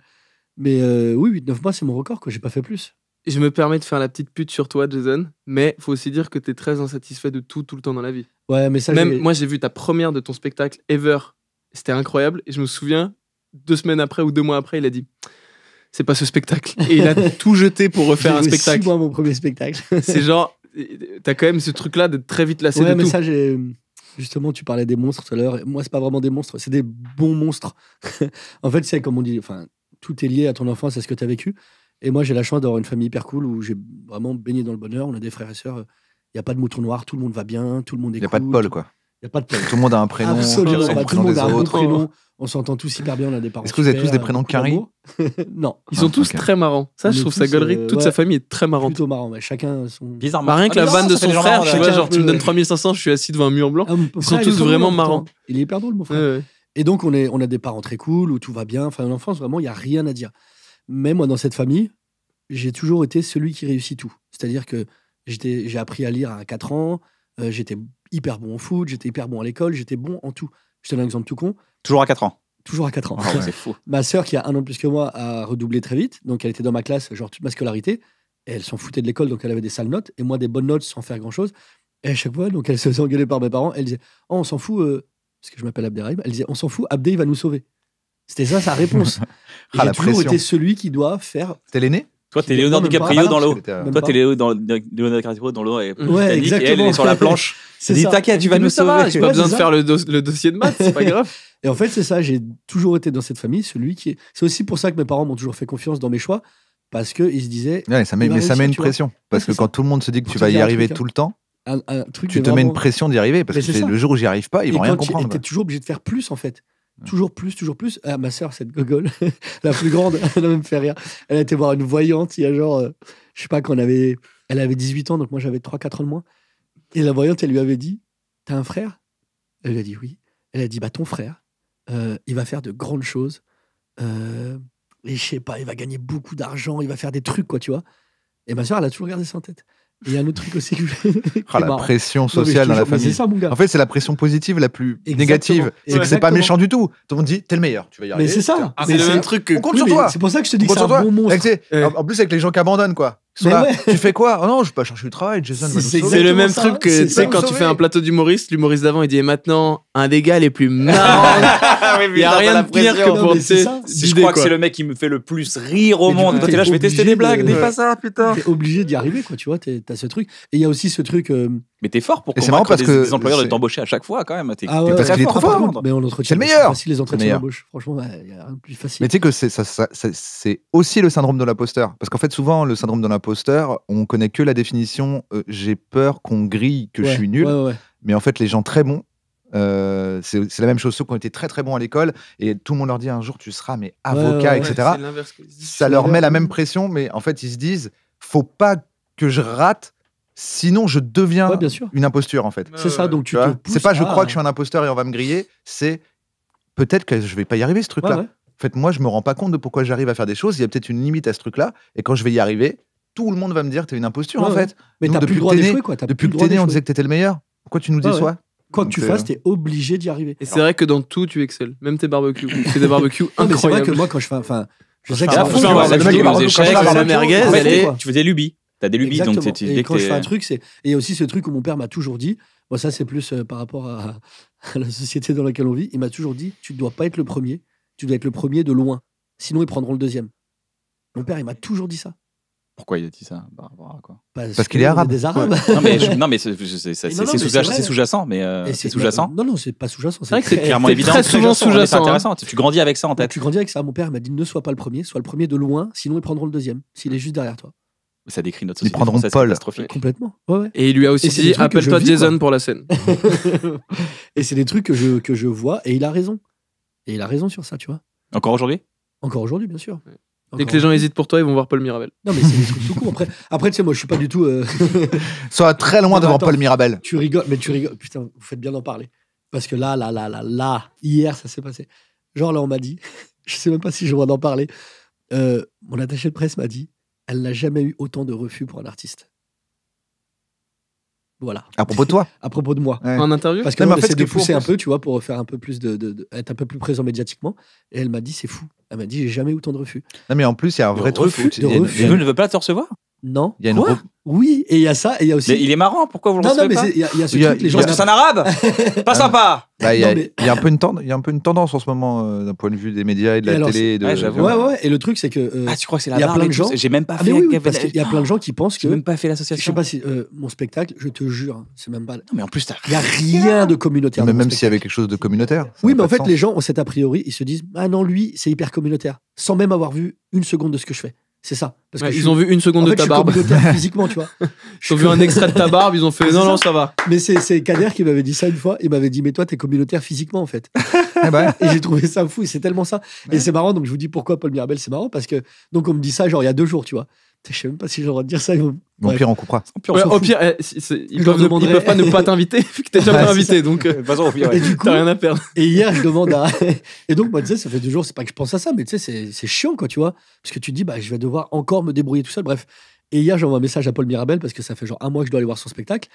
Speaker 4: Mais euh, oui, 8, 9 mois, c'est mon record, quoi. J'ai pas fait plus.
Speaker 3: Je me permets de faire la petite pute sur toi, Jason, mais faut aussi dire que tu es très insatisfait de tout, tout le temps dans la vie. Ouais, mais ça. Même moi, j'ai vu ta première de ton spectacle ever. C'était incroyable. Et je me souviens, deux semaines après ou deux mois après, il a dit c'est pas ce spectacle. Et il a tout jeté pour refaire un spectacle. C'est
Speaker 4: mon premier spectacle.
Speaker 3: c'est genre, t'as quand même ce truc-là d'être très vite lassé ouais, mais ça,
Speaker 4: j'ai. Justement, tu parlais des monstres tout à l'heure. Moi, c'est pas vraiment des monstres, c'est des bons monstres. en fait, c'est comme on dit, enfin, tout est lié à ton enfance, à ce que tu as vécu. Et moi, j'ai la chance d'avoir une famille hyper cool où j'ai vraiment baigné dans le bonheur. On a des frères et sœurs. Il euh, n'y a pas de mouton noir, tout le monde va bien, tout le monde est Il n'y a pas de Paul, quoi. Il a pas de Paul. Tout le monde a un prénom. On s'entend tous hyper bien, on a des parents. Est-ce que vous avez tous des prénoms carrés Non. Ils sont tous très marrants. Ça, je trouve sa ça galerie. Euh, toute sa famille est très marrante. Plutôt marrant, mais chacun son. Bizarrement. Bah, rien que la ah vanne de son frère, genre, tu me donnes
Speaker 3: 3500, je suis assis
Speaker 4: devant un mur blanc. Ah, Ils sont tous vraiment marrants. Il est hyper drôle, mon frère. Et donc, on, a des parents très cool où tout va bien. Enfin, en enfance, vraiment, il n'y a rien à dire. Mais moi, dans cette famille, j'ai toujours été celui qui réussit tout. C'est-à-dire que j'ai appris à lire à 4 ans, euh, j'étais hyper bon au foot, j'étais hyper bon à l'école, j'étais bon en tout. Je te donne un exemple tout con. Toujours à 4 ans Toujours à 4 ans. Ah c'est fou. Ma sœur, qui a un an de plus que moi, a redoublé très vite. Donc, elle était dans ma classe, genre toute ma scolarité. elle s'en foutait de l'école, donc elle avait des sales notes. Et moi, des bonnes notes sans faire grand-chose. Et à chaque fois, donc, elle se faisait engueuler par mes parents. Elle disait oh, On s'en fout, euh, parce que je m'appelle Abderrahim, elle disait On s'en fout, Abdé, il va nous sauver. C'était ça sa réponse. ah, tu toujours pression. celui qui doit faire.
Speaker 1: T'es l'aîné toi, t'es Léonard DiCaprio dans l'eau. Euh, toi, t'es Léonard DiCaprio dans l'eau et, ouais, et elle est sur la planche. C'est dit, t'inquiète, tu vas nous sauver. J'ai pas besoin de faire le,
Speaker 2: dossier de maths, c'est pas
Speaker 4: grave. Et en fait, c'est ça. J'ai toujours été dans cette famille, celui qui. C'est aussi pour ça que mes parents m'ont toujours fait confiance dans mes choix, parce qu'ils se disaient. ça met, mais ça met une pression,
Speaker 2: parce que quand tout le monde se dit que tu vas y arriver hein. tout le
Speaker 4: temps, tu te mets une pression
Speaker 2: d'y arriver parce que c'est le jour où j'y arrive pas, ils vont rien comprendre. Tu es
Speaker 4: toujours obligé de faire plus en fait. Toujours plus, toujours plus. Ah, ma soeur cette gogole, la plus grande, elle même fait rire. Elle a été voir une voyante il y a genre, euh, je sais pas, quand on avait, elle avait 18 ans, donc moi j'avais 3-4 ans de moins. Et la voyante, elle lui avait dit T'as un frère Elle lui a dit oui. Elle a dit Bah, ton frère, euh, il va faire de grandes choses. Euh, et je sais pas, il va gagner beaucoup d'argent, il va faire des trucs, quoi, tu vois. Et ma soeur, elle a toujours gardé ça en tête il y a un autre truc aussi que ah, la pression sociale dans la famille. En fait,
Speaker 2: c'est la pression positive la plus négative. C'est que c'est pas méchant du tout. Tout le monde dit t'es le meilleur, ah, Mais c'est ça. c'est le truc que. On compte sur toi. C'est pour ça que je te dis que c'est un bon monstre. En plus, avec les gens qui abandonnent, quoi. Tu fais quoi Oh non, je vais pas chercher du travail, Jason. C'est le même truc hein. que tu quand tu fais un
Speaker 3: plateau d'humoriste, l'humoriste d'avant il dit eh, maintenant un des gars les plus marrants. il n'y a rien de pire que pour Je crois que c'est le
Speaker 2: mec qui
Speaker 1: me fait le plus rire au monde. là, je vais tester des blagues, des pas ça,
Speaker 4: putain. T'es obligé d'y arriver, quoi, tu vois, t'as ce truc. Et il y a aussi ce truc euh, mais t'es
Speaker 1: fort pour et convaincre parce des, que des employeurs de t'embaucher à chaque fois quand même. T'es, ah
Speaker 4: ouais, t'es trop fort. Mais c'est le meilleur. Si les entretiens d'embauche. Franchement, il y a rien de plus facile. Mais tu
Speaker 2: sais que c'est, aussi le syndrome de l'imposteur. Parce qu'en fait, souvent, le syndrome de l'imposteur, on connaît que la définition euh, j'ai peur qu'on grille, que je suis nul. mais en fait, les gens très bons, euh, c'est, la même chose, ceux qui ont été très très bons à l'école et tout le monde leur dit un jour tu seras mais avocat, etc.
Speaker 3: ça leur met la même
Speaker 2: pression, mais en fait ils se disent faut pas que je rate Sinon, je deviens une imposture, en fait. C'est ça, donc tu, C'est pas je crois que je suis un imposteur et on va me griller, c'est peut-être que je vais pas y arriver, ce truc-là. En fait, moi, je me rends pas compte de pourquoi j'arrive à faire des choses. Il y a peut-être une limite à ce truc-là. Et quand je vais y arriver, tout le monde va me dire que t'es une imposture, en fait. Mais t'as plus le droit d'échouer, quoi. As depuis plus que t'es on disait que t'étais le meilleur. Pourquoi tu nous déçois Quoi que tu euh, fasses, t'es obligé
Speaker 4: d'y arriver. Et c'est
Speaker 3: vrai que dans tout, tu excelles. Même tes barbecues. C'est des barbecues incroyables. C'est vrai que moi,
Speaker 4: quand je fais. Enfin, je sais que hein, Tu faisais merguez, tu faisais lubi. T'as des lubies, donc c'est un euh, truc, c'est. Et aussi ce truc où mon père m'a toujours dit, moi ça c'est plus euh, par rapport à, la société dans laquelle on vit, il m'a toujours dit, tu ne dois pas être le premier, tu dois être le premier de loin. Sinon, ils prendront le deuxième. Mon père, il m'a toujours dit ça.
Speaker 1: Pourquoi il a dit ça Parce, qu'il est arabe. Des arabes. Non mais, mais c'est sous-jacent, mais euh, c'est sous-jacent. Non
Speaker 4: non, c'est pas sous-jacent.
Speaker 1: C'est très, clairement évident. souvent sous-jacent. Hein. intéressant. Tu grandis
Speaker 4: avec ça en tête. tu grandis avec ça. Mon père m'a dit ne sois pas le premier, sois le premier de loin, sinon ils prendront le deuxième s'il est juste derrière toi.
Speaker 1: Ça décrit notre société. Ils prendront Paul. Complètement. Et il lui a aussi dit appelle-toi Jason pour la scène.
Speaker 4: et c'est des trucs que je, que je vois et il a raison. Et il a raison sur ça, tu vois. Encore aujourd'hui Encore aujourd'hui, bien sûr.
Speaker 3: Dès que les gens hésitent pour toi, ils vont voir Paul Mirabel. Non, mais c'est des trucs tout
Speaker 4: court. Après, après tu sais, moi, je suis pas du tout. Euh, Soit Sois très loin d'avoir Paul Mirabel. Tu rigoles, mais tu rigoles. Putain, vous faites bien d'en parler. Parce que là, là, là, là, là, hier, ça s'est passé. Genre, là, on m'a dit, je sais même pas si je vois d'en parler. Euh, mon attaché de presse m'a dit elle n'a jamais eu autant de refus pour un artiste. Voilà. À propos de toi À propos de moi. En interview Parce que m'a fait, de pousser un peu, tu vois, pour faire un peu plus de, être un peu plus présent médiatiquement. Et elle m'a dit, c'est fou. Elle m'a dit, j'ai jamais eu autant de refus.
Speaker 2: Non, mais en plus, il y a un vrai truc. De refus. ne veux pas te recevoir Non. Il y a une, oui, et il y a ça, et il y a aussi. Mais il est marrant, pourquoi vous le non, Il y, a ce truc, les gens. Parce que c'est un arabe Pas sympa Il y, a un peu une tendance en ce moment, d'un point de vue des médias et de la télé. Ouais, ouais,
Speaker 4: ouais, et le truc, c'est que. ah, tu crois que c'est y a plein de gens. J'ai même pas fait. il y a plein de gens qui pensent que. même pas fait l'association. Je sais pas si. mon spectacle, je te jure, c'est même pas. Non, mais en plus, il Y a rien de communautaire. Mais même s'il y avait
Speaker 2: quelque chose de communautaire. Oui, mais en fait, les
Speaker 4: gens ont cet a priori, ils se disent Ah non, lui, c'est hyper communautaire, sans même avoir vu une seconde de ce que je fais. C'est ça. Parce qu'ils ils ont vu une seconde de ta barbe. physiquement, tu vois. ils ont vu un extrait de ta barbe,
Speaker 3: ils ont fait ah, non, non, ça va.
Speaker 4: Mais c'est Kader qui m'avait dit ça une fois. Il m'avait dit, mais toi, t'es communautaire physiquement, en fait. Ah bah. Et j'ai trouvé ça fou, et c'est tellement ça. Et c'est marrant, donc je vous dis pourquoi Paul Mirabel, c'est marrant, parce que donc on me dit ça, genre, il y a deux jours, tu vois. Je sais même pas si j'ai le droit de dire ça, au pire, on coupera. au pire, eh, ils, peuvent, ils peuvent pas ne pas t'inviter, vu que t'es déjà pas invité. Donc, euh, au pire, et du coup, rien à perdre. Et hier, je demande à. Et donc, moi, tu sais, ça fait deux jours, c'est pas que je pense à ça, mais tu sais, c'est chiant, quoi, tu vois. Parce que tu te dis, bah, je vais devoir encore me débrouiller tout seul. Bref. Et hier, j'envoie un message à Paul Mirabel, parce que ça fait genre un mois que je dois aller voir son spectacle.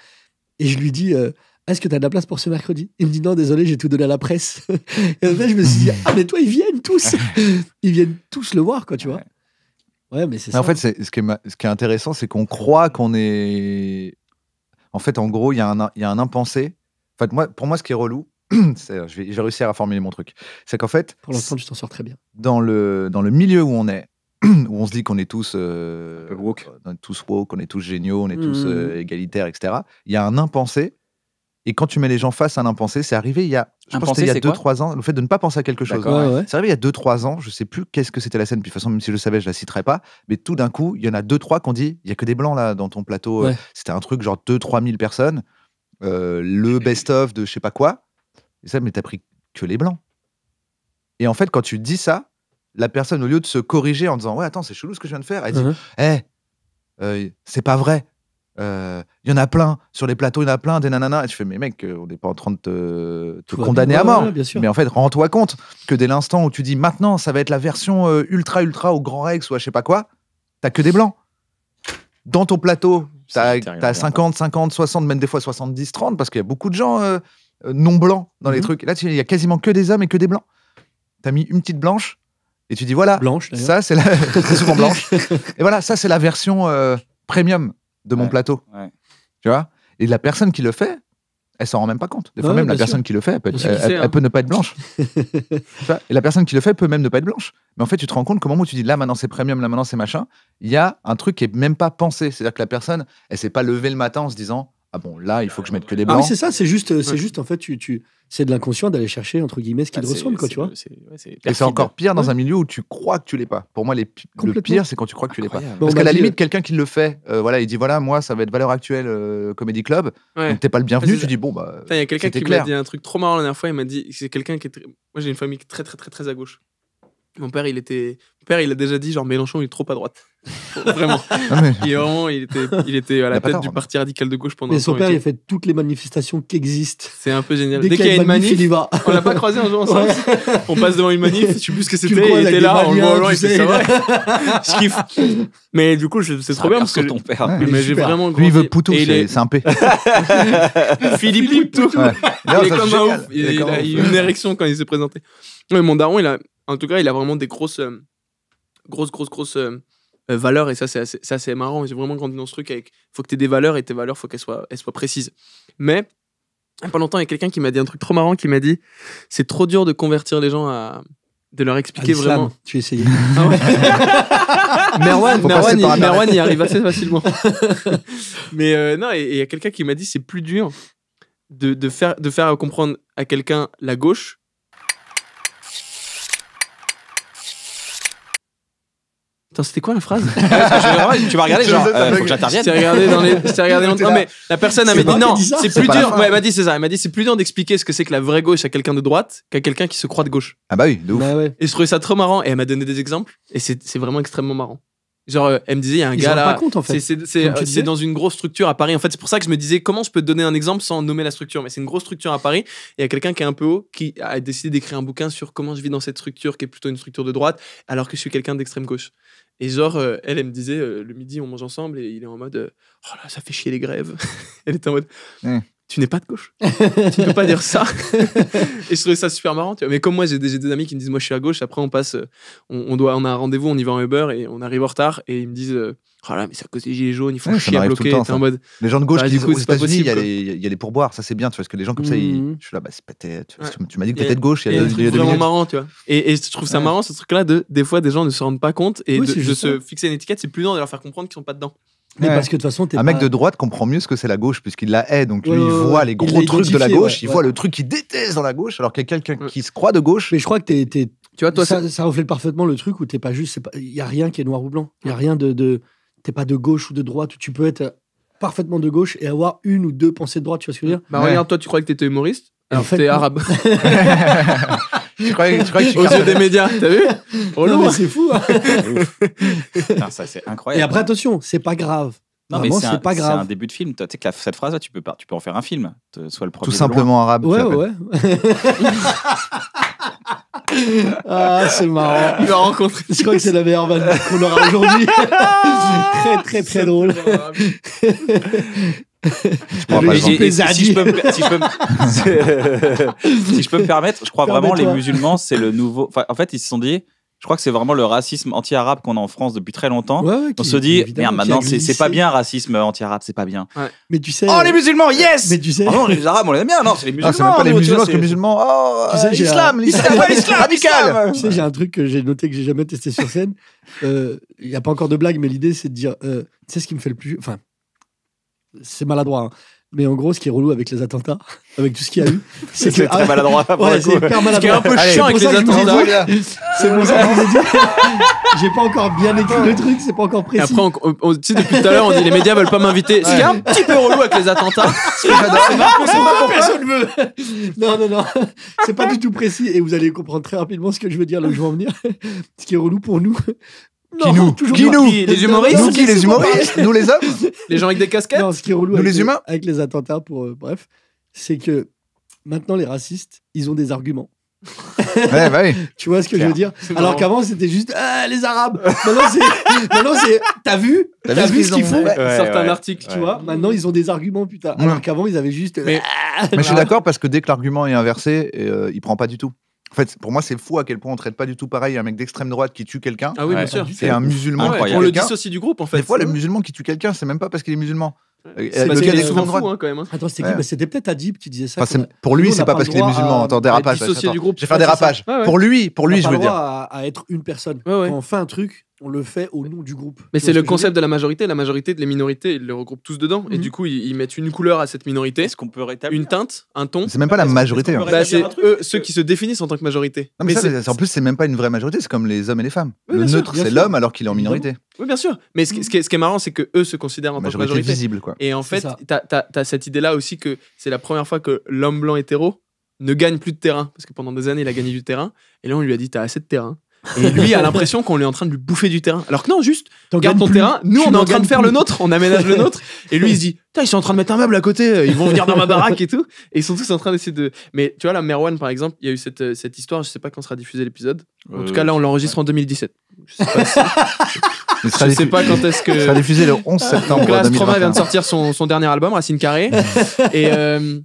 Speaker 4: Et je lui dis. Euh, est-ce que tu as de la place pour ce mercredi Il me dit non, désolé, j'ai tout donné à la presse. et en fait, je me suis dit, ah, mais toi, ils viennent tous Ils viennent tous le voir, quoi, tu vois. Ouais, mais c'est En fait,
Speaker 2: ce qui, est, ce qui est intéressant, c'est qu'on croit qu'on est. En fait, en gros, il y, a un, y a un impensé. En fait, moi, pour moi, ce qui est relou, c'est, je vais, réussir à formuler mon truc. C'est qu'en fait. Pour l'instant, tu t'en sors très bien. Dans le, dans le milieu où on est, où on se dit qu'on est tous euh, woke, on est tous est tous géniaux, on est mmh. tous euh, égalitaires, etc. Il y a un impensé et quand tu mets les gens face à un impensé, c'est arrivé il y a, je pense y a 2-3 ans, le fait de ne pas penser à quelque chose. C'est arrivé il y a 2-3 ans, je sais plus qu'est-ce que c'était la scène, puis de toute façon, même si je le savais, je la citerais pas, mais tout d'un coup, il y en a deux trois qu'on dit, il y a que des blancs là dans ton plateau. Euh, c'était un truc genre 2-3 000 personnes, euh, le best-of de je sais pas quoi. Et ça, mais t'as pris que les blancs. Et en fait, quand tu dis ça, la personne, au lieu de se corriger en disant, ouais, attends, c'est chelou ce que je viens de faire, elle dit, hé, uh-huh. eh, euh, c'est pas vrai il euh, y en a plein sur les plateaux, il y en a plein, des nananas. Et tu fais, mais mec, euh, on n'est pas en train de te, condamner à mort. Mais en fait, rends-toi compte que dès l'instant où tu dis maintenant, ça va être la version euh, ultra, ultra au Grand Rex ou à je sais pas quoi, t'as que des blancs. Dans ton plateau, t'as as 50, 50, 60, même des fois 70, 30, parce qu'il y a beaucoup de gens non blancs dans les mhm. trucs. là, il y a quasiment que des hommes et que des blancs. T'as mis une petite blanche et tu dis, voilà. Blanche, Ça, c'est la. souvent blanche. et voilà, ça, c'est la version premium de mon plateau. Tu vois Et la personne qui le fait, elle s'en rend même pas compte. Des fois, même la personne qui le fait, elle peut, hein. ne pas être blanche. et la personne qui le fait peut même ne pas être blanche. Mais en fait, tu te rends compte comment tu dis là, maintenant c'est premium, là, maintenant c'est machin. Il y a un truc qui est même pas pensé. C'est-à-dire que la personne, elle s'est pas levée le matin en se disant ah bon, là, il faut que je mette que des blancs. Ah oui, c'est ça, c'est juste, c'est juste,
Speaker 4: en fait, tu, tu, c'est de l'inconscient d'aller chercher, entre guillemets, ce qui bah, te ressemble, quoi, tu vois. et c'est encore pire dans
Speaker 2: un milieu où tu crois que tu l'es pas. Pour moi, le pire, c'est quand tu crois que tu l'es pas. Parce qu'à bah, la limite, euh,
Speaker 4: quelqu'un qui le fait,
Speaker 2: euh, voilà, il dit, voilà, moi, ça va être valeur actuelle euh, Comedy Club, ouais. donc t'es pas le bienvenu, tu dis, bon, bah. Il y a quelqu'un qui m'a dit
Speaker 3: un truc trop marrant la dernière fois, il m'a dit, c'est quelqu'un qui est. Moi, j'ai une famille très, très, très, très à gauche. Mon père, il était. Mon père, il a déjà dit genre Mélenchon, il est trop à droite. vraiment. Ah, vraiment, il était, il était à la tête du hein. parti radical de gauche pendant. Mais son père, il a
Speaker 4: fait toutes les manifestations qui existent.
Speaker 3: C'est un peu génial. Dès, qu'il y a une manif, il y va. on l'a pas croisé un jour en France. On passe devant une manif, je sais plus ce que c'était, il était là, on le voit il fait ça
Speaker 2: je kiffe. Mais du coup, c'est trop bien parce que ton père. mais j'ai Lui, il
Speaker 4: veut Poutou, c'est
Speaker 2: un P.
Speaker 3: Philippe Poutou.
Speaker 4: Il est comme un
Speaker 2: ouf. Il
Speaker 3: a eu une érection quand il s'est présenté. Mon daron, il a en tout cas, il a vraiment des grosses, euh, grosses, grosses, grosses euh, euh, valeurs. Et ça, c'est assez, assez, marrant. J'ai vraiment grandi dans ce truc avec faut que tu aies des valeurs et tes valeurs, faut qu'elles soient, elles soient précises. Mais, pas longtemps, il y a quelqu'un qui m'a dit un truc trop marrant qui m'a dit c'est trop dur de convertir les gens à. de leur expliquer vraiment.
Speaker 4: Tu essayes. Ah ouais.
Speaker 3: Merwan, Merwan, il, y arrive assez facilement. Mais non, il y a quelqu'un qui m'a dit c'est plus dur de, de, faire, de faire comprendre à quelqu'un la gauche Attends, c'était quoi la phrase Tu m'as regardé, genre, euh, faut que j'intervienne. regardé dans les. regardé Non, mais la personne m'a dit non, c'est plus dur. Ouais, elle m'a dit, c'est ça. Elle m'a dit, c'est plus dur d'expliquer ce que c'est que la vraie gauche à quelqu'un de droite qu'à quelqu'un qui se croit de gauche. Ah bah oui, de ouf. Bah et je trouvais ça trop marrant. Et elle m'a donné des exemples. Et c'est vraiment extrêmement marrant. Genre, euh, elle me disait, il y a un gars là. compte, en fait. C'est euh, dans une grosse structure à Paris. En fait, c'est pour ça que je me disais, comment je peux te donner un exemple sans nommer la structure Mais c'est une grosse structure à Paris. il y a quelqu'un qui est un peu haut qui a décidé d'écrire un bouquin sur comment je vis dans cette structure qui est plutôt une structure de droite, alors que je suis quelqu'un d'extrême gauche. Et genre, euh, elle, elle me disait, le midi, on mange ensemble, et il est en mode, oh là, ça fait chier les grèves. elle était en mode, hmm tu n'es pas de gauche. tu ne peux pas dire ça. et je trouvais ça super marrant. Tu vois. Mais comme moi, j'ai des, amis qui me disent, moi, je suis à gauche. Après, on passe, euh, on, doit, on a un rendez-vous, on y va en Uber et on arrive en retard. Et ils me disent, euh, oh là, mais c'est à cause des gilets jaunes, Il faut ouais, chier à bloquer. Le les gens de gauche bah, qui disent, aux États-Unis,
Speaker 2: il y, a les pourboires, ça c'est bien, tu vois, parce que les gens comme ça, ils, mhm. je suis là, bah, c'est tu, tu m'as dit que t'étais de gauche. Il y vraiment
Speaker 3: marrant, tu vois. Et, je trouve ça marrant, ce truc-là, de des fois, des gens ne se rendent pas compte et de, se fixer une étiquette, c'est plus long de leur faire comprendre qu'ils sont pas dedans. Mais
Speaker 4: parce que de toute façon, es un mec de
Speaker 2: droite comprend mieux ce que c'est la gauche puisqu'il la hait, donc il voit les gros trucs de la gauche, il voit le
Speaker 4: truc qu'il déteste dans la gauche, alors qu'il y a quelqu'un qui se croit de gauche. Mais je crois que t'es, tu vois, toi, ça, ça, reflète parfaitement le truc où t'es pas juste, il y a rien qui est noir ou blanc, il y a rien de, t'es pas de gauche ou de droite, tu peux être parfaitement de gauche et avoir une ou deux pensées de droite, tu vois ce que je veux dire Bah regarde,
Speaker 3: toi, tu croyais que t'étais humoriste, alors en fait, t'es arabe.
Speaker 4: je Aux yeux des médias, t'as vu oh, Non, mais c'est fou. hein.
Speaker 1: ça, c'est incroyable. Et après,
Speaker 4: attention, c'est pas grave. Non, mais c'est pas grave. C'est un début
Speaker 1: de film. Tu sais que cette phrase-là, tu peux, tu peux en faire un film. Soit le premier. Tout simplement
Speaker 4: simplement arabe. Ouais, ouais, ah, c'est marrant. Il va rencontrer. Je crois que c'est la meilleure vanne qu'on aura aujourd'hui. très, très, très drôle.
Speaker 1: Si je peux me permettre, je crois vraiment les musulmans, c'est le nouveau. en fait, ils se sont dit. Je crois que c'est vraiment le racisme anti-arabe qu'on a en France depuis très longtemps. on se dit, merde, maintenant, c'est pas bien, racisme anti-arabe, c'est pas bien.
Speaker 4: Mais tu sais. Oh, les euh,
Speaker 1: musulmans, yes Mais tu sais. Ah non, les arabes, on les aime bien. Non, c'est les ah, musulmans. c'est oh, ah, pas les musulmans, c'est les musulmans. l'islam, l'islam,
Speaker 4: radical. Tu sais, j'ai un truc que j'ai noté que j'ai jamais testé sur scène. Euh, il n'y a pas encore de blague, mais l'idée, c'est de dire, euh, tu sais ce qui me fait le plus. Enfin, c'est maladroit. Hein. Mais en gros, ce qui est relou avec les attentats, avec tout ce qu'il y a eu, c'est que. Ah, c'est très maladroit. Ce qui est un peu chiant avec les attentats. C'est pour ça que je J'ai pas encore bien écrit le truc, c'est pas encore précis. après, tu
Speaker 3: sais, depuis tout à l'heure, on dit les médias veulent pas m'inviter. C'est un petit peu relou avec les attentats. c'est pas,
Speaker 4: Non, non, non. C'est pas du tout précis et vous allez comprendre très rapidement ce que je veux dire là où je vais en venir. Ce qui est relou pour nous, Qui nous Qui nous Les, humoristes Nous qui les humoristes Nous les hommes
Speaker 3: Les gens avec des casquettes Non,
Speaker 4: ce qui est relou Nous les humains Avec les attentats, pour euh, bref, c'est que maintenant les racistes, ils ont des arguments. ouais, bah Tu vois ce que je veux dire Alors qu'avant c'était juste ah, les Arabes. Maintenant c'est t'as vu T'as vu, ce qu'ils font Certains articles, tu vois. Maintenant ils ont des arguments putain. Alors qu'avant ils avaient juste. Mais, ah, je suis
Speaker 2: d'accord parce que dès que l'argument est inversé, il euh, il prend pas du tout. En fait, pour moi, c'est fou à quel point on traite pas du tout pareil un mec d'extrême droite qui tue quelqu'un. Ah oui, bien sûr. C'est un musulman. Ah ouais, on le dissocie du groupe, en fait. Des fois, le musulman qui tue quelqu'un, c'est même pas parce qu'il est musulman. C'est parce qu'il est souvent fou, hein, quand même. Hein. Attends, c'était qui bah, C'était
Speaker 4: peut-être Adib qui disait ça. pour lui, c'est pas, pas parce qu'il est musulman. Attends, dérapage. Je vais faire dérapage. Pour lui, pour lui, on je veux dire. À, à être une personne. Quand on fait un truc, on le fait au nom du groupe. Mais c'est le concept
Speaker 3: de la majorité. La majorité de les minorités, ils les regroupent tous dedans. Et mhm. du coup, ils, mettent une couleur à cette minorité. ce qu'on peut rétablir Une teinte, un ton. C'est même pas la majorité. Hein. Bah, c'est eux, ceux qui se définissent en tant que majorité. mais,
Speaker 2: en plus, c'est même pas une vraie majorité. C'est comme les hommes et les femmes. le neutre, c'est l'homme alors qu'il est en minorité.
Speaker 3: Oui, bien sûr. Mais ce, qui, est, marrant, c'est que eux se considèrent en tant que majorité. visible, quoi. Et en fait, t'as as, cette idée-là aussi que c'est la première fois que l'homme blanc hétéro ne gagne plus de terrain. Parce que pendant des années, il a gagné du terrain. Et là, on lui a dit, t'as assez de terrain. Et lui a l'impression qu'on est en train de lui bouffer du terrain. Alors que non, juste, garde ton terrain, nous on est en train de faire le nôtre, on aménage le nôtre. Et lui il se dit, ils sont en train de mettre un meuble à côté, ils vont venir dans ma baraque et tout. Et ils sont tous en train d'essayer de. Mais tu vois, la Merwan par exemple, il y a eu cette, euh, histoire, je sais pas quand sera diffusé l'épisode. En tout euh, cas, là on l'enregistre en 2017. Je sais pas Je sais pas quand est-ce que. ça sera diffusé le 11 ah. septembre. Donc là, vient de sortir son, son dernier album, Racine Carrée. et euh,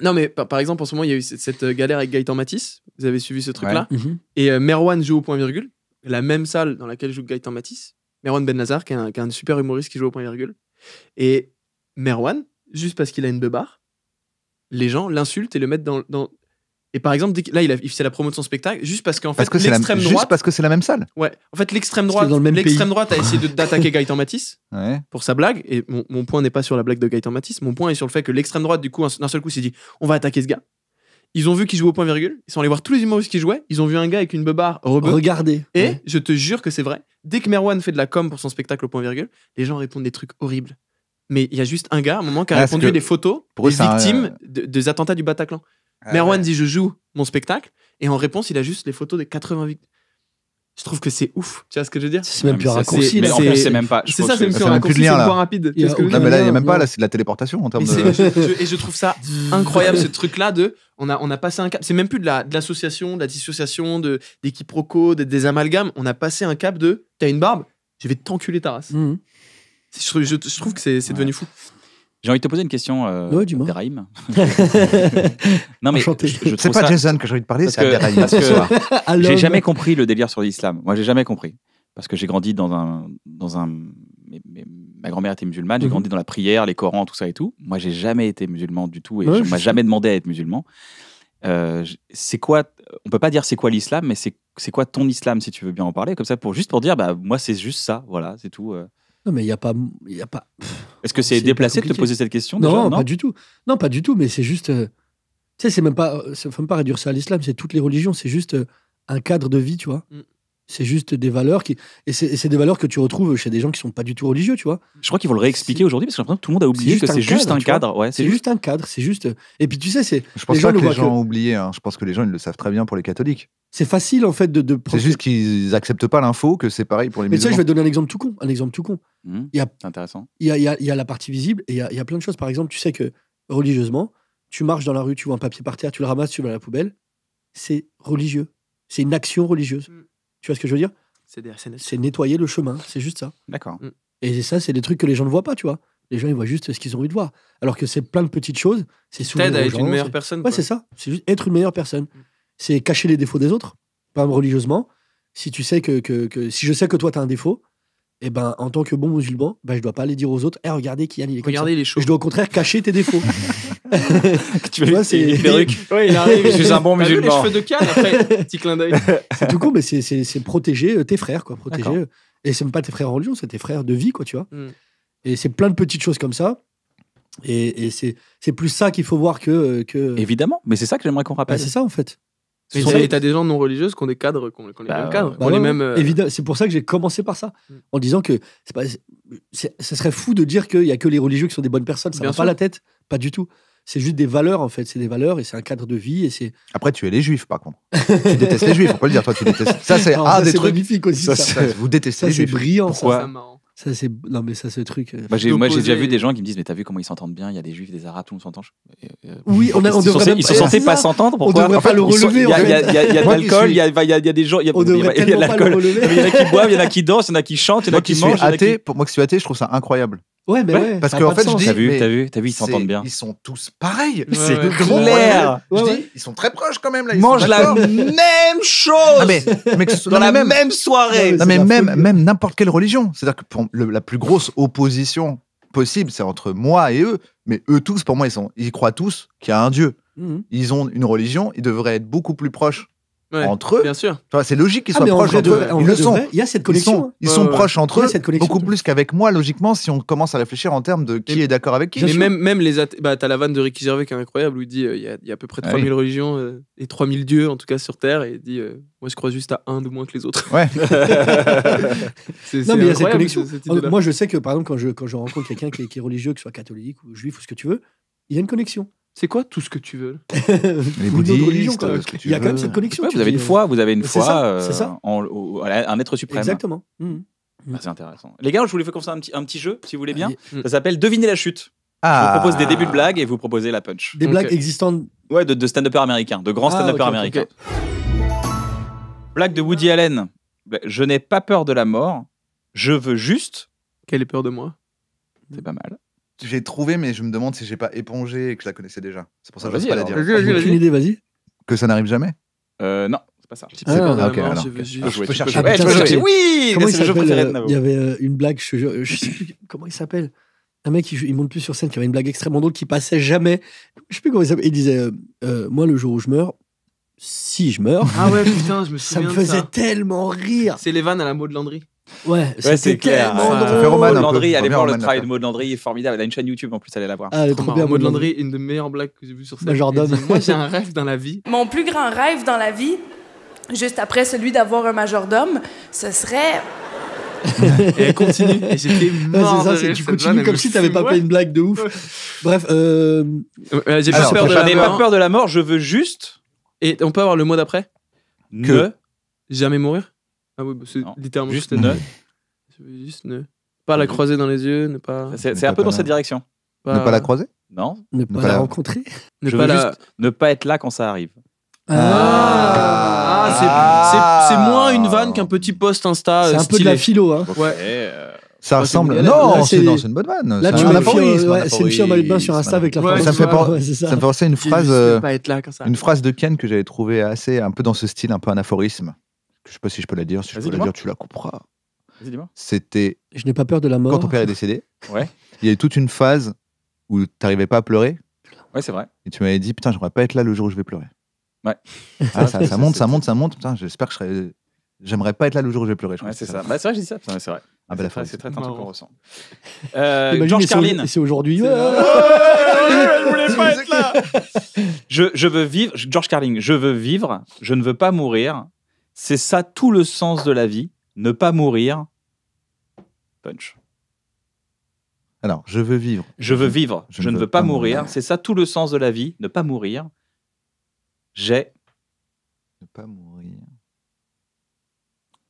Speaker 3: non, mais par, exemple, en ce moment, il y a eu cette, galère avec Gaëtan Matisse. Vous avez suivi ce truc-là. Mhm. Et euh, Merwan joue au point virgule, la même salle dans laquelle joue Gaëtan Matisse. Merwan Ben Nazar, qui est, un, super humoriste qui joue au point virgule. Et Merwan, juste parce qu'il a une beubar, les gens l'insultent et le mettent dans, et par exemple, là, il, a, fait la promo de son spectacle juste parce qu'en fait, l'extrême droite.
Speaker 2: parce que c'est la même salle.
Speaker 3: Ouais. En fait, l'extrême droite, l'extrême droite a essayé d'attaquer Gaëtan Matisse pour sa blague. Et mon, point n'est pas sur la blague de Gaëtan Matisse. Mon point est sur le fait que l'extrême droite, du coup, d'un seul coup, s'est dit on va attaquer ce gars. Ils ont vu qu'il jouait au point virgule. Ils sont allés voir tous les humoristes qui jouaient. Ils ont vu un gars avec une beubare Regardez. Et je te jure que c'est vrai. Dès que Merwan fait de la com pour son spectacle au point virgule, les gens répondent des trucs horribles. Mais il y a juste un gars, à un moment, qui a répondu des photos pour des victimes euh, des attentats du Bataclan. Ah Merwan dit je joue mon spectacle et en réponse il a juste les photos des 80 Je trouve que c'est ouf. Tu vois ce que je veux dire C'est même plus raccourci. Mais c'est même pas. C'est ça, c'est même plus raccourci. C'est rapide. Tu ah, là, il n'y a même pas. Là, c'est de la téléportation en termes de. Et je trouve ça incroyable, ce truc-là de. On a, on a passé un cap. C'est même plus de l'association, de la dissociation, de, des quiproquos, des, amalgames. On a passé un cap de. T'as une barbe, je vais t'enculer ta race. Mhm. Je, trouve que c'est devenu fou.
Speaker 1: J'ai envie de te poser une question, euh, Abderrahim. non, mais c'est pas Jason que j'ai envie de parler, c'est Abderrahim. j'ai euh, jamais compris le délire sur l'islam. Moi, j'ai jamais compris. Parce que j'ai grandi dans un. Dans un ma grand-mère était musulmane, j'ai mhm. grandi dans la prière, les Corans, tout ça et tout. Moi, j'ai jamais été musulman du tout et ouais, on m'a jamais demandé à être musulman. Euh, c'est quoi On peut pas dire c'est quoi l'islam, mais c'est quoi ton islam si tu veux bien en parler, comme ça pour juste pour dire bah moi c'est juste ça, voilà, c'est tout. Euh mais il n'y a pas. Y a pas Est-ce que c'est déplacé de te poser cette question non, pas du
Speaker 4: tout. Non, pas du tout, mais c'est juste. Euh, tu sais, c'est même pas. Euh, faut même pas réduire ça à l'islam, c'est toutes les religions, c'est juste euh, un cadre de vie, tu vois. Mm. C'est juste des valeurs qui. Et c'est des valeurs que tu retrouves chez des gens qui sont pas du tout religieux, tu vois.
Speaker 1: Je crois qu'ils vont le réexpliquer aujourd'hui parce que j'ai l'impression que tout le monde a oublié que
Speaker 4: c'est juste un cadre. Ouais, c'est juste... un cadre, c'est juste. Et puis tu sais, c'est. Je pense pas que les gens ont
Speaker 2: oublié. Hein. Je pense que les gens, ils le savent très bien pour les catholiques. C'est facile en fait de. C'est juste qu'ils acceptent pas l'info que c'est pareil pour les. Mais tu sais, je vais te
Speaker 4: donner un exemple tout con. Un exemple tout con.
Speaker 2: Hmm, il y a... Intéressant.
Speaker 4: Il y a, il, y a, la partie visible et il y, a, il y a plein de choses. Par exemple, tu sais que religieusement, tu marches dans la rue, tu vois un papier par terre, tu le ramasses, tu le mets à la poubelle. C'est religieux. C'est une action religieuse. Hmm. Tu vois ce que je veux dire
Speaker 3: C'est
Speaker 4: nettoyer. le chemin, c'est juste ça. D'accord. Mm. Et ça, c'est des trucs que les gens ne voient pas, tu vois. Les gens, ils voient juste ce qu'ils ont envie de voir. Alors que c'est plein de petites choses. C'est souvent. à être une meilleure personne. Ouais, c'est ça. C'est juste être une meilleure personne. Mm. C'est cacher les défauts des autres, pas religieusement. Si tu sais que si je sais que toi, tu as un défaut, et eh ben, en tant que bon musulman, ben, je dois pas aller dire aux autres Eh, regardez Kian, il est Regardez, comme ça. Je dois au contraire cacher tes défauts. tu vois, c'est. les perruques. Oui, il arrive, je suis un bon musulman. vu les cheveux de Cannes après
Speaker 3: Petit clin d'œil.
Speaker 4: C'est tout con, mais c'est- c'est c'est protéger euh, tes frères, quoi. Protéger. sont euh, Et c'est même pas tes frères en religion, c'est tes frères de vie, quoi, tu vois. Hmm. Et c'est plein de petites choses comme ça. Et, et c'est c'est plus ça qu'il faut voir que. Euh, que... Évidemment, mais c'est ça que j'aimerais qu'on rappelle. Bah, c'est ça, en fait. Et
Speaker 3: t'as des gens non religieux qui ont des cadres, qui ont, les mêmes bah cadres. Bah euh,
Speaker 4: c'est pour ça que j'ai commencé par ça, mm. en disant que c'est pas, ça serait fou de dire qu'il n'y a que les religieux qui sont des bonnes personnes. Ça va pas la tête, pas du tout. C'est juste des valeurs en fait, c'est des valeurs et c'est un cadre de vie et c'est. Après, tu
Speaker 2: es les juifs par contre. tu détestes les juifs, on peut le dire. Toi, tu détestes. Ça, c'est un des c'est Magnifique aussi. Ça, Vous détestez les c'est brillant. ça,
Speaker 4: c'est marrant. Ça, c'est. Non, mais ça, ce truc. moi, j'ai déjà vu
Speaker 1: des gens qui me disent Mais t'as vu comment ils s'entendent bien Il y a des juifs, des arabes, tout le monde s'entend.
Speaker 4: oui, on, a, on ils, sont, se sentaient pas s'entendre. On devrait pas le
Speaker 1: relever. Il y, a de l'alcool, il y a des gens. Y a, on devrait pas le relever. Il y en a qui boivent, il y en a
Speaker 2: qui dansent, il y en a qui chantent, il y en a qui mangent. Moi que je suis athée, je trouve ça incroyable. Ouais, mais ouais, parce qu'en fait, je dis. T'as vu, t'as vu, vu, ils s'entendent bien. Ils sont tous pareils. c'est clair. Je dis, ils sont très proches quand même. Là, ils mangent ah, la même chose. dans la même, soirée. Non, mais, même, même n'importe quelle religion. C'est-à-dire que pour la plus grosse opposition possible, c'est entre moi et eux. Mais eux tous, pour moi, ils sont, ils croient tous qu'il y a un dieu. Mhm. Ils ont une religion. Ils devraient être beaucoup plus proches entre eux. Bien sûr. c'est logique qu'ils ah, soient proches entre eux. Ils le sont. Il y a cette connexion Ils sont, proches entre eux. Beaucoup plus qu'avec moi, logiquement, si on commence à réfléchir en termes de qui est d'accord avec qui. Mais même,
Speaker 3: même les. Bah, t'as la vanne de Ricky Gervais qui est incroyable où il dit euh, il y, a, à peu près 3000 ah
Speaker 2: religions euh, et
Speaker 3: 3000 dieux, en tout cas, sur Terre. Et il dit euh, moi, je crois juste à un de moins que les autres. Ouais. non, moi,
Speaker 4: je sais que, par exemple, quand je, rencontre quelqu'un qui, est religieux, que soit catholique ou juif ou ce que tu veux, il y a une connexion. C'est quoi tout ce que tu veux Les Il y a quand même cette connexion. vous avez une foi, vous avez une foi euh,
Speaker 1: un être suprême. Exactement. Mmh. Mmh. Ah, c'est intéressant. Les gars, je voulais faire comme un petit, jeu, si vous voulez bien. Ah, ça s'appelle Devinez la chute. Je vous ah. propose des débuts de blagues et vous proposez la punch. Des blagues existantes Ouais, de, stand upers américains, de grands stand upers américains. Blague de Woody Allen. Ben, je n'ai pas peur de la mort.
Speaker 2: Je veux juste. Qu'elle ait peur de moi. C'est pas mal j'ai trouvé, mais je me demande si j'ai pas épongé et que je la connaissais déjà. C'est pour ça que je ne pas la dire. J'ai aucune idée, vas-y. Que ça n'arrive jamais euh, Non, c'est pas ça. Ah, pas ah, alors. Je, ah, peux chercher. Oui, c'est le
Speaker 4: jeu euh, Il y avait euh, une blague, je, ne sais plus comment il s'appelle. Un mec, il, monte plus sur scène, qui avait une blague extrêmement drôle, qui passait jamais. Je sais plus comment il s'appelle. Il disait euh, Moi, le jour où je meurs, si je meurs. Ah ouais, putain, je me souviens. ça me faisait
Speaker 3: tellement rire. C'est les vannes à la mot de Landry. Ouais, c'est clair. Maud
Speaker 1: Landry, allez voir le travail hein. de Maud Landry, est formidable. Elle a une chaîne YouTube en plus, allez la voir. Ah, Maud Landry,
Speaker 3: une des meilleures blagues que j'ai vues sur scène. Bah, Moi, j'ai un rêve dans la vie. Mon
Speaker 4: plus grand
Speaker 1: rêve dans la vie, juste après celui d'avoir un majordome, ce serait.
Speaker 4: et elle continue. Et Ouais, c'est ça, tu continues comme si t'avais pas fait une blague de ouf. Bref, euh... j'ai pas, peur de, la mort, je veux juste. Et
Speaker 3: on peut avoir le mot d'après Que. Jamais mourir ah oui, bah, c'est littéralement Juste ne. Juste ne. Pas la croiser dans les yeux, ne pas. C'est c'est un peu dans cette direction. Ne
Speaker 1: pas la croiser Non Ne pas la rencontrer. ne Je pas veux juste ne pas être là quand ça arrive. Ah,
Speaker 3: ah c'est- Ah. c'est c'est moins une vanne qu'un petit post Insta. stylé. c'est un euh, peu de la
Speaker 4: philo. Hein. Ouais. Euh, ça ah, ressemble. Non, c'est c'est- une bonne vanne. Là, C'est tu un mets c'est une fille en maillot de sur Insta avec la Ouais, ça me fait penser- ça. penser à une phrase, euh, pas être là quand ça. une
Speaker 2: phrase de Ken que j'avais trouvé assez un peu dans ce style, un peu un aphorisme je ne sais pas si je peux la dire. Si je peux la dire, tu la couperas. C'était. Je n'ai pas peur de la mort. Quand ton père est décédé, ouais. il y a eu toute une phase où tu n'arrivais pas à pleurer. Ouais, c'est vrai. Et tu m'avais dit, putain, je j'aimerais pas être là le jour où je vais pleurer. Ouais. Ah, ça, monte, ça monte, ça monte. Putain, j'espère que je serai... J'aimerais pas être là le jour où je vais pleurer. Je ouais, c'est ça. Bah, c'est vrai, j'ai dit ça. Ah, bah, c'est vrai. Ah, c'est
Speaker 1: très tentant qu'on ressent. Euh, George Carlin. C'est aujourd'hui.
Speaker 4: Je voulais pas être là.
Speaker 1: je, veux vivre. George Carlin. Je veux vivre. Je ne veux pas mourir. C'est ça tout le sens de la vie, ne pas mourir. Punch.
Speaker 2: Alors, je veux vivre. Je veux vivre, je, ne veux, pas mourir.
Speaker 1: C'est ça tout le sens de la vie, ne pas mourir. J'ai.
Speaker 2: Ne pas mourir.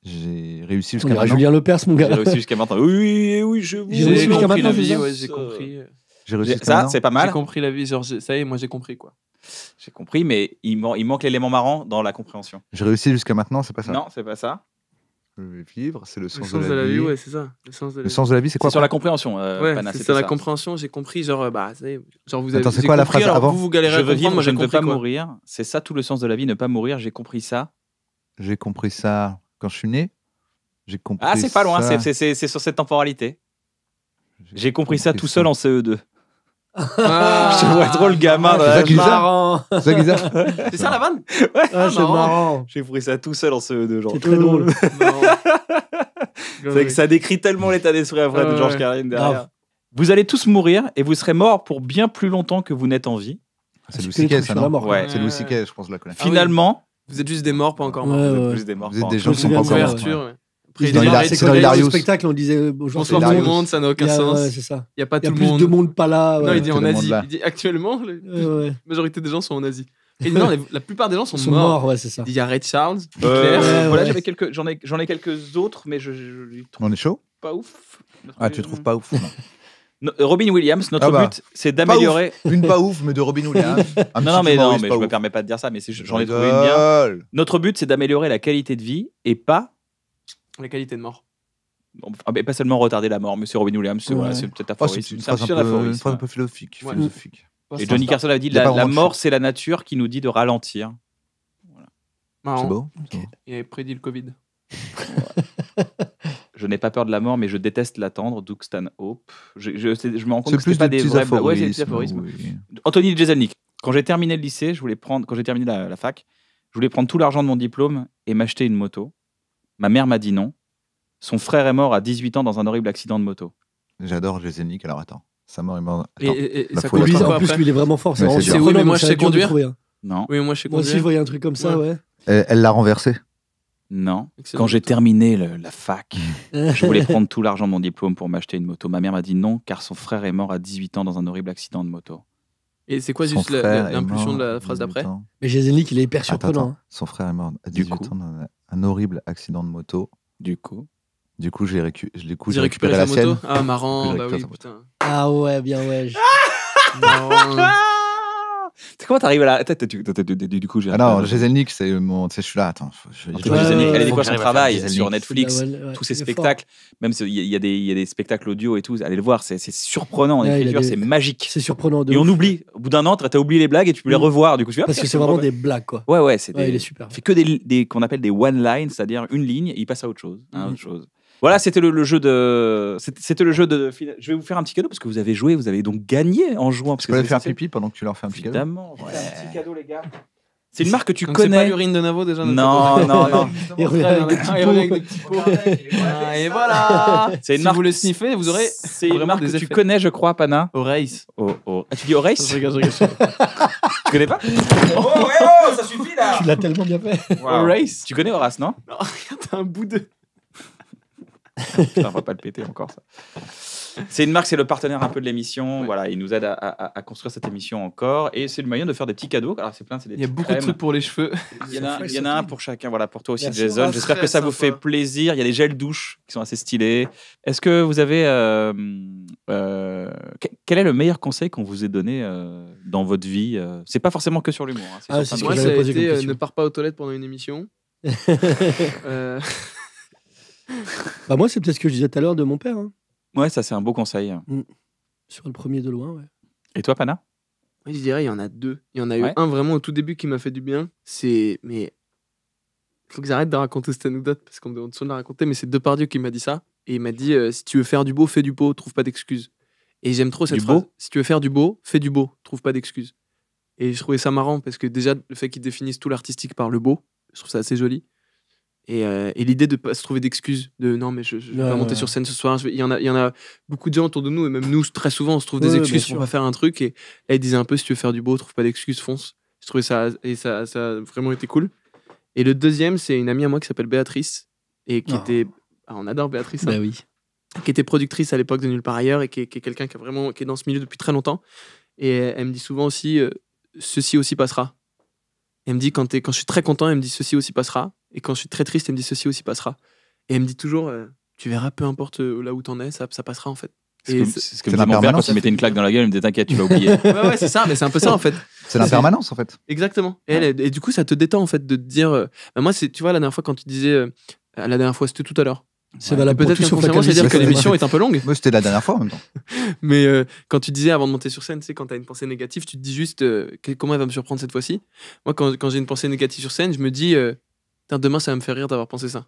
Speaker 2: J'ai réussi jusqu'à maintenant. Julien
Speaker 4: Lepers, mon gars. J'ai réussi jusqu'à maintenant. Oui, oui, oui, je vous ai compris la vie, j'ai
Speaker 2: euh, compris.
Speaker 1: J'ai réussi Ça, c'est pas mal. J'ai compris la vie, genre, ça y est, moi j'ai compris quoi. J'ai compris, mais il, il manque l'élément marrant dans la compréhension.
Speaker 2: J'ai réussi jusqu'à maintenant, c'est pas ça Non,
Speaker 1: c'est pas ça. Vivre, c'est le sens, de, la vie. ouais, c'est ça. Le sens de la, vie. c'est quoi
Speaker 2: C'est sur la compréhension. Euh, c'est, sur la
Speaker 3: compréhension, j'ai compris. Genre, euh, bah, vous
Speaker 1: avez Attends, c'est quoi la phrase avant vous, vous Je veux vivre, moi, je ne veux pas mourir. C'est ça tout le sens de la vie, ne pas mourir. J'ai compris ça.
Speaker 2: J'ai compris ça quand je suis né. J'ai compris. Ah, c'est pas loin, c'est,
Speaker 1: sur cette temporalité.
Speaker 2: J'ai, compris, ça tout seul en CE2.
Speaker 1: Ah, je te vois trop le gamin. c'est marrant. C'est ça, la vanne
Speaker 3: ouais, ah, C'est marrant.
Speaker 1: J'ai trouvé ça tout seul en ce genre C'est très drôle.
Speaker 4: c'est que ça
Speaker 1: décrit tellement l'état d'esprit après de Georges Carlin derrière. Vous allez tous mourir et vous serez morts pour bien plus longtemps que vous n'êtes en vie. Ah, c'est Louis Siquet, ça, non ouais. C'est Louis C.K. je pense, la connaître. Ah Finalement.
Speaker 3: Vous êtes juste des morts, pas encore morts. vous êtes juste
Speaker 4: des morts. Vous êtes des gens qui sont pas encore morts. C'est dans, les dans spectacle, on disait bonjour. Bonsoir tout le monde, ça n'a aucun sens. c'est ça. Il n'y a pas tout le monde. plus de monde pas là. Non, il dit en Asie.
Speaker 3: actuellement, la majorité des gens sont en Asie. non, la plupart des gens sont, sont morts. morts ça. Il y a Red Charles, euh, voilà, j'en j'en ai, j'en ai quelques autres, mais je, je,
Speaker 2: trouve On est chaud.
Speaker 1: Pas ouf.
Speaker 2: ah, tu trouves pas ouf.
Speaker 1: Robin Williams, notre ah bah. but, c'est d'améliorer.
Speaker 3: Une pas ouf, mais de Robin
Speaker 2: Williams. non, non, mais, non, mais je me
Speaker 1: permets pas de dire ça, mais j'en ai trouvé une bien. Notre but, c'est d'améliorer la qualité de vie et pas
Speaker 3: les qualités de mort.
Speaker 1: Ah, mais pas seulement retarder la mort, monsieur Robin Williams, c'est peut-être aphorisme. c'est un peu,
Speaker 2: philosophique. Et Johnny Carson avait dit la,
Speaker 1: mort, c'est la nature qui nous dit de ralentir.
Speaker 3: C'est beau. Il avait prédit le Covid.
Speaker 1: je n'ai pas peur de la mort, mais je déteste l'attendre. Doug Hope. Je, je, je me rends compte que c'est pas des, Ouais, des aphorismes. Anthony Jeselnik. Quand j'ai terminé le lycée, je voulais prendre. Quand j'ai terminé la, fac, je voulais prendre tout l'argent de mon diplôme et m'acheter une moto. Ma mère m'a dit non. Son frère est mort à 18 ans dans un horrible accident de moto. J'adore Jezelnik, alors attends. Sa mort est mort. et, ça en plus, lui, il est vraiment fort. C'est oui, mais moi, je sais conduire. moi, aussi, je
Speaker 4: voyais un truc comme ça, ouais.
Speaker 1: elle l'a renversé Non. Quand j'ai terminé la fac, je voulais prendre tout l'argent de mon diplôme pour m'acheter une moto. Ma mère m'a dit non, car son frère est mort à 18 ans dans un horrible
Speaker 2: accident de moto.
Speaker 3: Et c'est quoi juste l'impulsion de la phrase d'après
Speaker 2: Mais Leek, il est hyper surprenant. Hein. Son frère est mort du coup, ans un horrible accident de moto. Du coup Du coup, j'ai récupéré, récupéré, la, moto. Ah, marrant, bah oui,
Speaker 4: Ah ouais, bien ouais. Comment t'arrives
Speaker 2: à la tête du coup Ah non, Gézelnik, c'est mon. Tu sais, je suis là. Attends, je... elle est quoi son travail sur Netflix,
Speaker 1: tous ces spectacles. Même il y, a des spectacles audio et tout. Allez le voir, c'est surprenant. c'est
Speaker 4: magique. C'est surprenant. Et on oublie.
Speaker 1: Au bout d'un an, t'as oublié les blagues et tu peux les mm. revoir. Du coup, parce que c'est vraiment des
Speaker 4: blagues, quoi. Ouais, ouais, c'est. Il est super. Fait que
Speaker 1: des qu'on appelle des one lines, c'est-à-dire une ligne, il passe à autre chose, hein, mm. autre chose. Voilà, c'était le, jeu de. C'était le jeu de. Je vais vous faire un petit cadeau parce que vous avez joué, vous avez donc gagné
Speaker 2: en jouant. Parce tu peux un faire pipi pendant que tu leur fais un petit cadeau. Évidemment, ouais.
Speaker 1: un petit cadeau, les gars. C'est une marque que tu connais. C'est pas l'urine de Navo déjà.
Speaker 2: Non, non, non. Il revient avec des petits et
Speaker 3: voilà. une si vous le sniffez, vous aurez. C'est une marque que tu connais, je crois, Pana. Horace. Oh,
Speaker 1: ah, tu dis Horace Je regarde, je regarde. tu connais pas oh,
Speaker 4: oh, oh, ça suffit là. Tu l'as tellement bien fait. Horace.
Speaker 1: Tu connais Horace, non Non, regarde, un bout de. Putain, on va pas le péter encore ça. C'est une marque, c'est le partenaire un peu de l'émission. Voilà, il nous aide à, construire cette émission encore. Et c'est le moyen de faire des petits cadeaux. Alors c'est plein, c'est des. Il y a beaucoup de trucs
Speaker 3: pour les cheveux. Il
Speaker 1: y en a, un pour chacun. Voilà, pour toi aussi, Jason. Ah, J'espère que ça vous fait plaisir. Il y a des gels douches qui sont assez stylés. Est-ce que vous avez euh, euh, quel est le meilleur conseil qu'on vous ait donné euh, dans votre vie C'est pas forcément que sur l'humour. moi, hein. ah, ça a été ne pars
Speaker 3: pas aux toilettes pendant une émission. euh
Speaker 1: bah moi, c'est
Speaker 4: peut-être ce que je disais tout à l'heure de mon père. Hein.
Speaker 3: Ouais, ça, c'est un beau conseil.
Speaker 4: Mm. Sur le premier de loin, ouais.
Speaker 1: Et toi, Pana
Speaker 3: oui, Je dirais, il y en a deux. Il y en a eu un vraiment au tout début qui m'a fait du bien. C'est. Mais. Faut que j'arrête de raconter cette anecdote parce qu'on me demande de la raconter, mais c'est Depardieu qui m'a dit ça. Et il m'a dit euh, si tu veux faire du beau, fais du beau, trouve pas d'excuses. Et j'aime trop cette phrase. si tu veux faire du beau, fais du beau, trouve pas d'excuses. Et je trouvais ça marrant parce que déjà, le fait qu'ils définissent tout l'artistique par le beau, je trouve ça assez joli. Euh, et, l'idée de pas se trouver d'excuses, de non, mais je vais monter sur scène ce soir. Il y, en a, il y en a beaucoup de gens autour de nous, et même nous, très souvent, on se trouve des excuses pour va faire un truc. Et elle disait un peu si tu veux faire du beau, trouve pas d'excuses, fonce. Je trouvais ça, et ça, ça a vraiment été cool. Et le deuxième, c'est une amie à moi qui s'appelle Béatrice, et qui ah. était. Ah, on adore Béatrice. Hein. Bah oui. Qui était productrice à l'époque de Nulle Par ailleurs, et qui est, quelqu'un qui, vraiment, qui est dans ce milieu depuis très longtemps. Et elle me dit souvent aussi euh, ceci aussi passera. Elle me dit quand, es, quand je suis très content, elle me dit ceci aussi passera. Et quand je suis très triste, elle me dit ceci aussi passera. Et elle me dit toujours, euh, tu verras, peu importe euh, là où t'en es, ça, passera en fait. C'est ce que, que quand il mettait
Speaker 1: une claque dans la gueule, elle me disait t'inquiète, tu vas
Speaker 2: oublier.
Speaker 3: ouais, ouais, c'est ça, mais c'est un peu ça en fait. C'est l'impermanence en fait. Exactement. Et, du coup, ça te détend en fait de te dire. Euh, bah, moi, tu vois, la dernière fois quand tu disais, la dernière fois, c'était tout à l'heure. C'est ouais, peut-être cest dire que l'émission est un peu longue.
Speaker 2: Moi, c'était la dernière fois en même temps.
Speaker 3: mais quand tu disais avant de monter sur scène, tu quand tu as une pensée négative, tu te dis juste comment elle va me surprendre cette fois-ci. Moi, quand, quand j'ai une pensée négative sur scène, je me dis demain, ça va me faire rire d'avoir pensé ça.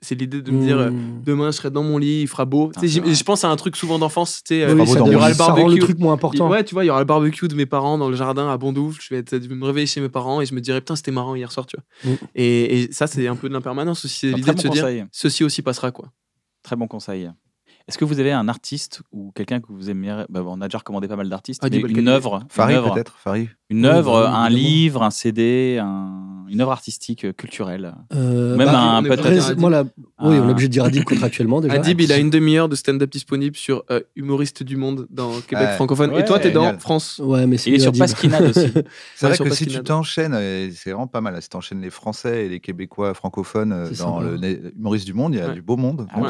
Speaker 3: C'est l'idée de me dire, euh, hmm. demain, je serai dans mon lit, il fera beau. Ah, je pense à un truc souvent d'enfance. c'était y aura le le truc moins important. Ouais, tu vois, il y aura le barbecue de mes parents dans le jardin à Bondoufle. Je vais être- me réveiller chez mes parents et je me dirai, putain, c'était marrant hier soir, tu vois. Hmm. Et, ça, c'est un peu de l'impermanence aussi. C'est L'idée de se dire, ceci aussi passera, quoi.
Speaker 1: Très bon conseil. Est-ce que vous avez un artiste ou quelqu'un que vous aimeriez bah, On a déjà recommandé pas mal d'artistes. Ah, une œuvre. peut-être. Une œuvre, un livre, un CD, une
Speaker 3: œuvre artistique, culturelle.
Speaker 1: Euh, Même bah, un. Peut-être. Moi,
Speaker 4: oui, on est obligé de dire Adib contractuellement déjà. Adib, il a une
Speaker 3: demi-heure de stand-up disponible sur euh, Humoriste du Monde dans Québec francophone. et toi, t'es
Speaker 2: dans France.
Speaker 4: Ouais, mais Il est sur Pasquinade aussi. C'est vrai ah, que si
Speaker 2: tu t'enchaînes, c'est vraiment pas mal. Si t'enchaînes les Français et les Québécois francophones euh, dans le Humoriste du Monde, il y a du beau monde. Ah,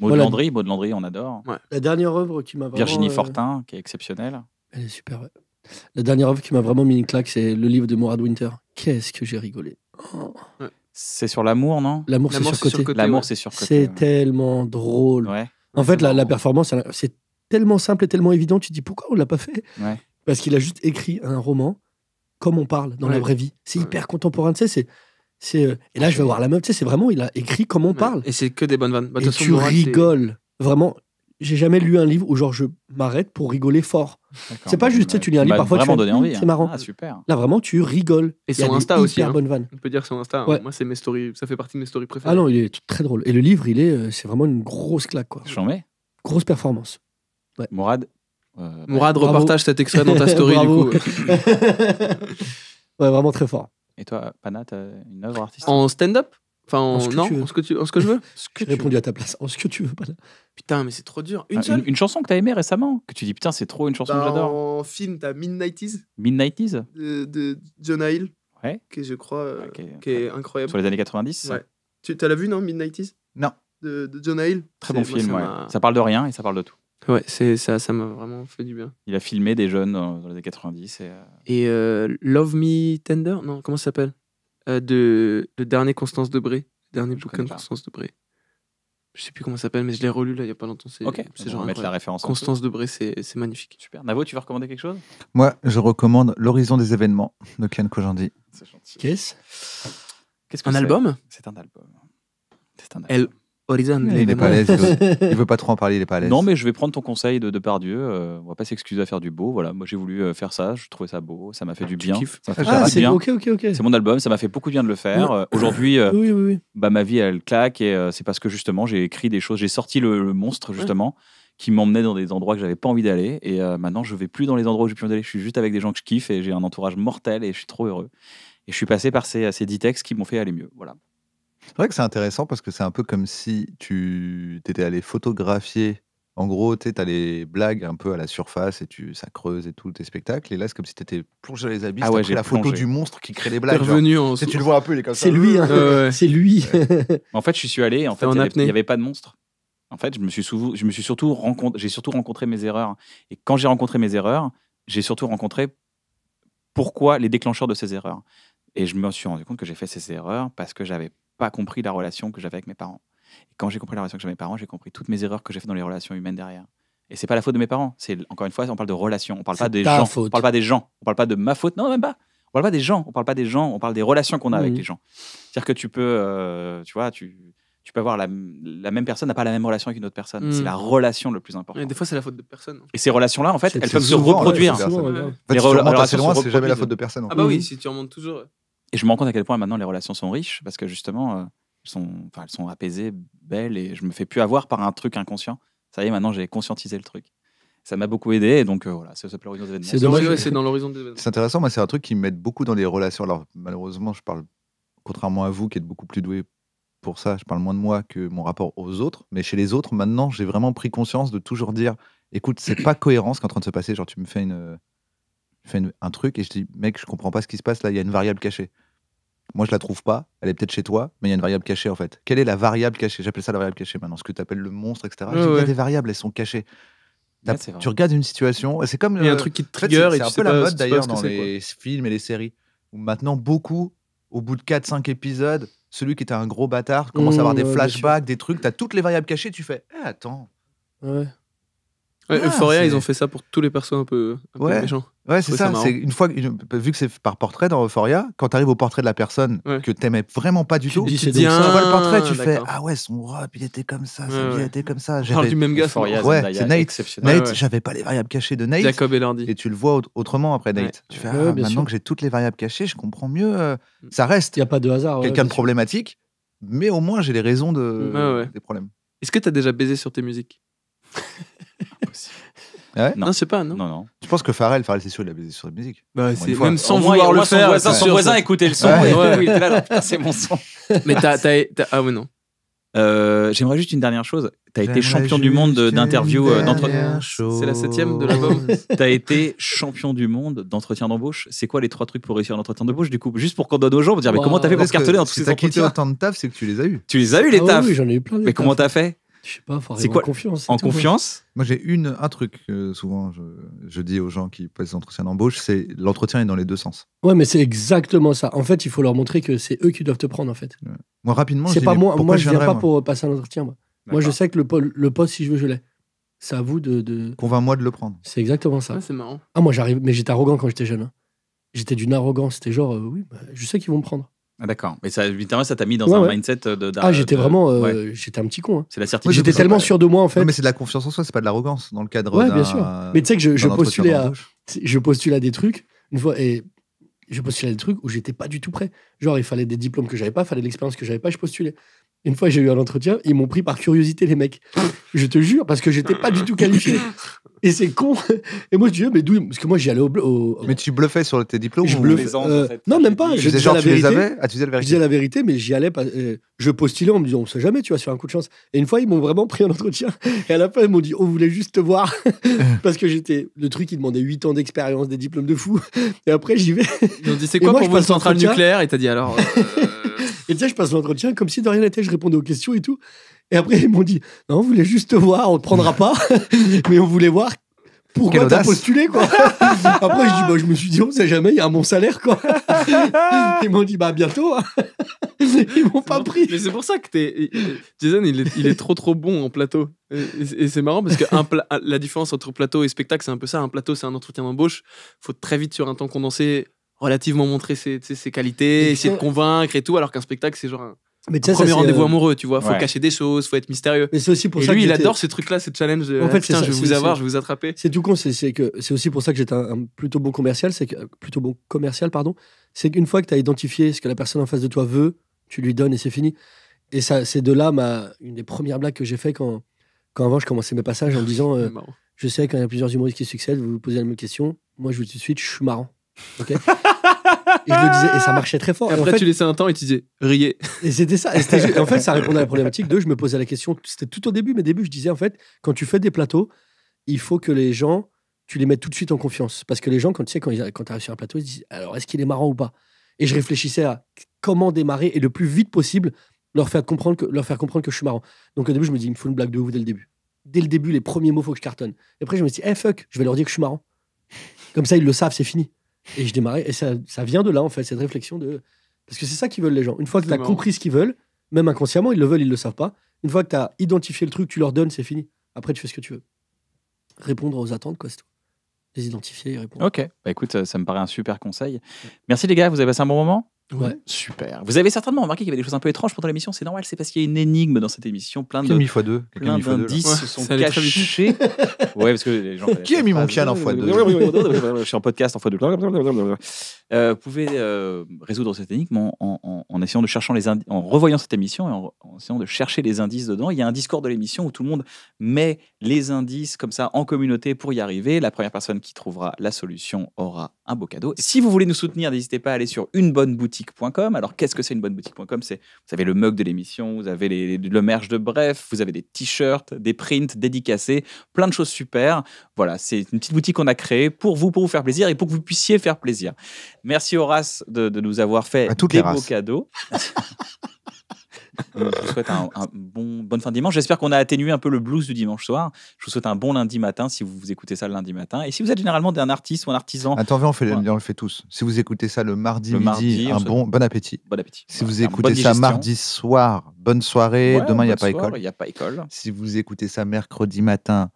Speaker 2: Maud Landry, Maud Landry, on adore.
Speaker 4: La dernière œuvre qui m'a vraiment... Virginie euh,
Speaker 2: Fortin, qui est exceptionnelle.
Speaker 4: Elle est super. La dernière œuvre qui m'a vraiment mis une claque, c'est le livre de Morad Winter. Qu'est-ce que j'ai rigolé. C'est sur l'amour, non L'amour, c'est côté. L'amour, c'est côté. C'est tellement drôle. En fait, la, performance, c'est tellement simple et tellement évident. Tu te dis pourquoi on l'a pas fait Parce qu'il a juste écrit un roman comme on parle dans la vraie vie. C'est hyper contemporain. Tu sais, c'est euh, et là je vais voir la meuf. Tu sais, c'est vraiment il a écrit comme on parle.
Speaker 3: Et c'est que des bonnes vannes. Bah, et tu rigoles
Speaker 4: vraiment. J'ai jamais lu un livre où genre je m'arrête pour rigoler fort. C'est pas juste, tu lis un bah, livre, parfois, tu vraiment fais, hum, envie. c'est hein. marrant. Ah, super. Là vraiment tu rigoles. Et Il Insta aussi, hein. On
Speaker 3: peut dire son Insta. Hein. Moi, c'est mes stories. Ça fait partie de mes stories préférées. Ah non, il
Speaker 4: est très drôle. Et le livre, il est, euh, c'est vraiment une grosse claque quoi. J'en mets. Grosse performance. Mourad. Euh, Mourad, repartage cet extrait dans ta story du coup. ouais, vraiment très fort.
Speaker 3: Et toi, Pana, t'as une œuvre artistique En stand-up Enfin,
Speaker 1: en, ce non, ce, que tu, en ce que je veux.
Speaker 4: J'ai répondu à ta place.
Speaker 1: En ce que tu veux, Pana. Putain, mais c'est trop dur. Une, chanson que t'as aimée récemment, que tu dis putain, c'est trop une chanson que j'adore.
Speaker 3: En film, t'as Midnighties. Midnighties de, euh, de Jonah Hill. Ouais. Qui, je crois, euh, qui est incroyable. Sur les années 90 Ouais. Tu la vu, non Midnighties Non. De, de Jonah Hill. Très bon film, ouais.
Speaker 1: Ça parle de rien et ça parle de tout.
Speaker 3: Ouais, c'est ça, ça m'a vraiment fait du bien. Il a
Speaker 1: filmé des jeunes dans, les années 90 et. Euh,
Speaker 3: et euh, Love Me Tender, non, comment ça s'appelle euh, de le dernier Constance Debré, dernier bouquin de Constance Debré. Je sais plus comment ça s'appelle, mais je l'ai relu là il y a pas longtemps. C'est c'est genre la référence. Constance Debré, c'est magnifique. Super. Navo, tu vas recommander quelque chose
Speaker 2: Moi, je recommande L'horizon des événements de Ken Kojandi. C'est gentil. Qu'est-ce
Speaker 1: Qu'est-ce que un album C'est un album. C'est un album. Il, est pas à l'aise, il, veut pas trop en parler, il est pas à l'aise. Non, mais je vais prendre ton conseil de, de Dieu. Euh, on va pas s'excuser à faire du beau. Voilà, moi j'ai voulu euh, faire ça, je trouvais ça beau, ça m'a fait du bien. Ça fait ah, c'est bien. ok, C'est mon album, ça m'a fait beaucoup de bien de le faire. Euh, aujourd'hui, bah ma vie elle claque et c'est parce que justement j'ai écrit des choses, j'ai sorti le, monstre justement. qui m'emmenait dans des endroits que j'avais pas envie d'aller et maintenant je vais plus dans les endroits où j'ai plus envie d'aller je suis juste avec des gens que je kiffe et j'ai un entourage mortel et je suis trop heureux et je suis passé par ces, ces textes qui m'ont fait aller mieux voilà
Speaker 2: c'est vrai que c'est intéressant parce que c'est un peu comme si tu étais allé photographier. En gros, tu as les blagues un peu à la surface et tu, ça creuse et tout, tes spectacles. Et là, c'est comme si tu étais plongé dans les abysses. Ah ouais, j'ai la photo du monstre qui crée les blagues. Tu le
Speaker 1: vois un peu, il est comme ça. Hein.
Speaker 4: C'est lui, c'est lui.
Speaker 2: En fait, je suis allé, en fait, il n'y avait, pas de monstre.
Speaker 1: En fait, je me suis, je me suis surtout, rencontré, j'ai surtout rencontré mes erreurs. Et quand j'ai rencontré mes erreurs, j'ai surtout rencontré pourquoi les déclencheurs de ces erreurs. Et je me suis rendu compte que j'ai fait ces erreurs parce que j'avais pas compris la relation que j'avais avec mes parents. Et quand j'ai compris la relation que j'avais avec mes parents, j'ai compris toutes mes erreurs que j'ai faites dans les relations humaines derrière. Et c'est pas la faute de mes parents. C'est encore une fois, on parle de relations. On parle pas des gens. On parle pas des gens. On parle pas de ma faute. Non, même pas. On parle pas des gens. On parle pas des gens. On parle des relations qu'on a avec mmh. les gens. C'est-à-dire que tu peux, euh, tu vois, tu, tu peux avoir la, même personne n'a pas la même relation qu'une autre personne. C'est mmh. la relation le plus important.
Speaker 3: Et des fois, c'est la faute de personne.
Speaker 1: Et ces relations-là, en fait, elles peuvent se reproduire. En fait, tu remontes assez loin, c'est jamais la faute de personne. Ah bah oui, si
Speaker 3: tu remontes toujours.
Speaker 1: Et je me rends compte à quel point maintenant les relations sont riches parce que justement, euh, elles, sont, elles sont apaisées, belles et je me fais plus avoir par un truc inconscient. Ça y est, maintenant j'ai conscientisé le truc. Ça m'a beaucoup aidé et donc euh, voilà, c'est l'horizon des événements. C'est dans l'horizon des événements. C'est
Speaker 2: intéressant, moi c'est un truc qui m'aide beaucoup dans les relations. Alors malheureusement, je parle contrairement à vous qui êtes beaucoup plus doué pour ça, je parle moins de moi que mon rapport aux autres. Mais chez les autres, maintenant, j'ai vraiment pris conscience de toujours dire écoute, c'est pas cohérent ce qui est en train de se passer. Genre, tu me fais, une, fais un truc et je dis mec, je comprends pas ce qui se passe là, il y a une variable cachée. Moi, je la trouve pas. Elle est peut-être chez toi, mais il y a une variable cachée en fait. Quelle est la variable cachée J'appelle ça la variable cachée maintenant. Ce que tu appelles le monstre, etc. Il y a des variables, elles sont cachées. tu regardes une situation, c'est comme. un euh, truc qui te trigger. c'est un peu la mode d'ailleurs dans les films et les séries. Où maintenant, beaucoup, au bout de 4-5 épisodes, celui qui était un gros bâtard commence à avoir des mmh, flashbacks, des trucs. Tu as toutes les variables cachées, tu fais eh, Attends. Ouais. Ah, Euphoria, ils ont fait ça pour tous les persos un peu, méchants. Ouais, c'est ça. une fois vu que c'est par portrait dans Euphoria, quand tu arrives au portrait de la personne que t'aimais vraiment pas du tout, tu, dis, tu vois le portrait, tu fais ah ouais son robe, il était comme ça, ouais, ouais. était comme ça. J'avais du même gars. Euphoria, ouais, c'est Nate. Nate, j'avais pas les variables cachées de Nate. Jacob et Lundy. Et tu le vois autrement après Nate. Tu fais ah, maintenant que j'ai toutes les variables cachées, je comprends mieux. Euh, mm. ça reste. Il y a pas de hasard. Quelqu'un de problématique, mais au moins j'ai les raisons des problèmes. Est-ce
Speaker 3: que t'as déjà baisé sur tes musiques
Speaker 2: Ah non, c'est pas, non. non, non. Je pense que Pharrell, Pharrell c'est sûr, il a baisé sur la musique. Bah, même sans
Speaker 1: voir le faire. Son voisin, son écoutait le son. Ouais. Ouais. Oui, c'est mon son. Mais t'as, ah ouais non. Euh, j'aimerais juste une dernière chose. T'as été champion du monde d'interview euh, d'entretien. C'est la septième de l'album. T'as été champion du monde d'entretien d'embauche. C'est quoi les trois trucs pour réussir un entretien d'embauche du coup Juste pour qu'on donne aux gens, pour dire mais comment t'as fait pour se cartonner dans tous ces entretiens t'as autant
Speaker 2: de taf, c'est que tu les as eu. Tu les as eu les ah, Oui, j'en ai eu plein. Mais comment t'as fait je sais pas, quoi, en confiance. En hein. confiance Moi, j'ai une, un truc, que euh, souvent, je, dis aux gens qui passent des entretiens d'embauche, c'est l'entretien est dans les deux sens.
Speaker 4: Ouais, mais c'est exactement ça. En fait, il faut leur montrer que c'est eux qui doivent te prendre, en fait. Moi, rapidement, c'est pas moi, je viens pas pour passer un entretien. Moi, je sais que le, poste, si je veux, je l'ai. C'est à vous de. Convainc-moi de le prendre. C'est exactement ça. c'est marrant. Ah, moi, j'arrive, mais j'étais arrogant quand j'étais jeune. Hein. J'étais d'une arrogance. C'était genre, euh, oui, bah, je sais qu'ils vont me prendre.
Speaker 1: Ah, d'accord. Mais ça, évidemment, ça t'a mis dans un mindset euh, de. ah, j'étais vraiment. Euh, j'étais un petit con. Hein. C'est la certitude.
Speaker 4: J'étais tellement sûr de moi, en fait. Non, mais c'est
Speaker 2: de la confiance en soi, c'est pas de l'arrogance dans le cadre. Ouais, bien sûr. Mais tu sais que je, je postulais à,
Speaker 4: je postulais à des trucs, une fois, et je postulais à des trucs où j'étais pas du tout prêt. Genre, il fallait des diplômes que j'avais pas, il fallait de l'expérience que j'avais pas, je postulais. Une fois, j'ai eu un entretien, ils m'ont pris par curiosité, les mecs. Je te jure, parce que j'étais pas du tout qualifié. Et c'est con. Et moi, je dis, mais d'où Parce que moi, j'y allais au, Mais tu bluffais sur tes diplômes je euh, Non, même pas. Je disais, la vérité, tu disais la vérité. mais j'y allais euh, je postulais en me disant, on sait jamais, tu vas sur un coup de chance. Et une fois, ils m'ont vraiment pris un entretien. Et à la fin, ils m'ont dit, on voulait juste te voir. parce que j'étais. Le truc, Ils demandait 8 ans d'expérience, des diplômes de fou. Et après, j'y vais. Ils ont dit, c'est quoi moi, pour centrale nucléaire Et t'as dit, alors. Euh, et sais, je passe l'entretien comme si de rien n'était, je répondais aux questions et tout. Et après, ils m'ont dit Non, on voulait juste te voir, on te prendra pas, mais on voulait voir pourquoi t'as postulé quoi Après bah, je me suis dit on sait jamais il y a mon salaire quoi. Ils m'ont dit bah bientôt. Hein. Ils m'ont pas pris. Mais c'est pour ça
Speaker 3: que es... Jason il est, trop trop bon en plateau et c'est marrant parce que la différence entre plateau et spectacle c'est un peu ça un plateau c'est un entretien d'embauche faut très vite sur un temps condensé relativement montrer ses, ses qualités, essayer de convaincre et tout, alors qu'un spectacle, c'est genre un premier rendez-vous euh, amoureux, tu vois. Faut cacher des choses, faut être mystérieux. Mais c'est aussi pour et ça lui, il adore ce truc-là, ce challenge. En fait, je vais vous avoir, je vais
Speaker 4: vous attraper. C'est tout con, c'est que c'est aussi pour ça que j'étais un, plutôt bon commercial, c'est euh, plutôt bon commercial, pardon. C'est qu'une fois que tu as identifié ce que la personne en face de toi veut, tu lui donnes et c'est fini. Et ça, c'est de là ma une des premières blagues que j'ai fait quand quand avant je commençais mes passages en me disant, euh, je sais qu'il y a plusieurs humoristes qui succèdent, vous vous posez la même question. Moi, je vous dis tout de suite, je suis marrant. Ok. et je disais, et ça marchait très fort. Et après, en fait, tu
Speaker 3: laissais un temps et tu disais riez.
Speaker 4: Et c'était ça. Et en fait, ça répondait à la problématique. Deux, je me posais la question. C'était tout au début, mais début, je disais en fait, quand tu fais des plateaux, il faut que les gens, tu les mettes tout de suite en confiance. Parce que les gens, quand tu sais, quand, arrives sur un plateau, ils disent alors est-ce qu'il est marrant ou pas Et je réfléchissais à comment démarrer et le plus vite possible leur faire comprendre que, leur faire comprendre que je suis marrant. Donc au début, je me dis il me faut une blague de ouf dès le début. Dès le début, les premiers mots, faut que je cartonne. Et après, je me dis hey, eh, fuck, je vais leur dire que je suis marrant. Comme ça, ils le savent, c'est fini. Et je démarrais. Et ça, vient de là, en fait, cette réflexion de. Parce que c'est ça qu'ils veulent, les gens. Une fois que tu as compris ce qu'ils veulent, même inconsciemment, ils le veulent, ils le savent pas. Une fois que tu as identifié le truc, tu leur donnes, c'est fini. Après, tu fais ce que tu veux. Répondre aux attentes, quoi, c'est tout. Les identifier et répondre.
Speaker 1: Ok. Bah écoute, ça, me paraît un super conseil. Merci les gars, vous avez passé un bon moment Ouais. Super. Vous avez certainement remarqué qu'il y avait des choses un peu étranges pendant l'émission. C'est normal, c'est parce qu'il y a une énigme dans cette émission. Plein de. fois deux d'indices se sont
Speaker 2: ouais,
Speaker 1: parce que les gens. Qui a mis mon câlin en fois deux Je suis en podcast en fois deux. Euh, vous pouvez euh, résoudre cette énigme en, essayant de chercher les en revoyant cette émission et en, en, essayant de chercher les indices dedans. Il y a un Discord de l'émission où tout le monde met les indices comme ça en communauté pour y arriver. La première personne qui trouvera la solution aura un beau cadeau. Si vous voulez nous soutenir, n'hésitez pas à aller sur une bonne boutique boutique.com. Alors, qu'est-ce que c'est une bonne boutique.com C'est vous avez le mug de l'émission, vous avez le merch de Bref, vous avez des t-shirts, des prints dédicacés, plein de choses super. Voilà, c'est une petite boutique qu'on a créée pour vous, pour vous faire plaisir et pour que vous puissiez faire plaisir. Merci Horace de, de nous avoir fait des beaux cadeaux. je vous souhaite un, bon, bonne fin de dimanche. J'espère qu'on a atténué un peu le blues du dimanche soir. Je vous souhaite un bon lundi matin si vous, vous écoutez ça le lundi matin. Et si vous êtes généralement un
Speaker 2: artiste ou un artisan. attendez on, le fait tous. Si vous écoutez ça le mardi, midi, un bon, bon appétit. Bon appétit. Si vous écoutez ça mardi soir, bonne soirée. Demain, il n'y a, pas école. Y a pas école. Si vous écoutez ça mercredi matin,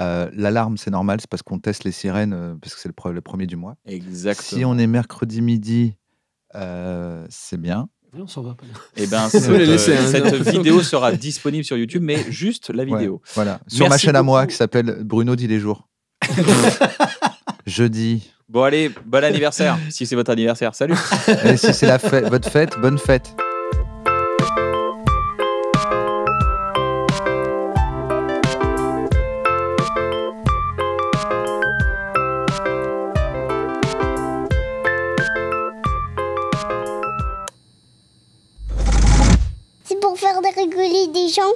Speaker 2: euh, L'alarme, c'est normal, c'est parce qu'on teste les sirènes, euh, parce que c'est le, premier du mois. Exactement. Si on est mercredi midi, euh, c'est bien on s'en va pas. Eh ben, cette, euh, hein.
Speaker 1: vidéo sera disponible sur YouTube, mais juste la vidéo. voilà. Sur ma chaîne à moi
Speaker 2: qui s'appelle Bruno dit les jours. Jeudi.
Speaker 1: Bon allez, bon anniversaire, si c'est votre anniversaire. Salut. Et si c'est la votre fête,
Speaker 2: bonne fête.
Speaker 4: des gens